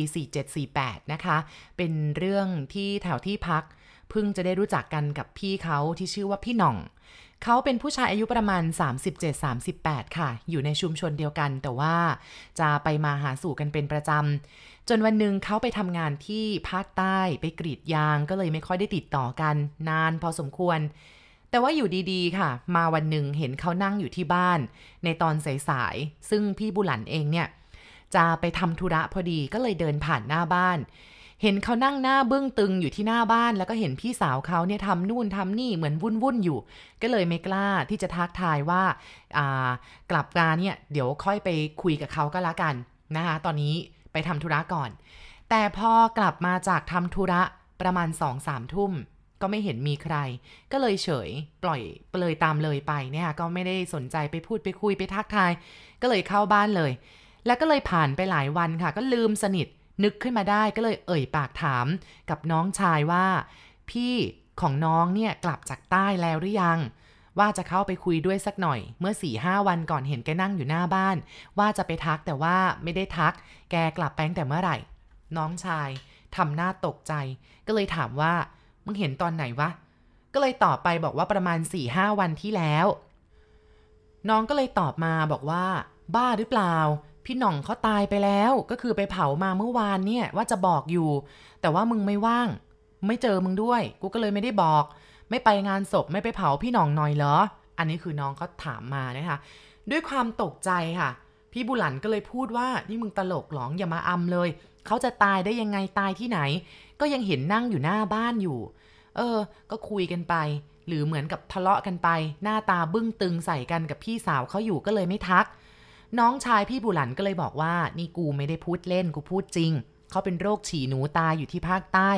4748 นะคะ เป็นเรื่องที่แถวที่พักเพิ่งจะได้รู้จักกันกับพี่เขาที่ชื่อว่าพี่หน่องเขาเป็นผู้ชายอายุประมาณ 37-38 ค่ะ อยู่ในชุมชนเดียวกัน แต่ว่าจะไปมาหาสู่กันเป็นประจำ จนวันหนึ่งเขาไปทำงานที่ภาคใต้ไปกรีดยางก็เลยไม่ค่อยได้ติดต่อกัน นานพอสมควร แต่ว่าอยู่ดีๆค่ะ มาวันหนึ่งเห็นเขานั่งอยู่ที่บ้าน ในตอนสายๆซึ่งพี่บุหลันเองเนี่ยจะไปทำธุระพอดีก็เลยเดินผ่านหน้าบ้านเห็นเขานั่งหน้าเบื้องตึงอยู่ที่หน้าบ้าน แล้วก็เห็นพี่สาวเขาเนี่ยทำนู่นทำนี่เหมือนวุ่นวุ่นอยู่ ก็เลยไม่กล้าที่จะทักทายว่ากลับกาเนี่ยเดี๋ยวค่อยไปคุยกับเขาก็แล้วกันนะคะตอนนี้ไปทำธุระก่อน แต่พอกลับมาจากทำธุระประมาณสองสามทุ่มก็ไม่เห็นมีใครก็เลยเฉยปล่อยเลยตามเลยไปเนี่ยก็ไม่ได้สนใจไปพูดไปคุยไปทักทาย ก็เลยเข้าบ้านเลย แล้วก็เลยผ่านไปหลายวันค่ะก็ลืมสนิทนึกขึ้นมาได้ก็เลยเอ่ยปากถามกับน้องชายว่า พี่ของน้องเนี่ยกลับจากใต้แล้วหรือยัง ว่าจะเข้าไปคุยด้วยสักหน่อยเมื่อสี่ห้าวันก่อนเห็นแกนั่งอยู่หน้าบ้าน ว่าจะไปทักแต่ว่าไม่ได้ทัก แกกลับแป้งแต่เมื่อไหร่ น้องชายทำหน้าตกใจ ก็เลยถามว่า มึงเห็นตอนไหนวะก็เลยตอบไปบอกว่าประมาณ4ี่ห้าวันที่แล้วน้องก็เลยตอบมาบอกว่า บ้าหรือเปล่าพี่หน่องเขาตายไปแล้วก็คือไปเผามาเมื่อวานเนี่ยว่าจะบอกอยู่ แต่ว่ามึงไม่ว่าง ไม่เจอมึงด้วย กูก็เลยไม่ได้บอก ไม่ไปงานศพไม่ไปเผาพี่หน่องหน่อยเหรออันนี้คือน้องเขาถามมานะคะด้วยความตกใจค่ะ พี่บุหลันก็เลยพูดว่า นี่มึงตลกหลองอย่ามาอำเลย เขาจะตายได้ยังไงตายที่ไหน ก็ยังเห็นนั่งอยู่หน้าบ้านอยู่ เออ ก็คุยกันไป หรือเหมือนกับทะเลาะกันไป หน้าตาบึ้งตึงใส่กันกับพี่สาวเขาอยู่ก็เลยไม่ทักน้องชายพี่บุหลันก็เลยบอกว่านี่กูไม่ได้พูดเล่นกูพูดจริง เขาเป็นโรคฉี่หนูตายอยู่ที่ภาคใต้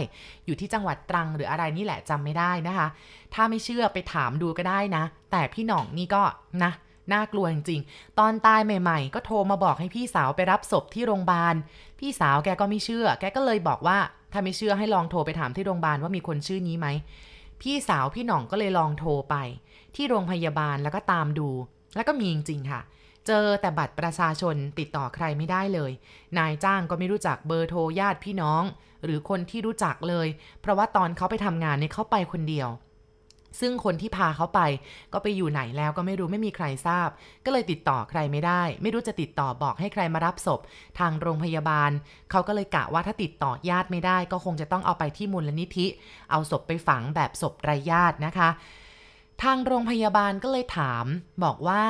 อยู่ที่จังหวัดตรังหรืออะไรนี่แหละจำไม่ได้นะคะ ถ้าไม่เชื่อไปถามดูก็ได้นะ แต่พี่หน่องนี่ก็นะน่ากลัวจริงๆตอนตายใหม่ๆ ก็โทรมาบอกให้พี่สาวไปรับศพที่โรงพยาบาล พี่สาวแกก็ไม่เชื่อแกก็เลยบอกว่าถ้าไม่เชื่อให้ลองโทรไปถามที่โรงพยาบาลว่ามีคนชื่อนี้ไหมพี่สาวพี่หน่องก็เลยลองโทรไป ที่โรงพยาบาลแล้วก็ตามดู แล้วก็มีจริงๆค่ะเจอแต่บัตรประชาชนติดต่อใครไม่ได้เลย นายจ้างก็ไม่รู้จักเบอร์โทรญาติพี่น้อง หรือคนที่รู้จักเลย เพราะว่าตอนเขาไปทำงานเนี่ยเขาไปคนเดียว ซึ่งคนที่พาเขาไปก็ไปอยู่ไหนแล้วก็ไม่รู้ไม่มีใครทราบ ก็เลยติดต่อใครไม่ได้ ไม่รู้จะติดต่อบอกให้ใครมารับศพ ทางโรงพยาบาล เขาก็เลยกะว่าถ้าติดต่อญาติไม่ได้ ก็คงจะต้องเอาไปที่มูลนิธิ เอาศพไปฝังแบบศพไร้ญาตินะคะ ทางโรงพยาบาลก็เลยถาม บอกว่า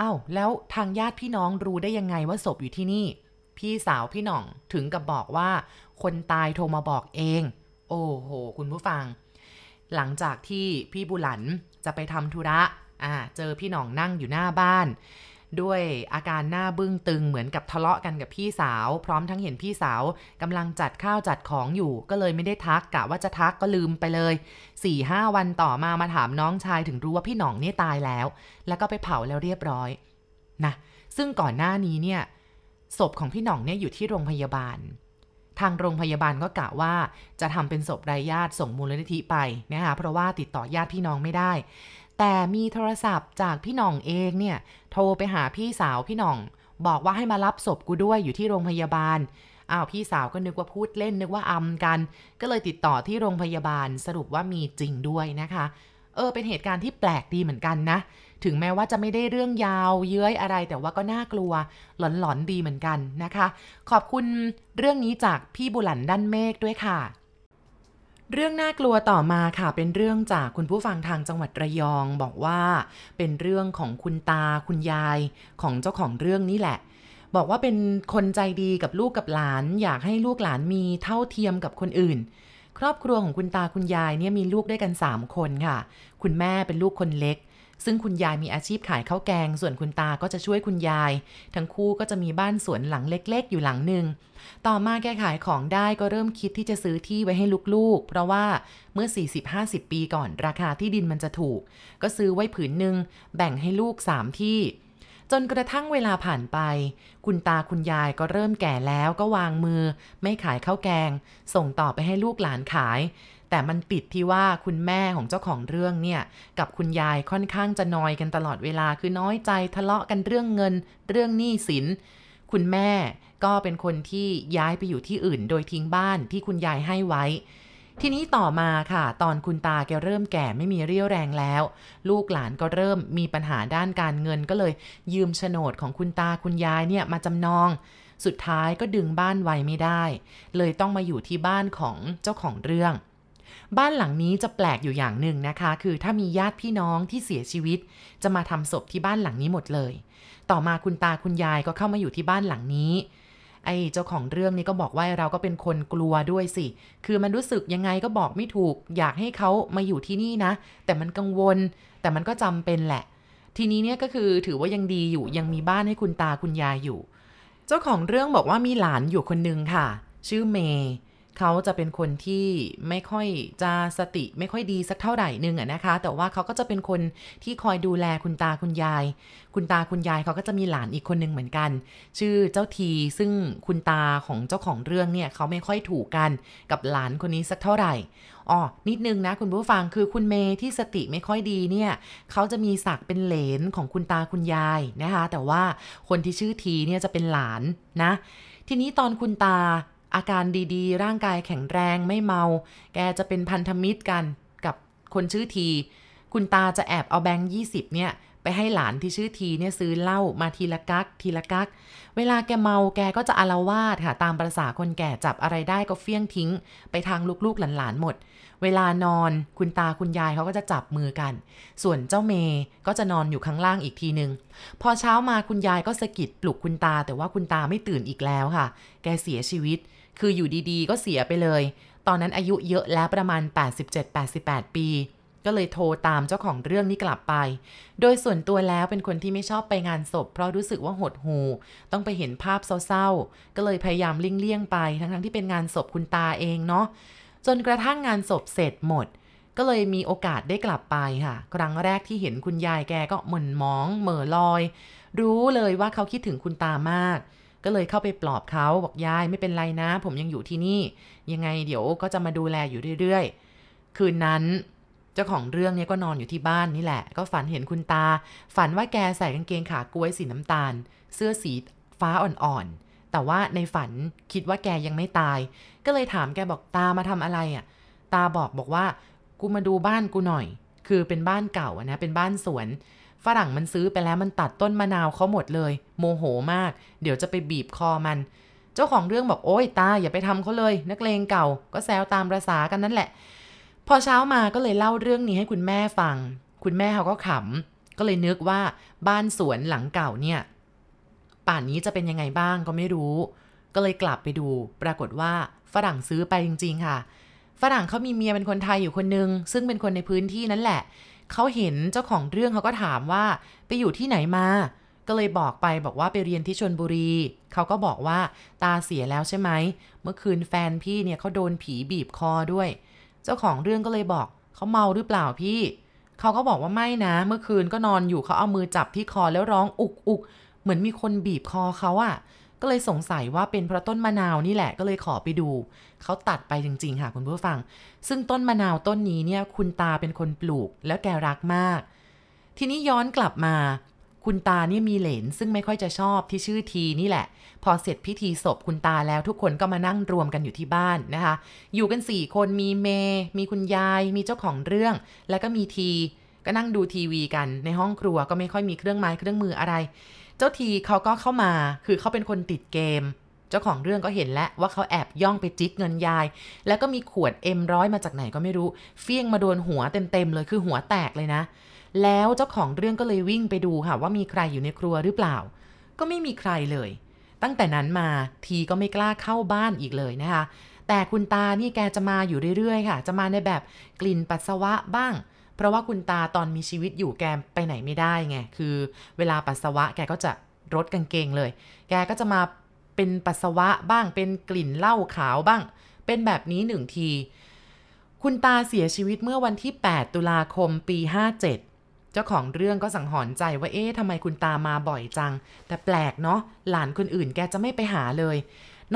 อ้าวแล้วทางญาติพี่น้องรู้ได้ยังไงว่าศพอยู่ที่นี่ พี่สาวพี่หน่องถึงกับบอกว่า คนตายโทรมาบอกเอง โอ้โห คุณผู้ฟัง หลังจากที่พี่บุหลันจะไปทำธุระ อ่า เจอพี่หน่องนั่งอยู่หน้าบ้านด้วยอาการหน้าบึ้งตึงเหมือนกับทะเลาะกันกับพี่สาวพร้อมทั้งเห็นพี่สาวกำลังจัดข้าวจัดของอยู่ ก็เลยไม่ได้ทักกะว่าจะทักก็ลืมไปเลย4ี่ห้าวันต่อมามาถามน้องชายถึงรู้ว่าพี่หน่องเนี่ยตายแล้ว แล้วก็ไปเผาแล้วเรียบร้อยนะซึ่งก่อนหน้านี้เนี่ย ศพของพี่หน่องเนี่ยอยู่ที่โรงพยาบาล ทางโรงพยาบาลก็กะว่าจะทำเป็นศพรายญาติส่งมูลนิธิไปนะคะเพราะว่าติดต่อญาติพี่น้องไม่ได้แต่มีโทรศัพท์จากพี่หน่องเองเนี่ย โทรไปหาพี่สาวพี่หน่องบอกว่าให้มารับศพกูด้วยอยู่ที่โรงพยาบาลอ้าวพี่สาวก็นึกว่าพูดเล่นนึกว่าอำกัน ก็เลยติดต่อที่โรงพยาบาลสรุปว่ามีจริงด้วยนะคะ เออ เป็นเหตุการณ์ที่แปลกดีเหมือนกันนะ ถึงแม้ว่าจะไม่ได้เรื่องยาวเย้ยอะไรแต่ว่าก็น่ากลัว หลอนๆดีเหมือนกันนะคะ ขอบคุณเรื่องนี้จากพี่บุหลันด้านเมฆด้วยค่ะเรื่องน่ากลัวต่อมาค่ะเป็นเรื่องจากคุณผู้ฟังทางจังหวัดระยองบอกว่า เป็นเรื่องของคุณตาคุณยายของเจ้าของเรื่องนี่แหละ บอกว่าเป็นคนใจดีกับลูกกับหลาน อยากให้ลูกหลานมีเท่าเทียมกับคนอื่น ครอบครัวของคุณตาคุณยายเนี่ยมีลูกด้วยกัน 3 คนค่ะ คุณแม่เป็นลูกคนเล็กซึ่งคุณยายมีอาชีพขายข้าวแกง ส่วนคุณตาก็จะช่วยคุณยาย ทั้งคู่ก็จะมีบ้านสวนหลังเล็กๆอยู่หลังหนึ่ง ต่อมาแกขายของได้ก็เริ่มคิดที่จะซื้อที่ไว้ให้ลูกๆ เพราะว่าเมื่อ 40-50 ปีก่อนราคาที่ดินมันจะถูก ก็ซื้อไว้ผืนหนึ่งแบ่งให้ลูก3ที่ จนกระทั่งเวลาผ่านไป คุณตาคุณยายก็เริ่มแก่แล้วก็วางมือ ไม่ขายข้าวแกง ส่งต่อไปให้ลูกหลานขายแต่มันติดที่ว่าคุณแม่ของเจ้าของเรื่องเนี่ยกับคุณยายค่อนข้างจะนอยกันตลอดเวลาคือน้อยใจทะเลาะกันเรื่องเงินเรื่องหนี้สิน คุณแม่ก็เป็นคนที่ย้ายไปอยู่ที่อื่น โดยทิ้งบ้านที่คุณยายให้ไว้ ทีนี้ต่อมาค่ะ ตอนคุณตาแกเริ่มแก่ไม่มีเรี่ยวแรงแล้ว ลูกหลานก็เริ่มมีปัญหาด้านการเงิน ก็เลยยืมโฉนดของคุณตาคุณยายเนี่ยมาจำนอง สุดท้ายก็ดึงบ้านไว้ไม่ได้ เลยต้องมาอยู่ที่บ้านของเจ้าของเรื่องบ้านหลังนี้จะแปลกอยู่อย่างหนึ่งนะคะ คือถ้ามีญาติพี่น้องที่เสียชีวิต จะมาทำศพที่บ้านหลังนี้หมดเลย ต่อมาคุณตาคุณยายก็เข้ามาอยู่ที่บ้านหลังนี้ ไอ้เจ้าของเรื่องนี้ก็บอกว่าเราก็เป็นคนกลัวด้วยสิ คือมันรู้สึกยังไงก็บอกไม่ถูก อยากให้เขามาอยู่ที่นี่นะ แต่มันกังวล แต่มันก็จำเป็นแหละ ทีนี้เนี่ยก็คือถือว่ายังดีอยู่ยังมีบ้านให้คุณตาคุณยายอยู่ เจ้าของเรื่องบอกว่ามีหลานอยู่คนนึงค่ะ ชื่อเมย์เขาจะเป็นคนที่ไม่ค่อยจะสติไม่ค่อยดีสักเท่าไหร่นึงอะนะคะ แต่ว่าเขาก็จะเป็นคนที่คอยดูแลคุณตาคุณยาย คุณตาคุณยายเขาก็จะมีหลานอีกคนนึงเหมือนกัน ชื่อเจ้าทีซึ่งคุณตาของเจ้าของเรื่องเนี่ยเขาไม่ค่อยถูกกันกับหลานคนนี้สักเท่าไหร่อ๋อนิดนึงนะคุณผู้ฟังคือคุณเมย์ที่สติไม่ค่อยดีเนี่ยเขาจะมีศักเป็นเหลนของคุณตาคุณยายนะคะ แต่ว่าคนที่ชื่อทีเนี่ยจะเป็นหลานนะทีนี้ตอนคุณตาอาการดี ๆ ร่างกายแข็งแรงไม่เมา แกจะเป็นพันธมิตรกันกับคนชื่อที คุณตาจะแอบเอาแบงค์20 เนี่ย ไปให้หลานที่ชื่อทีเนี่ย ซื้อเหล้ามาทีละกัก ทีละกัก เวลาแกเมาแกก็จะอารวาดค่ะ ตามประษาคนแก่จับอะไรได้ก็เฟี้ยงทิ้ง ไปทางลูก ๆ หลานๆ หมด เวลานอนคุณตาคุณยายเขาก็จะจับมือกัน ส่วนเจ้าเมย์ก็จะนอนอยู่ข้างล่างอีกทีหนึ่งพอเช้ามาคุณยายก็สะกิดปลุกคุณตา แต่ว่าคุณตาไม่ตื่นอีกแล้วค่ะ แกเสียชีวิตคืออยู่ดีๆ ก็เสียไปเลย ตอนนั้นอายุเยอะแล้วประมาณ 87-88 ปี ก็เลยโทรตามเจ้าของเรื่องนี้กลับไป โดยส่วนตัวแล้วเป็นคนที่ไม่ชอบไปงานศพ เพราะรู้สึกว่าหดหู ต้องไปเห็นภาพเศร้าๆ ก็เลยพยายามเลี่ยงๆไป ทั้งๆที่เป็นงานศพคุณตาเองเนาะ จนกระทั่งงานศพเสร็จหมด ก็เลยมีโอกาสได้กลับไปค่ะ ครั้งแรกที่เห็นคุณยายแกก็หม่นมอง เหม่อลอย รู้เลยว่าเขาคิดถึงคุณตามากก็เลยเข้าไปปลอบเขาบอกยายไม่เป็นไรนะ ผมยังอยู่ที่นี่ ยังไงเดี๋ยวก็จะมาดูแลอยู่เรื่อย ๆ คืนนั้นเจ้าของเรื่องเนี่ยก็นอนอยู่ที่บ้านนี่แหละ ก็ฝันเห็นคุณตา ฝันว่าแกใส่กางเกงขากล้วยสีน้ำตาล เสื้อสีฟ้าอ่อนๆแต่ว่าในฝันคิดว่าแกยังไม่ตาย ก็เลยถามแกบอกตามาทำอะไรอะ่ะ ตาบอกบอกว่ากูมาดูบ้านกูหน่อย คือเป็นบ้านเก่านะเป็นบ้านสวนฝรั่งมันซื้อไปแล้วมันตัดต้นมะนาวเขาหมดเลย โมโหมากเดี๋ยวจะไปบีบคอมัน เจ้าของเรื่องบอกโอ้ยตาอย่าไปทำเขาเลย นักเลงเก่าก็แซวตามประษากันนั่นแหละ พอเช้ามาก็เลยเล่าเรื่องนี้ให้คุณแม่ฟัง คุณแม่เขาก็ขำก็เลยนึกว่าบ้านสวนหลังเก่าเนี่ย ป่านนี้จะเป็นยังไงบ้างก็ไม่รู้ ก็เลยกลับไปดู ปรากฏว่า ฝรั่งซื้อไปจริง ๆค่ะ ฝรั่งเขามีเมียเป็นคนไทยอยู่คนนึง ซึ่งเป็นคนในพื้นที่นั่นแหละเขาเห็นเจ้าของเรื่องเขาก็ถามว่าไปอยู่ที่ไหนมา ก็เลยบอกไปบอกว่าไปเรียนที่ชนบุรี เขาก็บอกว่าตาเสียแล้วใช่ไหม เมื่อคืนแฟนพี่เนี่ยเขาโดนผีบีบคอด้วย เจ้าของเรื่องก็เลยบอก เขาเมาหรือเปล่าพี่ เขาก็บอกว่าไม่นะ เมื่อคืนก็นอนอยู่เขาเอามือจับที่คอแล้วร้องอุกอุก เหมือนมีคนบีบคอเขาอะ่ะก็เลยสงสัยว่าเป็นเพราะต้นมะนาวนี่แหละก็เลยขอไปดูเขาตัดไปจริงๆค่ะคุณผู้ฟังซึ่งต้นมะนาวต้นนี้เนี่ย คุณตาเป็นคนปลูกแล้วแกรักมาก ทีนี้ย้อนกลับมาคุณตาเนี่ยมีเหลน ซึ่งไม่ค่อยจะชอบที่ชื่อทีนี่แหละ พอเสร็จพิธีศพคุณตาแล้วทุกคนก็มานั่งรวมกันอยู่ที่บ้านนะคะ อยู่กัน 4 คนมีเม มีคุณยาย มีเจ้าของเรื่อง แล้วก็มีที ก็นั่งดูทีวี กันในห้องครัวก็ไม่ค่อยมีเครื่องไม้เครื่องมืออะไรเจ้าทีเขาก็เข้ามา คือเขาเป็นคนติดเกม เจ้าของเรื่องก็เห็นแล้วว่าเขาแอบย่องไปจิกเงินยาย แล้วก็มีขวดเอ็มร้อยมาจากไหนก็ไม่รู้ เฟี้ยงมาโดนหัวเต็มๆเลย คือหัวแตกเลยนะ แล้วเจ้าของเรื่องก็เลยวิ่งไปดูค่ะ ว่ามีใครอยู่ในครัวหรือเปล่า ก็ไม่มีใครเลย ตั้งแต่นั้นมาทีก็ไม่กล้าเข้าบ้านอีกเลยนะคะ แต่คุณตานี่แกจะมาอยู่เรื่อยๆ ค่ะ จะมาในแบบกลิ่นปัสสาวะบ้างเพราะว่าคุณตาตอนมีชีวิตอยู่แกไปไหนไม่ได้ไง คือเวลาปัสสาวะแกก็จะรดกางเกงเลย แกก็จะมาเป็นปัสสาวะบ้างเป็นกลิ่นเหล้าขาวบ้าง เป็นแบบนี้หนึ่งที คุณตาเสียชีวิตเมื่อวันที่ 8 ตุลาคมปี 57 เจ้าของเรื่องก็สังหรณ์ใจว่าเอ๊ะทำไมคุณตามาบ่อยจัง แต่แปลกเนาะหลานคนอื่นแกจะไม่ไปหาเลย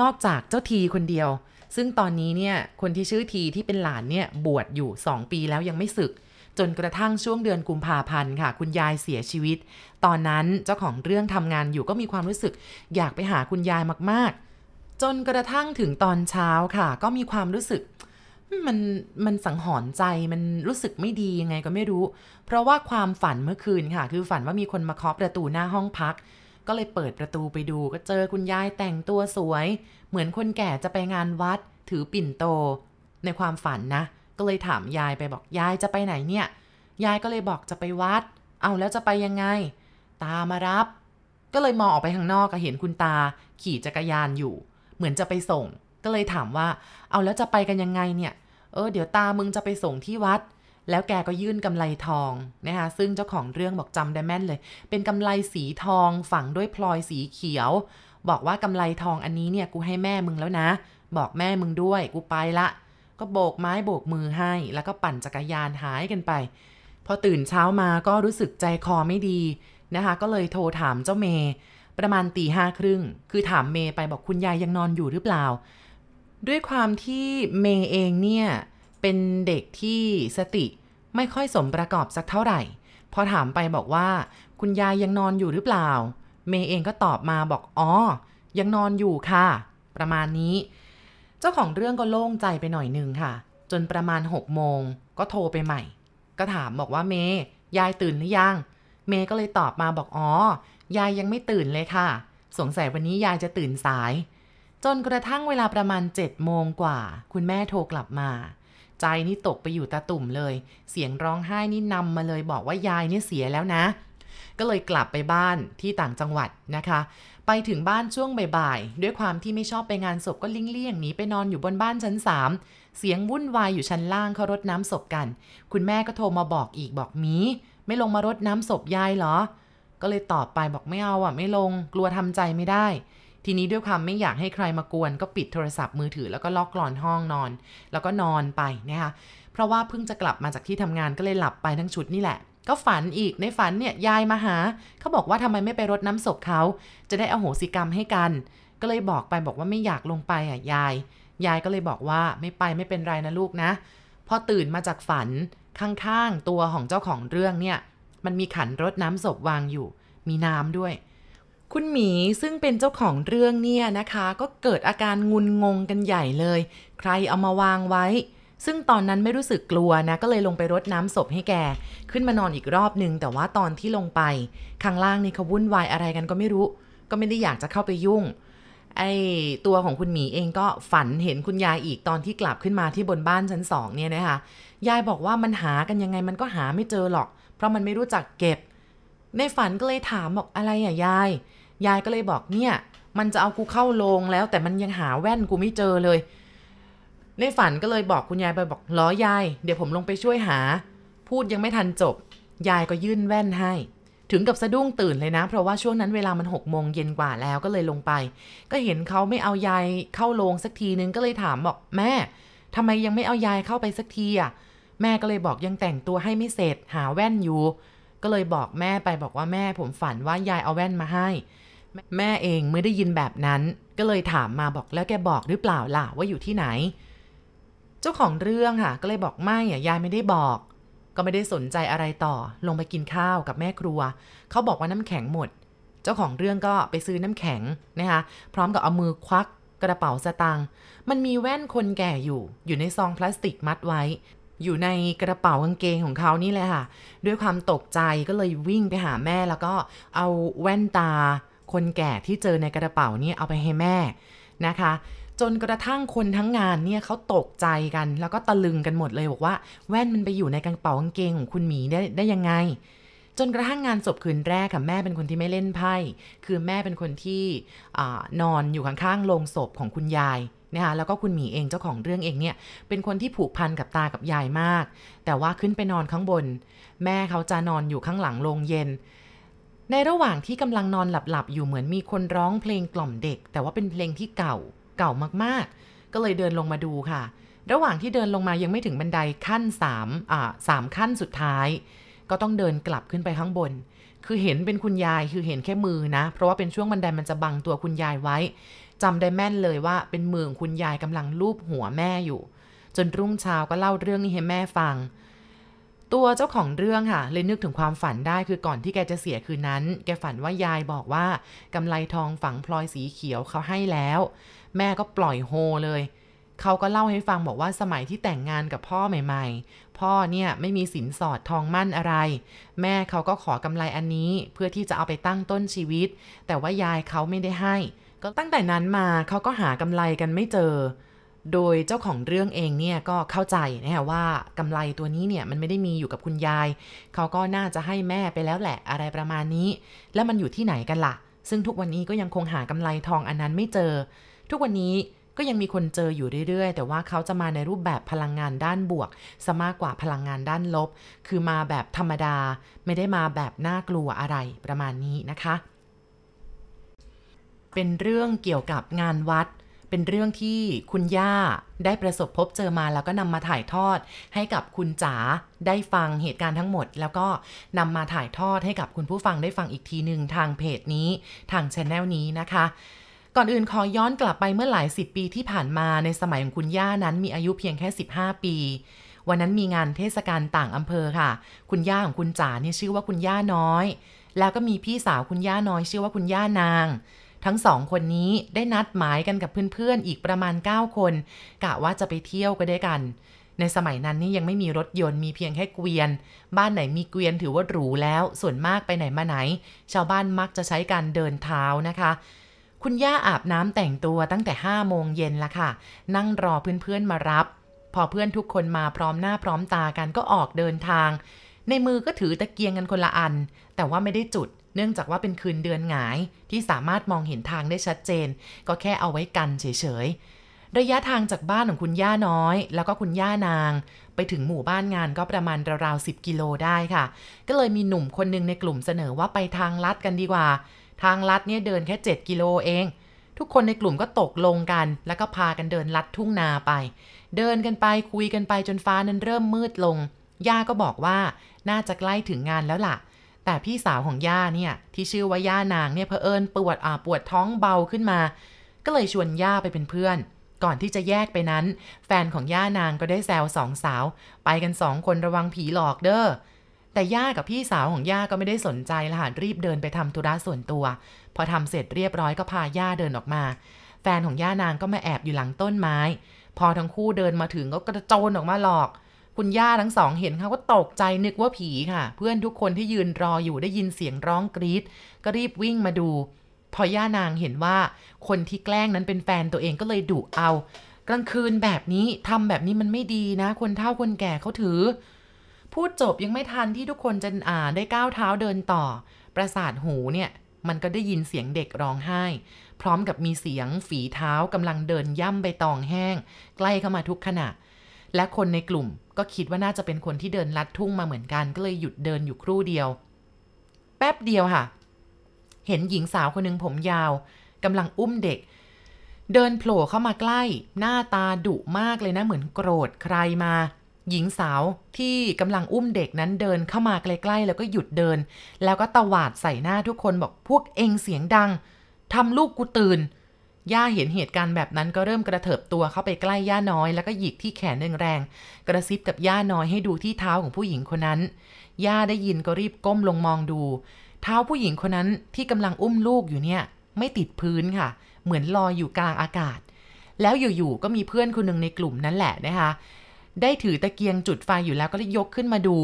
นอกจากเจ้าทีคนเดียว ซึ่งตอนนี้เนี่ยคนที่ชื่อทีที่เป็นหลานเนี่ยบวชอยู่ 2 ปีแล้วยังไม่ศึกจนกระทั่งช่วงเดือนกุมภาพันธ์ค่ะ คุณยายเสียชีวิต ตอนนั้นเจ้าของเรื่องทำงานอยู่ก็มีความรู้สึก อยากไปหาคุณยายมากๆ จนกระทั่งถึงตอนเช้าค่ะ ก็มีความรู้สึก มันมันสังหรณ์ใจมันรู้สึกไม่ดียังไงก็ไม่รู้ เพราะว่าความฝันเมื่อคืนค่ะ คือฝันว่ามีคนมาเคาะประตูหน้าห้องพัก ก็เลยเปิดประตูไปดู ก็เจอคุณยายแต่งตัวสวย เหมือนคนแก่จะไปงานวัดถือปิ่นโต ในความฝันนะก็เลยถามยายไปบอกยายจะไปไหนเนี่ยยายก็เลยบอกจะไปวัด เอาแล้วจะไปยังไง ตามารับ ก็เลยมองออกไปข้างนอกก็เห็นคุณตา ขี่จักรยานอยู่ เหมือนจะไปส่ง ก็เลยถามว่า เอาแล้วจะไปกันยังไงเนี่ย เออ เดี๋ยวตามึงจะไปส่งที่วัด แล้วแกก็ยื่นกำไลทองนะคะซึ่งเจ้าของเรื่องบอกจำได้แม่นเลย เป็นกำไลสีทองฝังด้วยพลอยสีเขียว บอกว่ากำไลทองอันนี้เนี่ยกูให้แม่มึงแล้วนะ บอกแม่มึงด้วย กูไปละก็โบกไม้โบกมือให้ แล้วก็ปั่นจักรยานหายกันไป พอตื่นเช้ามาก็รู้สึกใจคอไม่ดีนะคะก็เลยโทรถามเจ้าเมย์ประมาณตีห้าครึ่ง คือถามเมย์ไปบอกคุณยายยังนอนอยู่หรือเปล่า ด้วยความที่เมย์เองเนี่ยเป็นเด็กที่สติไม่ค่อยสมประกอบสักเท่าไหร่ พอถามไปบอกว่าคุณยายยังนอนอยู่หรือเปล่า เมย์เองก็ตอบมาบอกอ๋อยังนอนอยู่ค่ะ ประมาณนี้เจ้าของเรื่องก็โล่งใจไปหน่อยนึงค่ะ จนประมาณ6โมง ก็โทรไปใหม่ ก็ถามบอกว่าเมย์ยายตื่นหรือยัง เมย์ก็เลยตอบมาบอกอ๋อยายยังไม่ตื่นเลยค่ะ สงสัยวันนี้ยายจะตื่นสาย จนกระทั่งเวลาประมาณ 7 โมงกว่า คุณแม่โทรกลับมา ใจนี่ตกไปอยู่ตาตุ่มเลย เสียงร้องไห้นี่นำมาเลยบอกว่ายายเนี่ยเสียแล้วนะ ก็เลยกลับไปบ้านที่ต่างจังหวัดนะคะไปถึงบ้านช่วงบ่ายๆ ด้วยความที่ไม่ชอบไปงานศพก็เลี่ยงๆหนีไปนอนอยู่บนบ้านชั้น3เสียงวุ่นวายอยู่ชั้นล่างเขารดน้ำศพกัน คุณแม่ก็โทรมาบอกอีกบอกมีไม่ลงมารดน้ำศพยายเหรอ ก็เลยตอบไปบอกไม่เอาอ่ะ ไม่ลงกลัวทำใจไม่ได้ ทีนี้ด้วยความไม่อยากให้ใครมากวนก็ปิดโทรศัพท์มือถือ แล้วก็ล็อกกรอนห้องนอน แล้วก็นอนไปนะคะ เพราะว่าเพิ่งจะกลับมาจากที่ทำงานก็เลยหลับไปทั้งชุดนี่แหละก็ฝันอีกในฝันเนี่ยยายมาหาเขาบอกว่าทำไมไม่ไปรดน้ำศพเขาจะได้อโหสิกรรมให้กัน ก็เลยบอกไปบอกว่าไม่อยากลงไปอ่ะยาย ยายก็เลยบอกว่าไม่ไปไม่เป็นไรนะลูกนะพอตื่นมาจากฝันข้างๆตัวของเจ้าของเรื่องเนี่ย มันมีขันรดน้ำศพวางอยู่มีน้ำด้วย คุณหมีซึ่งเป็นเจ้าของเรื่องเนี่ยนะคะก็เกิดอาการงุนงงกันใหญ่เลย ใครเอามาวางไว้ซึ่งตอนนั้นไม่รู้สึกกลัวนะก็เลยลงไปรดน้ำศพให้แก ขึ้นมานอนอีกรอบหนึ่งแต่ว่าตอนที่ลงไป ข้างล่างนี่เขาวุ่นวายอะไรกันก็ไม่รู้ ก็ไม่ได้อยากจะเข้าไปยุ่ง ไอตัวของคุณหมีเองก็ฝันเห็นคุณยายอีกตอนที่กลับขึ้นมาที่บนบ้านชั้นสองเนี่ยนะคะยายบอกว่ามันหากันยังไงมันก็หาไม่เจอหรอก เพราะมันไม่รู้จักเก็บ ในฝันก็เลยถามบอกอะไรอ่ะยายยายก็เลยบอกเนี่ย มันจะเอากูเข้าโรงแล้ว แต่มันยังหาแว่นกูไม่เจอเลยในฝันก็เลยบอกคุณยายไปบอกล้อยายเดี๋ยวผมลงไปช่วยหา พูดยังไม่ทันจบยายก็ยื่นแว่นให้ ถึงกับสะดุ้งตื่นเลยนะ เพราะว่าช่วงนั้นเวลามันหกโมงเย็นกว่าแล้วก็เลยลงไป ก็เห็นเขาไม่เอายายเข้าโรงสักที นึงก็เลยถามบอกแม่ทำไมยังไม่เอายายเข้าไปสักทีอ่ะแม่ก็เลยบอกยังแต่งตัวให้ไม่เสร็จหาแว่นอยู่ก็เลยบอกแม่ไปบอกว่าแม่ ผมฝันว่ายายเอาแว่นมาให้ แม่เองไม่ได้ยินแบบนั้น ก็เลยถามมาบอกแล้วแกบอกหรือเปล่าล่ะว่าอยู่ที่ไหนเจ้าของเรื่องค่ะ ก็เลยบอกไม่อ่ะยายไม่ได้บอก ก็ไม่ได้สนใจอะไรต่อ ลงไปกินข้าวกับแม่ครัว เขาบอกว่าน้ำแข็งหมด เจ้าของเรื่องก็ไปซื้อน้ำแข็งนะคะพร้อมกับเอามือควักกระเป๋าสตางค์มันมีแว่นคนแก่อยู่อยู่ในซองพลาสติกมัดไว้ อยู่ในกระเป๋ากางเกงของเขานี่แหละค่ะ ด้วยความตกใจก็เลยวิ่งไปหาแม่แล้วก็เอาแว่นตา คนแก่ที่เจอในกระเป๋านี่เอาไปให้แม่นะคะจนกระทั่งคนทั้งงาน เนี่ยเขาตกใจกัน แล้วก็ตะลึงกันหมดเลย บอกว่าแว่นมันไปอยู่ในกระเป๋ากางเกงของคุณหมีได้ได้ยังไง จนกระทั่งงานศพคืนแรกค่ะ แม่เป็นคนที่ไม่เล่นไพ่ คือแม่เป็นคนที่อนอนอยู่ข้างๆโลงศพของคุณยายนะคะแล้วก็คุณหมีเองเจ้าของเรื่องเองเนี่ย เป็นคนที่ผูกพันกับตากับยายมาก แต่ว่าขึ้นไปนอนข้างบน แม่เขาจะนอนอยู่ข้างหลังโรงเย็น ในระหว่างที่กำลังนอนหลับๆ อยู่เหมือนมีคนร้องเพลงกล่อมเด็ก แต่ว่าเป็นเพลงที่เก่าเก่ามากๆ ก็เลยเดินลงมาดูค่ะ ระหว่างที่เดินลงมา ยังไม่ถึงบันไดขั้น3อ่าสามขั้นสุดท้าย ก็ต้องเดินกลับขึ้นไปข้างบน คือเห็นเป็นคุณยาย คือเห็นแค่มือนะ เพราะว่าเป็นช่วงบันไดมันจะบังตัวคุณยายไว้ จำได้แม่นเลยว่าเป็นมืองคุณยายกำลังลูบหัวแม่อยู่ จนรุ่งเช้าก็เล่าเรื่องนี้ให้แม่ฟัง ตัวเจ้าของเรื่องค่ะเลยนึกถึงความฝันได้ คือก่อนที่แกจะเสียคืนนั้น แกฝันว่ายายบอกว่ากำไลทองฝังพลอยสีเขียวเขาให้แล้วแม่ก็ปล่อยโฮเลย เขาก็เล่าให้ฟังบอกว่าสมัยที่แต่งงานกับพ่อใหม่ ๆ พ่อเนี่ยไม่มีสินสอดทองมั่นอะไร แม่เขาก็ขอกำไรอันนี้เพื่อที่จะเอาไปตั้งต้นชีวิต แต่ว่ายายเขาไม่ได้ให้ ก็ตั้งแต่นั้นมาเขาก็หากำไรกันไม่เจอ โดยเจ้าของเรื่องเองเนี่ยก็เข้าใจนะว่ากำไรตัวนี้เนี่ยมันไม่ได้มีอยู่กับคุณยาย เขาก็น่าจะให้แม่ไปแล้วแหละอะไรประมาณนี้ แล้วมันอยู่ที่ไหนกันละ่ะ ซึ่งทุกวันนี้ก็ยังคงหากาไรทองอันนั้นไม่เจอทุกวันนี้ก็ยังมีคนเจออยู่เรื่อยๆ แต่ว่าเขาจะมาในรูปแบบพลังงานด้านบวกสมากกว่าพลังงานด้านลบ คือมาแบบธรรมดาไม่ได้มาแบบน่ากลัวอะไรประมาณนี้นะคะ เป็นเรื่องเกี่ยวกับงานวัด เป็นเรื่องที่คุณย่า ได้ประสบพบเจอมา แล้วก็นำมาถ่ายทอดให้กับคุณจ๋าได้ฟังเหตุการณ์ทั้งหมด แล้วก็นำมาถ่ายทอดให้กับคุณผู้ฟังได้ฟังอีกทีหนึ่งทางเพจนี้ ทางช anel นี้นะคะก่อนอื่นขอย้อนกลับไปเมื่อหลายสิบปีที่ผ่านมาในสมัยของคุณย่านั้นมีอายุเพียงแค่ 15 ปี วันนั้นมีงานเทศกาลต่างอำเภอค่ะ คุณย่าของคุณจ๋าเนี่ยชื่อว่าคุณย่าน้อย แล้วก็มีพี่สาวคุณย่าน้อยชื่อว่าคุณย่านาง ทั้งสองคนนี้ได้นัดหมายกันกับเพื่อนๆอีกประมาณ 9 คนกะว่าจะไปเที่ยวก็ได้กัน ในสมัยนั้นนี่ยังไม่มีรถยนต์มีเพียงแค่เกวียน บ้านไหนมีเกวียนถือว่าหรูแล้วส่วนมากไปไหนมาไหน ชาวบ้านมักจะใช้การเดินเท้านะคะคุณย่าอาบน้ำแต่งตัวตั้งแต่ห้าโมงเย็นละค่ะนั่งรอเพื่อนๆมารับ พอเพื่อนทุกคนมาพร้อมหน้าพร้อมตากันก็ออกเดินทาง ในมือก็ถือตะเกียงกันคนละอัน แต่ว่าไม่ได้จุด เนื่องจากว่าเป็นคืนเดือนหงายที่สามารถมองเห็นทางได้ชัดเจน ก็แค่เอาไว้กัน เฉยๆระยะทางจากบ้านของคุณย่าน้อย แล้วก็คุณย่านาง ไปถึงหมู่บ้านงานก็ประมาณราวๆ10กิโลได้ค่ะก็เลยมีหนุ่มคนนึงในกลุ่มเสนอว่าไปทางลัดกันดีกว่าทางลัดเนี่ยเดินแค่ 7 กิโลเอง ทุกคนในกลุ่มก็ตกลงกัน แล้วก็พากันเดินลัดทุ่งนาไป เดินกันไปคุยกันไปจนฟ้านั้นเริ่มมืดลง ย่าก็บอกว่าน่าจะใกล้ถึงงานแล้วล่ะ แต่พี่สาวของย่าเนี่ยที่ชื่อว่าย่านางเนี่ยเพอเอิญปวดอ่าปวดท้องเบาขึ้นมา ก็เลยชวนย่าไปเป็นเพื่อน ก่อนที่จะแยกไปนั้น แฟนของย่านางก็ได้แซวสองสาว ไปกันสองคนระวังผีหลอกเด้อแต่ย่ากับพี่สาวของย่าก็ไม่ได้สนใจละหันรีบเดินไปทำธุระส่วนตัว พอทำเสร็จเรียบร้อยก็พาย่าเดินออกมา แฟนของย่านางก็มาแอบอยู่หลังต้นไม้ พอทั้งคู่เดินมาถึงก็กระโจนออกมาหลอก คุณย่าทั้งสองเห็นเขาก็ตกใจนึกว่าผีค่ะ เพื่อนทุกคนที่ยืนรออยู่ได้ยินเสียงร้องกรีดก็รีบวิ่งมาดู พอย่านางเห็นว่าคนที่แกล้งนั้นเป็นแฟนตัวเองก็เลยดุเอา กลางคืนแบบนี้ทำแบบนี้มันไม่ดีนะ คนเฒ่าคนแก่เขาถือพูดจบยังไม่ทันที่ทุกคนจะอ่าได้ก้าวเท้าเดินต่อ ประสาทหูเนี่ย มันก็ได้ยินเสียงเด็กร้องไห้ พร้อมกับมีเสียงฝีเท้ากำลังเดินย่ำใบตองแห้ง ใกล้เข้ามาทุกขณะ และคนในกลุ่มก็คิดว่าน่าจะเป็นคนที่เดินลัดทุ่งมาเหมือนกันก็เลยหยุดเดินอยู่ครู่เดียว แป๊บเดียวค่ะ เห็นหญิงสาวคนหนึ่งผมยาวกำลังอุ้มเด็ก เดินโผล่เข้ามาใกล้ หน้าตาดุมากเลยนะเหมือนโกรธใครมาหญิงสาวที่กำลังอุ้มเด็กนั้นเดินเข้ามาใกล้ๆ แล้วก็หยุดเดิน แล้วก็ตวาดใส่หน้าทุกคนบอกพวกเองเสียงดังทำลูกกูตื่นย่าเห็นเหตุการณ์แบบนั้นก็เริ่มกระเถิบตัวเข้าไปใกล้ย่าน้อย แล้วก็หยิกที่แขนแรงๆกระซิบกับย่าน้อยให้ดูที่เท้าของผู้หญิงคนนั้น ย่าได้ยินก็รีบก้มลงมองดู เท้าผู้หญิงคนนั้นที่กำลังอุ้มลูกอยู่เนี่ย ไม่ติดพื้นค่ะ เหมือนลอยอยู่กลางอากาศ แล้วอยู่ๆก็มีเพื่อนคนหนึ่งในกลุ่มนั้นแหละนะคะได้ถือตะเกียงจุดไฟอยู่แล้วก็เลยยกขึ้นมาดู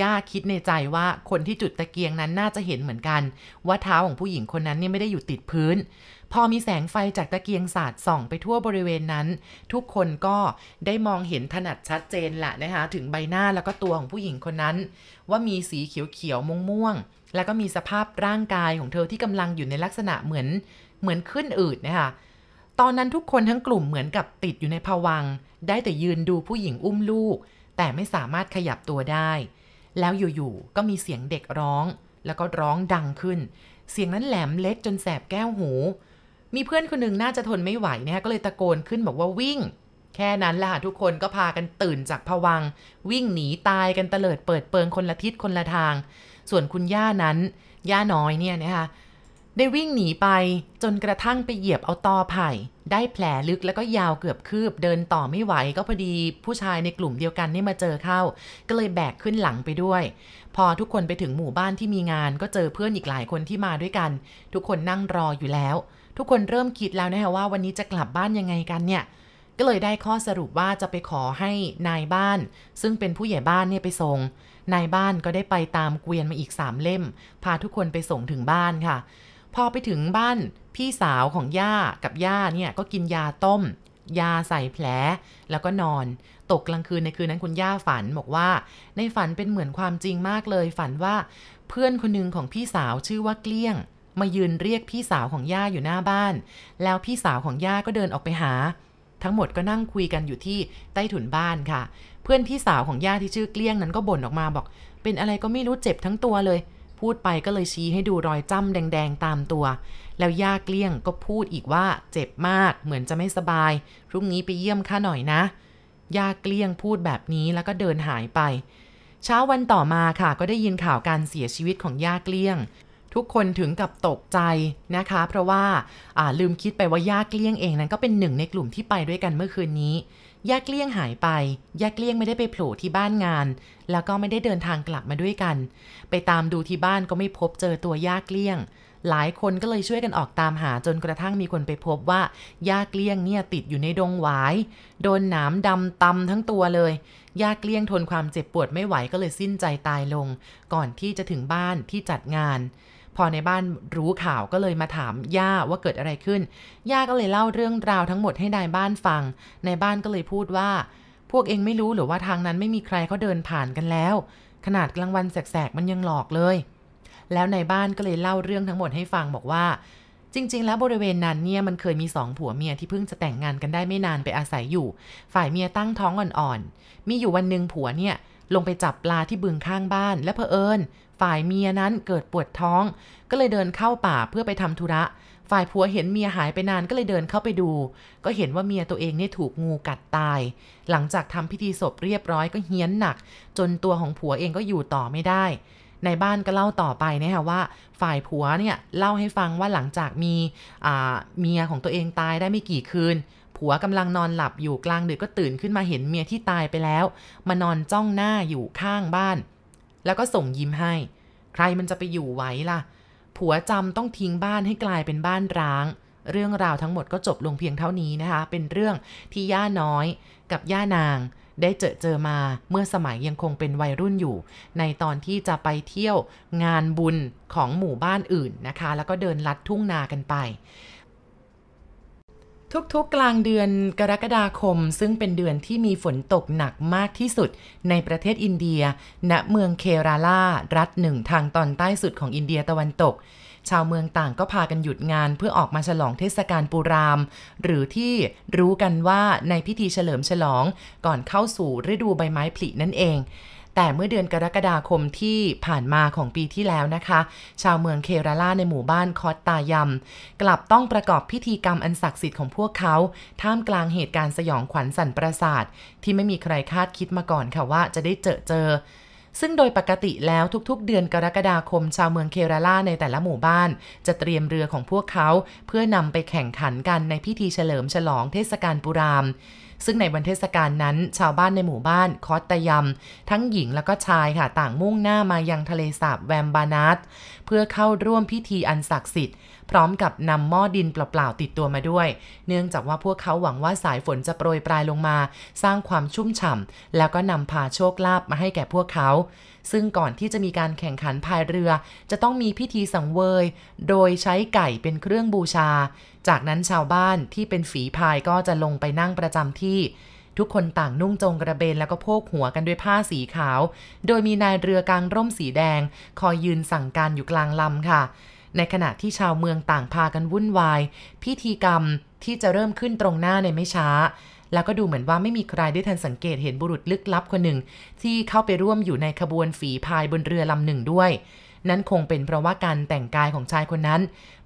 ย่าคิดในใจว่าคนที่จุดตะเกียงนั้นน่าจะเห็นเหมือนกัน ว่าเท้าของผู้หญิงคนนั้นเนี่ยไม่ได้อยู่ติดพื้น พอมีแสงไฟจากตะเกียงสาดส่องไปทั่วบริเวณนั้น ทุกคนก็ได้มองเห็นถนัดชัดเจนแหละนะคะถึงใบหน้าแล้วก็ตัวของผู้หญิงคนนั้น ว่ามีสีเขียวๆม่วงๆแล้วก็มีสภาพร่างกายของเธอที่กำลังอยู่ในลักษณะเหมือนเหมือนขึ้นอืดนะคะตอนนั้นทุกคนทั้งกลุ่มเหมือนกับติดอยู่ในผวัง ได้แต่ยืนดูผู้หญิงอุ้มลูก แต่ไม่สามารถขยับตัวได้ แล้วอยู่ ๆ ก็มีเสียงเด็กร้อง แล้วก็ร้องดังขึ้น เสียงนั้นแหลมเล็กจนแสบแก้วหู มีเพื่อนคนหนึ่งน่าจะทนไม่ไหวนะฮะก็เลยตะโกนขึ้นบอกว่าวิ่ง แค่นั้นแหละทุกคนก็พากันตื่นจากผวังวิ่งหนีตายกันเตลิดเปิดเปิงคนละทิศคนละทาง ส่วนคุณย่านั้นย่าน้อยเนี่ยนะคะได้วิ่งหนีไปจนกระทั่งไปเหยียบเอาตอไผ่ ได้แผลลึกแล้วก็ยาวเกือบคืบเดินต่อไม่ไหวก็พอดีผู้ชายในกลุ่มเดียวกันนี่มาเจอเข้า ก็เลยแบกขึ้นหลังไปด้วย พอทุกคนไปถึงหมู่บ้านที่มีงาน ก็เจอเพื่อนอีกหลายคนที่มาด้วยกัน ทุกคนนั่งรออยู่แล้ว ทุกคนเริ่มคิดแล้วนะฮะว่าวันนี้จะกลับบ้านยังไงกันเนี่ย ก็เลยได้ข้อสรุปว่าจะไปขอให้นายบ้าน ซึ่งเป็นผู้ใหญ่บ้านเนี่ยไปส่งนายบ้านก็ได้ไปตามเกวียนมาอีกสามเล่มพาทุกคนไปส่งถึงบ้านค่ะพอไปถึงบ้าน พี่สาวของย่ากับย่าเนี่ยก็กินยาต้ม ยาใส่แผลแล้วก็นอน ตกกลางคืนในคืนนั้นคุณย่าฝัน บอกว่าในฝันเป็นเหมือนความจริงมากเลย ฝันว่า เพื่อนคนหนึ่งของพี่สาวชื่อว่าเกลี้ยง มายืนเรียกพี่สาวของย่าอยู่หน้าบ้าน แล้วพี่สาวของย่าก็เดินออกไปหา ทั้งหมดก็นั่งคุยกันอยู่ที่ใต้ถุนบ้านค่ะ เพื่อนพี่สาวของย่าที่ชื่อเกลี้ยงนั้นก็บ่นออกมาบอก เป็นอะไรก็ไม่รู้เจ็บทั้งตัวเลยพูดไปก็เลยชี้ให้ดูรอยจ้ำแดง ๆ ตามตัว แล้วย่าเกลี่ยงก็พูดอีกว่าเจ็บมากเหมือนจะไม่สบาย พรุ่งนี้ไปเยี่ยมข้าหน่อยนะ ย่าเกลี่ยงพูดแบบนี้แล้วก็เดินหายไป เช้าวันต่อมาค่ะก็ได้ยินข่าวการเสียชีวิตของย่าเกลี่ยง ทุกคนถึงกับตกใจนะคะ เพราะว่าลืมคิดไปว่าย่าเกลี่ยงเองนั้นก็เป็นหนึ่งในกลุ่มที่ไปด้วยกันเมื่อคืนนี้ยาเกลี้ยงหายไปยาเกลี้ยงไม่ได้ไปโผล่ที่บ้านงาน แล้วก็ไม่ได้เดินทางกลับมาด้วยกัน ไปตามดูที่บ้านก็ไม่พบเจอตัวยาเกลี้ยง หลายคนก็เลยช่วยกันออกตามหาจนกระทั่งมีคนไปพบว่ายาเกลี้ยงเนี่ยติดอยู่ในดงหวายโดนหนามดำตำทั้งตัวเลย ยาเกลี้ยงทนความเจ็บปวดไม่ไหวก็เลยสิ้นใจตายลง ก่อนที่จะถึงบ้านที่จัดงานอในบ้านรู้ข่าวก็เลยมาถามย่าว่าเกิดอะไรขึ้นย่าก็เลยเล่าเรื่องราวทั้งหมดให้นายบ้านฟังนายบ้านก็เลยพูดว่า พวกเองไม่รู้หรือว่าทางนั้นไม่มีใครเขาเดินผ่านกันแล้ว ขนาดกลางวันแสกๆมันยังหลอกเลย แล้วนายบ้านก็เลยเล่าเรื่องทั้งหมดให้ฟังบอกว่า จริงๆ แล้วบริเวณนั้นเนี่ยมันเคยมีสองผัวเมียที่เพิ่งจะแต่งงานกันได้ไม่นานไปอาศัยอยู่ ฝ่ายเมียตั้งท้องอ่อนๆมีอยู่วันหนึ่งผัวเนี่ย ลงไปจับปลาที่บึงข้างบ้าน และเพอเอิญฝ่ายเมียนั้นเกิดปวดท้องก็เลยเดินเข้าป่าเพื่อไปทำธุระ ฝ่ายผัวเห็นเมียหายไปนานก็เลยเดินเข้าไปดู ก็เห็นว่าเมียตัวเองเนี่ยถูกงูกัดตาย หลังจากทำพิธีศพเรียบร้อยก็เฮี้ยนหนัก จนตัวของผัวเองก็อยู่ต่อไม่ได้ ในบ้านก็เล่าต่อไปนะคะว่า ฝ่ายผัวเนี่ยเล่าให้ฟังว่าหลังจากมีเมียของตัวเองตายได้ไม่กี่คืนผัวกำลังนอนหลับอยู่กลางดึกก็ตื่นขึ้นมาเห็นเมียที่ตายไปแล้วมานอนจ้องหน้าอยู่ข้างบ้านแล้วก็ส่งยิ้มให้ ใครมันจะไปอยู่ไว้ล่ะ ผัวจำต้องทิ้งบ้านให้กลายเป็นบ้านร้าง เรื่องราวทั้งหมดก็จบลงเพียงเท่านี้นะคะ เป็นเรื่องที่ย่าน้อยกับย่านางได้เจอเจอมาเมื่อสมัยยังคงเป็นวัยรุ่นอยู่ ในตอนที่จะไปเที่ยวงานบุญของหมู่บ้านอื่นนะคะ แล้วก็เดินลัดทุ่งนากันไปทุก ๆ กลางเดือนกรกฎาคมซึ่งเป็นเดือนที่มีฝนตกหนักมากที่สุดในประเทศอินเดีย ณเมืองเคราลารัฐหนึ่งทางตอนใต้สุดของอินเดียตะวันตก ชาวเมืองต่างก็พากันหยุดงานเพื่อออกมาฉลองเทศกาลปูราม หรือที่รู้กันว่าในพิธีเฉลิมฉลองก่อนเข้าสู่ฤดูใบไม้ผลินั่นเองแต่เมื่อเดือนกรกฎาคมที่ผ่านมาของปีที่แล้วนะคะ ชาวเมืองเคราล่าในหมู่บ้านคอตตายำกลับต้องประกอบพิธีกรรมอันศักดิ์สิทธิ์ของพวกเขา ท่ามกลางเหตุการณ์สยองขวัญสันประสาทที่ไม่มีใครคาดคิดมาก่อนค่ะว่าจะได้เจอเจอ ซึ่งโดยปกติแล้วทุกๆเดือนกรกฎาคมชาวเมืองเคราล่าในแต่ละหมู่บ้าน จะเตรียมเรือของพวกเขา เพื่อนำไปแข่งขันกันในพิธีเฉลิมฉลองเทศกาลปุรามซึ่งในวันเทศกาลนั้น ชาวบ้านในหมู่บ้านคอตตยำทั้งหญิงและก็ชายค่ะ ต่างมุ่งหน้ามายังทะเลสาบแวมบานาตเพื่อเข้าร่วมพิธีอันศักดิ์สิทธิ์ พร้อมกับนำหม้อดินเปล่าๆ ติดตัวมาด้วย เนื่องจากว่าพวกเขาหวังว่าสายฝนจะโปรยปลายลงมา สร้างความชุ่มฉ่ำแล้วก็นำพาโชคลาภมาให้แก่พวกเขา ซึ่งก่อนที่จะมีการแข่งขันพายเรือ จะต้องมีพิธีสังเวย โดยใช้ไก่เป็นเครื่องบูชาจากนั้นชาวบ้านที่เป็นฝีพายก็จะลงไปนั่งประจำที่ ทุกคนต่างนุ่งจงกระเบนแล้วก็โพกหัวกันด้วยผ้าสีขาว โดยมีนายเรือกลางร่มสีแดง คอยยืนสั่งการอยู่กลางลำค่ะ ในขณะที่ชาวเมืองต่างพากันวุ่นวาย พิธีกรรมที่จะเริ่มขึ้นตรงหน้าในไม่ช้า แล้วก็ดูเหมือนว่าไม่มีใครได้ทันสังเกตเห็นบุรุษลึกลับคนหนึ่ง ที่เข้าไปร่วมอยู่ในขบวนฝีพายบนเรือลำหนึ่งด้วยนั่นคงเป็นเพราะว่าการแต่งกายของชายคนนั้น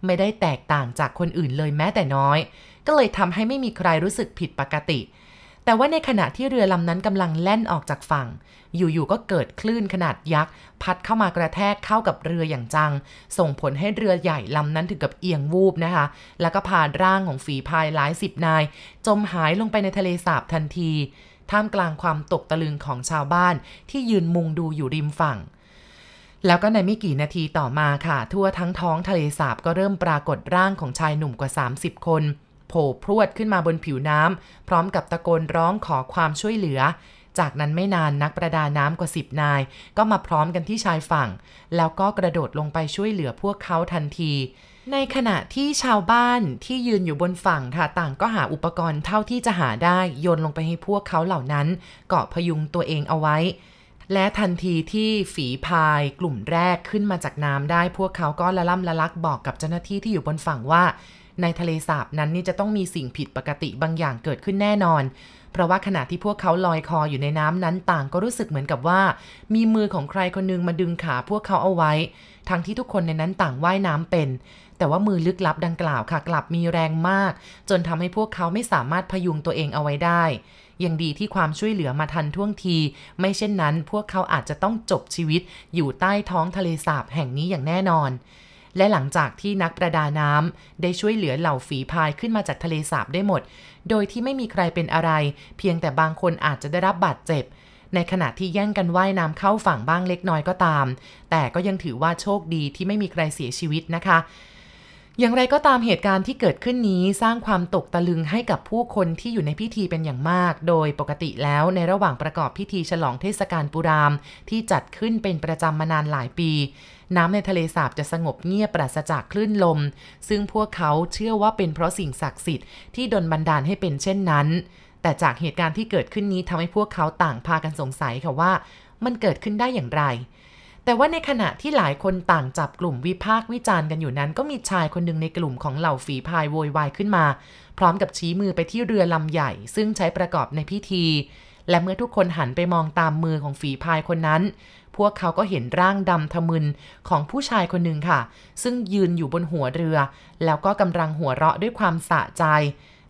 ไม่ได้แตกต่างจากคนอื่นเลยแม้แต่น้อย ก็เลยทำให้ไม่มีใครรู้สึกผิดปกติ แต่ว่าในขณะที่เรือลำนั้นกำลังแล่นออกจากฝั่ง อยู่ๆก็เกิดคลื่นขนาดยักษ์ พัดเข้ามากระแทกเข้ากับเรืออย่างจัง ส่งผลให้เรือใหญ่ลำนั้นถึงกับเอียงวูบนะคะแล้วก็พาร่างของฝีพายหลายสิบนายจมหายลงไปในทะเลสาบทันที ท่ามกลางความตกตะลึงของชาวบ้าน ที่ยืนมุงดูอยู่ริมฝั่งแล้วก็ในไม่กี่นาทีต่อมาค่ะ ทั่วทั้งท้องทะเลสาบก็เริ่มปรากฏร่างของชายหนุ่มกว่า 30 คนโผล่พรวดขึ้นมาบนผิวน้ำพร้อมกับตะโกนร้องขอความช่วยเหลือ จากนั้นไม่นานนักประดาน้ำกว่าสิบนาย ก็มาพร้อมกันที่ชายฝั่ง แล้วก็กระโดดลงไปช่วยเหลือพวกเขาทันที ในขณะที่ชาวบ้านที่ยืนอยู่บนฝั่งค่ะต่างก็หาอุปกรณ์เท่าที่จะหาได้โยนลงไปให้พวกเขาเหล่านั้น เกาะพยุงตัวเองเอาไว้และทันทีที่ ฝีพาย กลุ่มแรกขึ้นมาจากน้ำได้ พวกเขาก็ละล่ำละลักบอกกับเจ้าหน้าที่ที่อยู่บนฝั่งว่า ในทะเล สาบ นั้นนี่จะต้องมีสิ่งผิดปกติบางอย่างเกิดขึ้นแน่นอน เพราะว่าขณะที่พวกเขาลอยคออยู่ในน้ำนั้นต่างก็รู้สึกเหมือนกับว่า มีมือของใครคนนึงมาดึงขาพวกเขาเอาไว้ ทั้งที่ทุกคนในนั้นต่างว่ายน้ำเป็น แต่ว่ามือลึกลับดังกล่าวค่ะกลับมีแรงมาก จนทำให้พวกเขาไม่สามารถพยุงตัวเองเอาไว้ได้ยังดีที่ความช่วยเหลือมาทันท่วงที ไม่เช่นนั้นพวกเขาอาจจะต้องจบชีวิตอยู่ใต้ท้องทะเลสาบแห่งนี้อย่างแน่นอน และหลังจากที่นักประดาน้ำได้ช่วยเหลือเหล่าฝีพายขึ้นมาจากทะเลสาบได้หมด โดยที่ไม่มีใครเป็นอะไร เพียงแต่บางคนอาจจะได้รับบาดเจ็บ ในขณะที่แย่งกันว่ายน้ำเข้าฝั่งบ้างเล็กน้อยก็ตาม แต่ก็ยังถือว่าโชคดีที่ไม่มีใครเสียชีวิตนะคะอย่างไรก็ตามเหตุการณ์ที่เกิดขึ้นนี้สร้างความตกตะลึงให้กับผู้คนที่อยู่ในพิธีเป็นอย่างมาก โดยปกติแล้วในระหว่างประกอบพิธีฉลองเทศกาลปูรามที่จัดขึ้นเป็นประจำมานานหลายปี น้ำในทะเลสาบจะสงบเงียบปราศจากคลื่นลม ซึ่งพวกเขาเชื่อว่าเป็นเพราะสิ่งศักดิ์สิทธิ์ที่ดนบันดาลให้เป็นเช่นนั้น แต่จากเหตุการณ์ที่เกิดขึ้นนี้ทำให้พวกเขาต่างพากันสงสัยค่ะว่ามันเกิดขึ้นได้อย่างไรแต่ว่าในขณะที่หลายคนต่างจับกลุ่มวิพากษ์วิจารณ์กันอยู่นั้นก็มีชายคนหนึ่งในกลุ่มของเหล่าฝีพายโวยวายขึ้นมาพร้อมกับชี้มือไปที่เรือลำใหญ่ซึ่งใช้ประกอบในพิธี และเมื่อทุกคนหันไปมองตามมือของฝีพายคนนั้น พวกเขาก็เห็นร่างดำทะมึนของผู้ชายคนหนึ่งค่ะ ซึ่งยืนอยู่บนหัวเรือ แล้วก็กำลังหัวเราะด้วยความสะใจ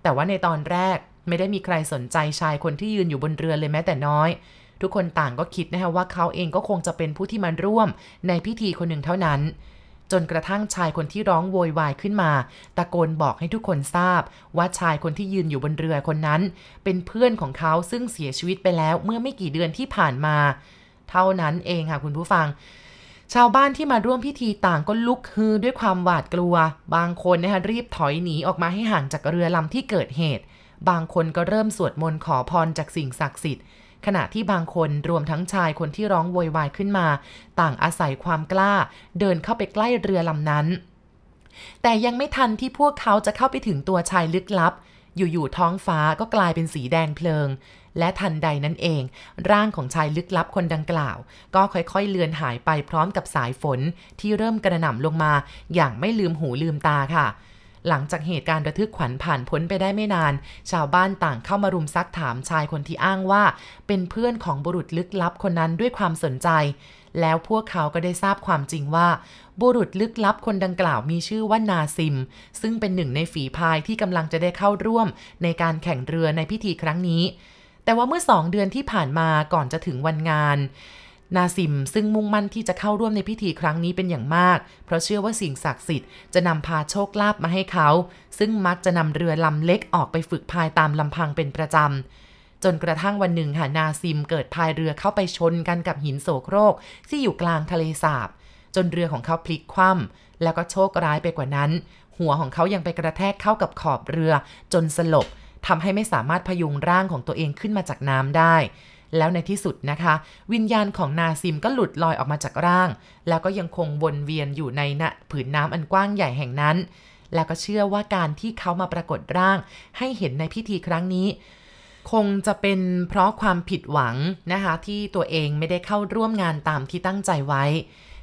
แต่ว่าในตอนแรกไม่ได้มีใครสนใจชายคนที่ยืนอยู่บนเรือเลยแม้แต่น้อยทุกคนต่างก็คิดนะฮะว่าเขาเองก็คงจะเป็นผู้ที่มาร่วม ในพิธีคนหนึ่งเท่านั้น จนกระทั่งชายคนที่ร้องโวยวายขึ้นมาตะโกนบอกให้ทุกคนทราบ ว่าชายคนที่ยืนอยู่บนเรือคนนั้น เป็นเพื่อนของเขาซึ่งเสียชีวิตไปแล้ว เมื่อไม่กี่เดือนที่ผ่านมาเท่านั้นเองค่ะคุณผู้ฟัง ชาวบ้านที่มาร่วมพิธีต่างก็ลุกฮือด้วยความหวาดกลัว บางคนนะคะรีบถอยหนีออกมาให้ห่างจากเรือลำที่เกิดเหตุ บางคนก็เริ่มสวดมนต์ขอพรจากสิ่งศักดิ์สิทธิ์ขณะที่บางคนรวมทั้งชายคนที่ร้องโวยวายขึ้นมา ต่างอาศัยความกล้าเดินเข้าไปใกล้เรือลำนั้น แต่ยังไม่ทันที่พวกเขาจะเข้าไปถึงตัวชายลึกลับ อยู่ๆท้องฟ้าก็กลายเป็นสีแดงเพลิง และทันใดนั้นเอง ร่างของชายลึกลับคนดังกล่าว ก็ค่อยๆเลือนหายไปพร้อมกับสายฝนที่เริ่มกระหน่ำลงมาอย่างไม่ลืมหูลืมตาค่ะหลังจากเหตุการณ์ระทึกขวัญผ่านพ้นไปได้ไม่นาน ชาวบ้านต่างเข้ามารุมซักถามชายคนที่อ้างว่าเป็นเพื่อนของบุรุษลึกลับคนนั้นด้วยความสนใจ แล้วพวกเขาก็ได้ทราบความจริงว่า บุรุษลึกลับคนดังกล่าวมีชื่อว่านาซิม ซึ่งเป็นหนึ่งในฝีพายที่กำลังจะได้เข้าร่วมในการแข่งเรือในพิธีครั้งนี้ แต่ว่าเมื่อสองเดือนที่ผ่านมาก่อนจะถึงวันงานนาซิมซึ่งมุ่งมั่นที่จะเข้าร่วมในพิธีครั้งนี้เป็นอย่างมาก เพราะเชื่อว่าสิ่งศักดิ์สิทธิ์จะนำพาโชคลาภมาให้เขา ซึ่งมักจะนำเรือลำเล็กออกไปฝึกพายตามลำพังเป็นประจำจนกระทั่งวันหนึ่งหานาซิมเกิดพายเรือเข้าไปชนกันกับหินโศโครกที่อยู่กลางทะเลสาบจนเรือของเขาพลิกคว่ำแล้วก็โชคร้ายไปกว่านั้น หัวของเขายังไปกระแทกเข้ากับขอบเรือ จนสลบทำให้ไม่สามารถพยุงร่างของตัวเองขึ้นมาจากน้ำได้แล้วในที่สุดนะคะ วิญญาณของนาซิมก็หลุดลอยออกมาจากร่าง แล้วก็ยังคงวนเวียนอยู่ในนะผืนน้ำอันกว้างใหญ่แห่งนั้น แล้วก็เชื่อว่าการที่เขามาปรากฏร่างให้เห็นในพิธีครั้งนี้ คงจะเป็นเพราะความผิดหวังนะคะ ที่ตัวเองไม่ได้เข้าร่วมงานตามที่ตั้งใจไว้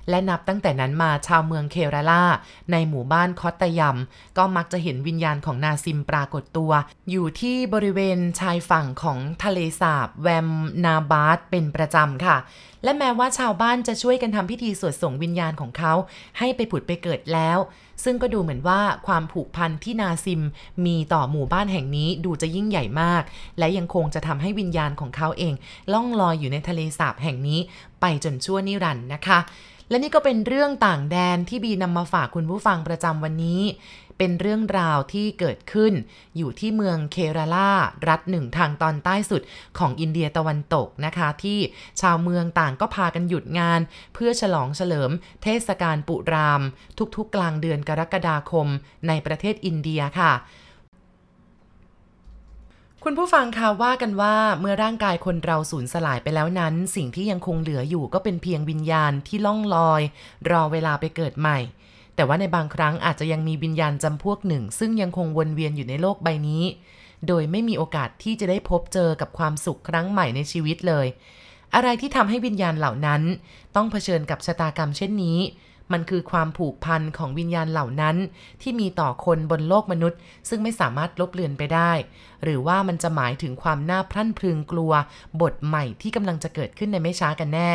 และนับตั้งแต่นั้นมาชาวเมืองเคราลาในหมู่บ้านคอตตยำก็มักจะเห็นวิญญาณของนาซิมปรากฏตัว อยู่ที่บริเวณชายฝั่งของทะเลสาบ แวมนาบาสเป็นประจำค่ะ และแม้ว่าชาวบ้านจะช่วยกันทำพิธีสวดส่งวิญญาณของเขา ให้ไปผุดไปเกิดแล้ว ซึ่งก็ดูเหมือนว่าความผูกพันที่นาซิมมีต่อหมู่บ้านแห่งนี้ดูจะยิ่งใหญ่มาก และยังคงจะทำให้วิญญาณของเขาเอง ล่องลอยอยู่ในทะเลสาบแห่งนี้ไปจนชั่วนิรันดร์นะคะและนี่ก็เป็นเรื่องต่างแดนที่บีนำมาฝากคุณผู้ฟังประจำวันนี้ เป็นเรื่องราวที่เกิดขึ้นอยู่ที่เมืองเคราลารัฐหนึ่งทางตอนใต้สุดของอินเดียตะวันตกนะคะ ที่ชาวเมืองต่างก็พากันหยุดงาน เพื่อฉลองเฉลิมเทศกาลปุรามทุกๆกกลางเดือนกรกฎาคมในประเทศอินเดียค่ะคุณผู้ฟังคะว่ากันว่าเมื่อร่างกายคนเราสูญสลายไปแล้วนั้น สิ่งที่ยังคงเหลืออยู่ก็เป็นเพียงวิญญาณที่ล่องลอย รอเวลาไปเกิดใหม่ แต่ว่าในบางครั้งอาจจะยังมีวิญญาณจำพวกหนึ่ง ซึ่งยังคงวนเวียนอยู่ในโลกใบนี้ โดยไม่มีโอกาสที่จะได้พบเจอกับความสุขครั้งใหม่ในชีวิตเลย อะไรที่ทำให้วิญญาณเหล่านั้น ต้องเผชิญกับชะตากรรมเช่นนี้มันคือความผูกพันของวิญญาณเหล่านั้น ที่มีต่อคนบนโลกมนุษย์ ซึ่งไม่สามารถลบเลือนไปได้ หรือว่ามันจะหมายถึงความน่าพรั่นพรึงกลัว บทใหม่ที่กำลังจะเกิดขึ้นในไม่ช้ากันแน่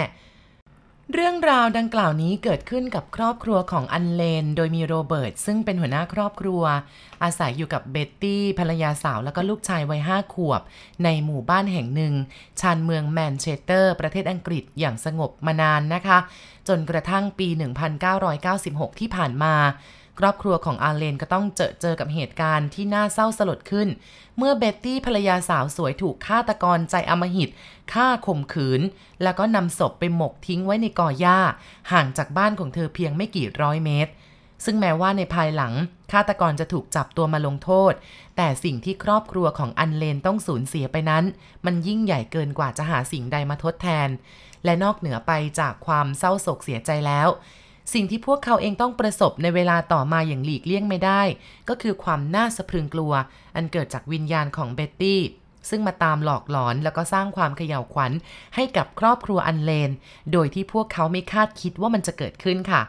เรื่องราวดังกล่าวนี้เกิดขึ้นกับครอบครัวของอันเลนโดยมีโรเบิร์ตซึ่งเป็นหัวหน้าครอบครัว อาศัยอยู่กับเบ็ตตี้ภรรยาสาวแล้วก็ลูกชายวัยห้าขวบในหมู่บ้านแห่งหนึ่ง ชานเมืองแมนเชสเตอร์ ประเทศอังกฤษอย่างสงบมานานนะคะ จนกระทั่งปี 1996 ที่ผ่านมาครอบครัวของอาเลนก็ต้องเจอเจอกับเหตุการณ์ที่น่าเศร้าสลดขึ้น เมื่อเบ็ตตี้ภรรยาสาวสวยถูกฆาตกรใจอมหิตฆ่าข่มขืน แล้วก็นำศพไปหมกทิ้งไว้ในกอหญ้า ห่างจากบ้านของเธอเพียงไม่กี่ร้อยเมตร ซึ่งแม้ว่าในภายหลังฆาตกรจะถูกจับตัวมาลงโทษ แต่สิ่งที่ครอบครัวของอันเลนต้องสูญเสียไปนั้น มันยิ่งใหญ่เกินกว่าจะหาสิ่งใดมาทดแทน และนอกเหนือไปจากความเศร้าโศกเสียใจแล้วสิ่งที่พวกเขาเองต้องประสบในเวลาต่อมาอย่างหลีกเลี่ยงไม่ได้ ก็คือความน่าสะพรึงกลัว อันเกิดจากวิญญาณของเบ็ตตี้ ซึ่งมาตามหลอกหลอนแล้วก็สร้างความเขย่าวขวัญให้กับครอบครัวอันเลน โดยที่พวกเขาไม่คาดคิดว่ามันจะเกิดขึ้นค่ะ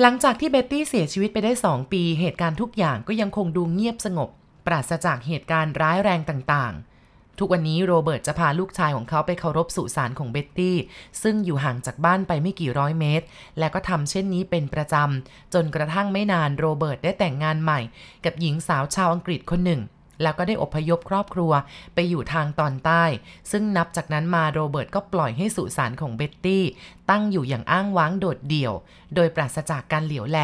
หลังจากที่เบ็ตตี้เสียชีวิตไปได้ 2 ปี เหตุการณ์ทุกอย่างก็ยังคงดูเงียบสงบปราศจากเหตุการณ์ร้ายแรงต่างๆทุกวันนี้โรเบิร์ตจะพาลูกชายของเขาไปเคารพสุสานของเบ็ตตี้ ซึ่งอยู่ห่างจากบ้านไปไม่กี่ร้อยเมตร และก็ทำเช่นนี้เป็นประจำ จนกระทั่งไม่นานโรเบิร์ตได้แต่งงานใหม่ กับหญิงสาวชาวอังกฤษคนหนึ่ง แล้วก็ได้อพยพครอบครัวไปอยู่ทางตอนใต้ ซึ่งนับจากนั้นมาโรเบิร์ตก็ปล่อยให้สุสานของเบ็ตตี้ตั้งอยู่อย่างอ้างว้างโดดเดี่ยว โดยปราศจากการเหลียวแล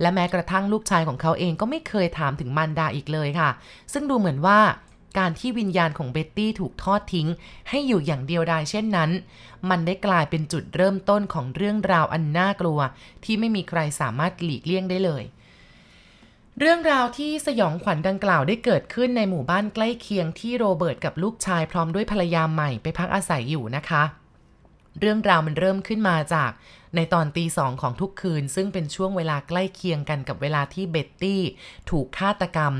และแม้กระทั่งลูกชายของเขาเองก็ไม่เคยถามถึงมันดาอีกเลยค่ะ ซึ่งดูเหมือนว่าการที่วิญญาณของเบ็ตตี้ถูกทอดทิ้งให้อยู่อย่างเดียวดาย เช่นนั้น มันได้กลายเป็นจุดเริ่มต้นของเรื่องราวอันน่ากลัว ที่ไม่มีใครสามารถหลีกเลี่ยงได้เลย เรื่องราวที่สยองขวัญดังกล่าวได้เกิดขึ้นในหมู่บ้านใกล้เคียงที่โรเบิร์ตกับลูกชายพร้อมด้วยภรรยาใหม่ไปพักอาศัยอยู่นะคะ เรื่องราวมันเริ่มขึ้นมาจากในตอนตีสองของทุกคืนซึ่งเป็นช่วงเวลาใกล้เคียงกันกับเวลาที่เบ็ตตี้ ถูกฆาตกรรม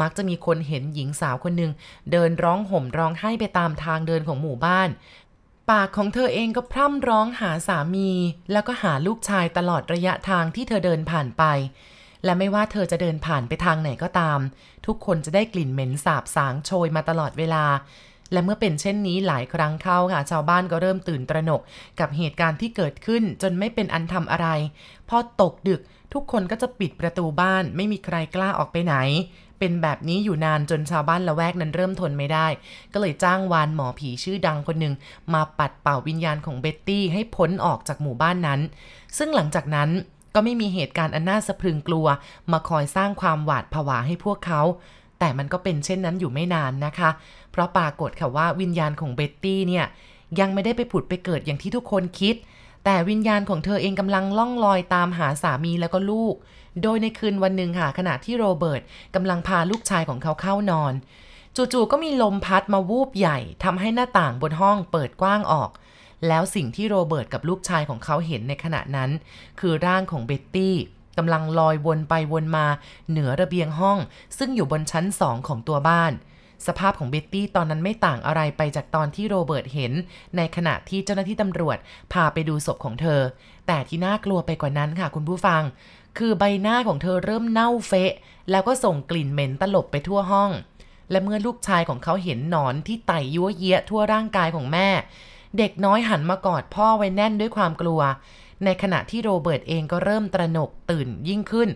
มักจะมีคนเห็นหญิงสาวคนหนึ่งเดินร้องห่มร้องไห้ไปตามทางเดินของหมู่บ้าน ปากของเธอเองก็พร่ำร้องหาสามี แล้วก็หาลูกชายตลอดระยะทางที่เธอเดินผ่านไป และไม่ว่าเธอจะเดินผ่านไปทางไหนก็ตาม ทุกคนจะได้กลิ่นเหม็นสาบสางโชยมาตลอดเวลาและเมื่อเป็นเช่นนี้หลายครั้งเข้าค่ะ ชาวบ้านก็เริ่มตื่นตระหนกกับเหตุการณ์ที่เกิดขึ้นจนไม่เป็นอันทำอะไร พอตกดึกทุกคนก็จะปิดประตูบ้านไม่มีใครกล้าออกไปไหน เป็นแบบนี้อยู่นานจนชาวบ้านละแวกนั้นเริ่มทนไม่ได้ ก็เลยจ้างวานหมอผีชื่อดังคนหนึ่ง มาปัดเป่าวิญญาณของเบ็ตตี้ให้พ้นออกจากหมู่บ้านนั้น ซึ่งหลังจากนั้นก็ไม่มีเหตุการณ์อันน่าสะพรึงกลัว มาคอยสร้างความหวาดผวาให้พวกเขาแต่มันก็เป็นเช่นนั้นอยู่ไม่นานนะคะ เพราะปรากฏค่ะว่าวิญญาณของเบ็ตตี้เนี่ยยังไม่ได้ไปผุดไปเกิดอย่างที่ทุกคนคิด แต่วิญญาณของเธอเองกำลังล่องลอยตามหาสามีแล้วก็ลูก โดยในคืนวันหนึ่งค่ะขณะที่โรเบิร์ตกำลังพาลูกชายของเขาเข้านอน จู่ๆก็มีลมพัดมาวูบใหญ่ทำให้หน้าต่างบนห้องเปิดกว้างออก แล้วสิ่งที่โรเบิร์ตกับลูกชายของเขาเห็นในขณะนั้น คือร่างของเบ็ตตี้กำลังลอยวนไปวนมา เหนือระเบียงห้อง ซึ่งอยู่บนชั้นสองของตัวบ้าน สภาพของเบ็ตตี้ตอนนั้นไม่ต่างอะไรไปจากตอนที่โรเบิร์ตเห็น ในขณะที่เจ้าหน้าที่ตำรวจ พาไปดูศพของเธอ แต่ที่น่ากลัวไปกว่านั้นค่ะคุณผู้ฟัง คือใบหน้าของเธอเริ่มเน่าเฟะ แล้วก็ส่งกลิ่นเหม็นตลบไปทั่วห้อง และเมื่อลูกชายของเขาเห็นหนอนที่ไต่ยั่วเยะทั่วร่างกายของแม่ เด็กน้อยหันมากอดพ่อไว้แน่นด้วยความกลัวในขณะที่โรเบิร์ตเองก็เริ่มตระหนกตื่นยิ่งขึ้น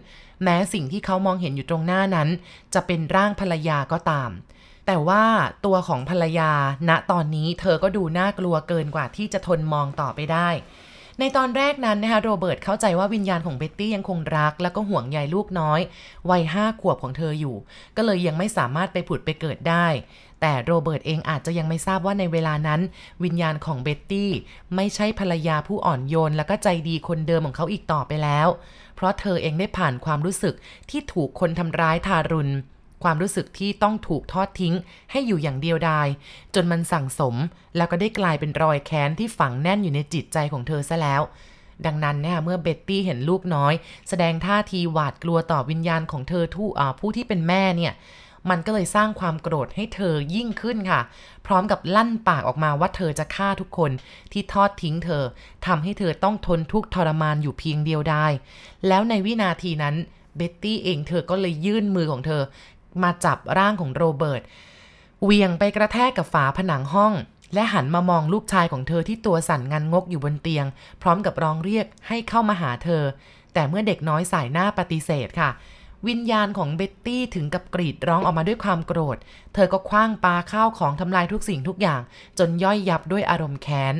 แม้สิ่งที่เขามองเห็นอยู่ตรงหน้านั้น จะเป็นร่างภรรยาก็ตาม แต่ว่าตัวของภรรยาณตอนนี้เธอก็ดูน่ากลัวเกินกว่าที่จะทนมองต่อไปได้ ในตอนแรกนั้นนะคะโรเบิร์ตเข้าใจว่าวิญญาณของเบ็ตตี้ยังคงรัก และก็ห่วงใยลูกน้อยวัยห้าขวบของเธออยู่ ก็เลยยังไม่สามารถไปผุดไปเกิดได้แต่โรเบิร์ตเองอาจจะยังไม่ทราบว่าในเวลานั้น วิญญาณของเบ็ตตี้ไม่ใช่ภรรยาผู้อ่อนโยนและก็ใจดีคนเดิมของเขาอีกต่อไปแล้ว เพราะเธอเองได้ผ่านความรู้สึกที่ถูกคนทำร้ายทารุณ ความรู้สึกที่ต้องถูกทอดทิ้ง ให้อยู่อย่างเดียวดาย จนมันสั่งสมแล้วก็ได้กลายเป็นรอยแค้นที่ฝังแน่นอยู่ในจิตใจของเธอซะแล้ว ดังนั้นเนี่ยเมื่อเบ็ตตี้เห็นลูกน้อย แสดงท่าทีหวาดกลัวต่อวิญญาณของเธอทู่ผู้ที่เป็นแม่เนี่ยมันก็เลยสร้างความโกรธให้เธอยิ่งขึ้นค่ะ พร้อมกับลั่นปากออกมาว่าเธอจะฆ่าทุกคนที่ทอดทิ้งเธอทำให้เธอต้องทนทุกข์ทรมานอยู่เพียงเดียวได้ แล้วในวินาทีนั้นเบ็ตตี้เองเธอก็เลยยื่นมือของเธอ มาจับร่างของโรเบิร์ตเวียงไปกระแทกกับฝาผนังห้อง และหันมามองลูกชายของเธอที่ตัวสั่นงันงกอยู่บนเตียง พร้อมกับร้องเรียกให้เข้ามาหาเธอ แต่เมื่อเด็กน้อยสายหน้าปฏิเสธค่ะวิญญาณของเบ็ตตี้ถึงกับกรีดร้องออกมาด้วยความโกรธ เธอก็คว้างปลาข้าวของทำลายทุกสิ่งทุกอย่าง จนย่อยยับด้วยอารมณ์แค้น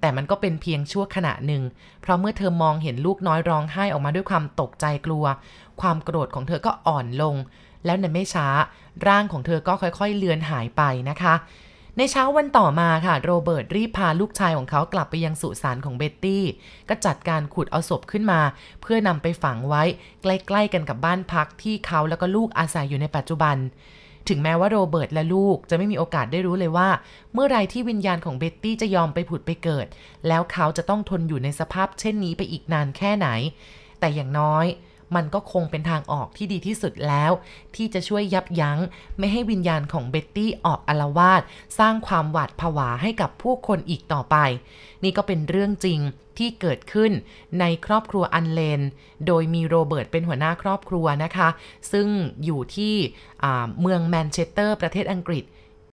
แต่มันก็เป็นเพียงชั่วขณะหนึ่ง เพราะเมื่อเธอมองเห็นลูกน้อยร้องไห้ออกมาด้วยความตกใจกลัว ความโกรธของเธอก็อ่อนลง แล้วในไม่ช้า ร่างของเธอก็ค่อย ๆเลือนหายไปนะคะในเช้าวันต่อมาค่ะ โรเบิร์ตรีบพาลูกชายของเขากลับไปยังสุสานของเบ็ตตี้ ก็จัดการขุดเอาศพขึ้นมาเพื่อนำไปฝังไว้ใกล้ๆกันกับบ้านพักที่เขาแล้วก็ลูกอาศัยอยู่ในปัจจุบัน ถึงแม้ว่าโรเบิร์ตและลูกจะไม่มีโอกาสได้รู้เลยว่า เมื่อไรที่วิญญาณของเบ็ตตี้จะยอมไปผุดไปเกิด แล้วเขาจะต้องทนอยู่ในสภาพเช่นนี้ไปอีกนานแค่ไหน แต่อย่างน้อยมันก็คงเป็นทางออกที่ดีที่สุดแล้ว ที่จะช่วยยับยั้ง ไม่ให้วิญญาณของเบ็ตตี้ออกอลาวาด สร้างความหวาดผวาให้กับผู้คนอีกต่อไป นี่ก็เป็นเรื่องจริงที่เกิดขึ้นในครอบครัวอันเลนโดยมีโรเบิร์ตเป็นหัวหน้าครอบครัวนะคะ ซึ่งอยู่ที่เมืองแมนเชสเตอร์ประเทศอังกฤษ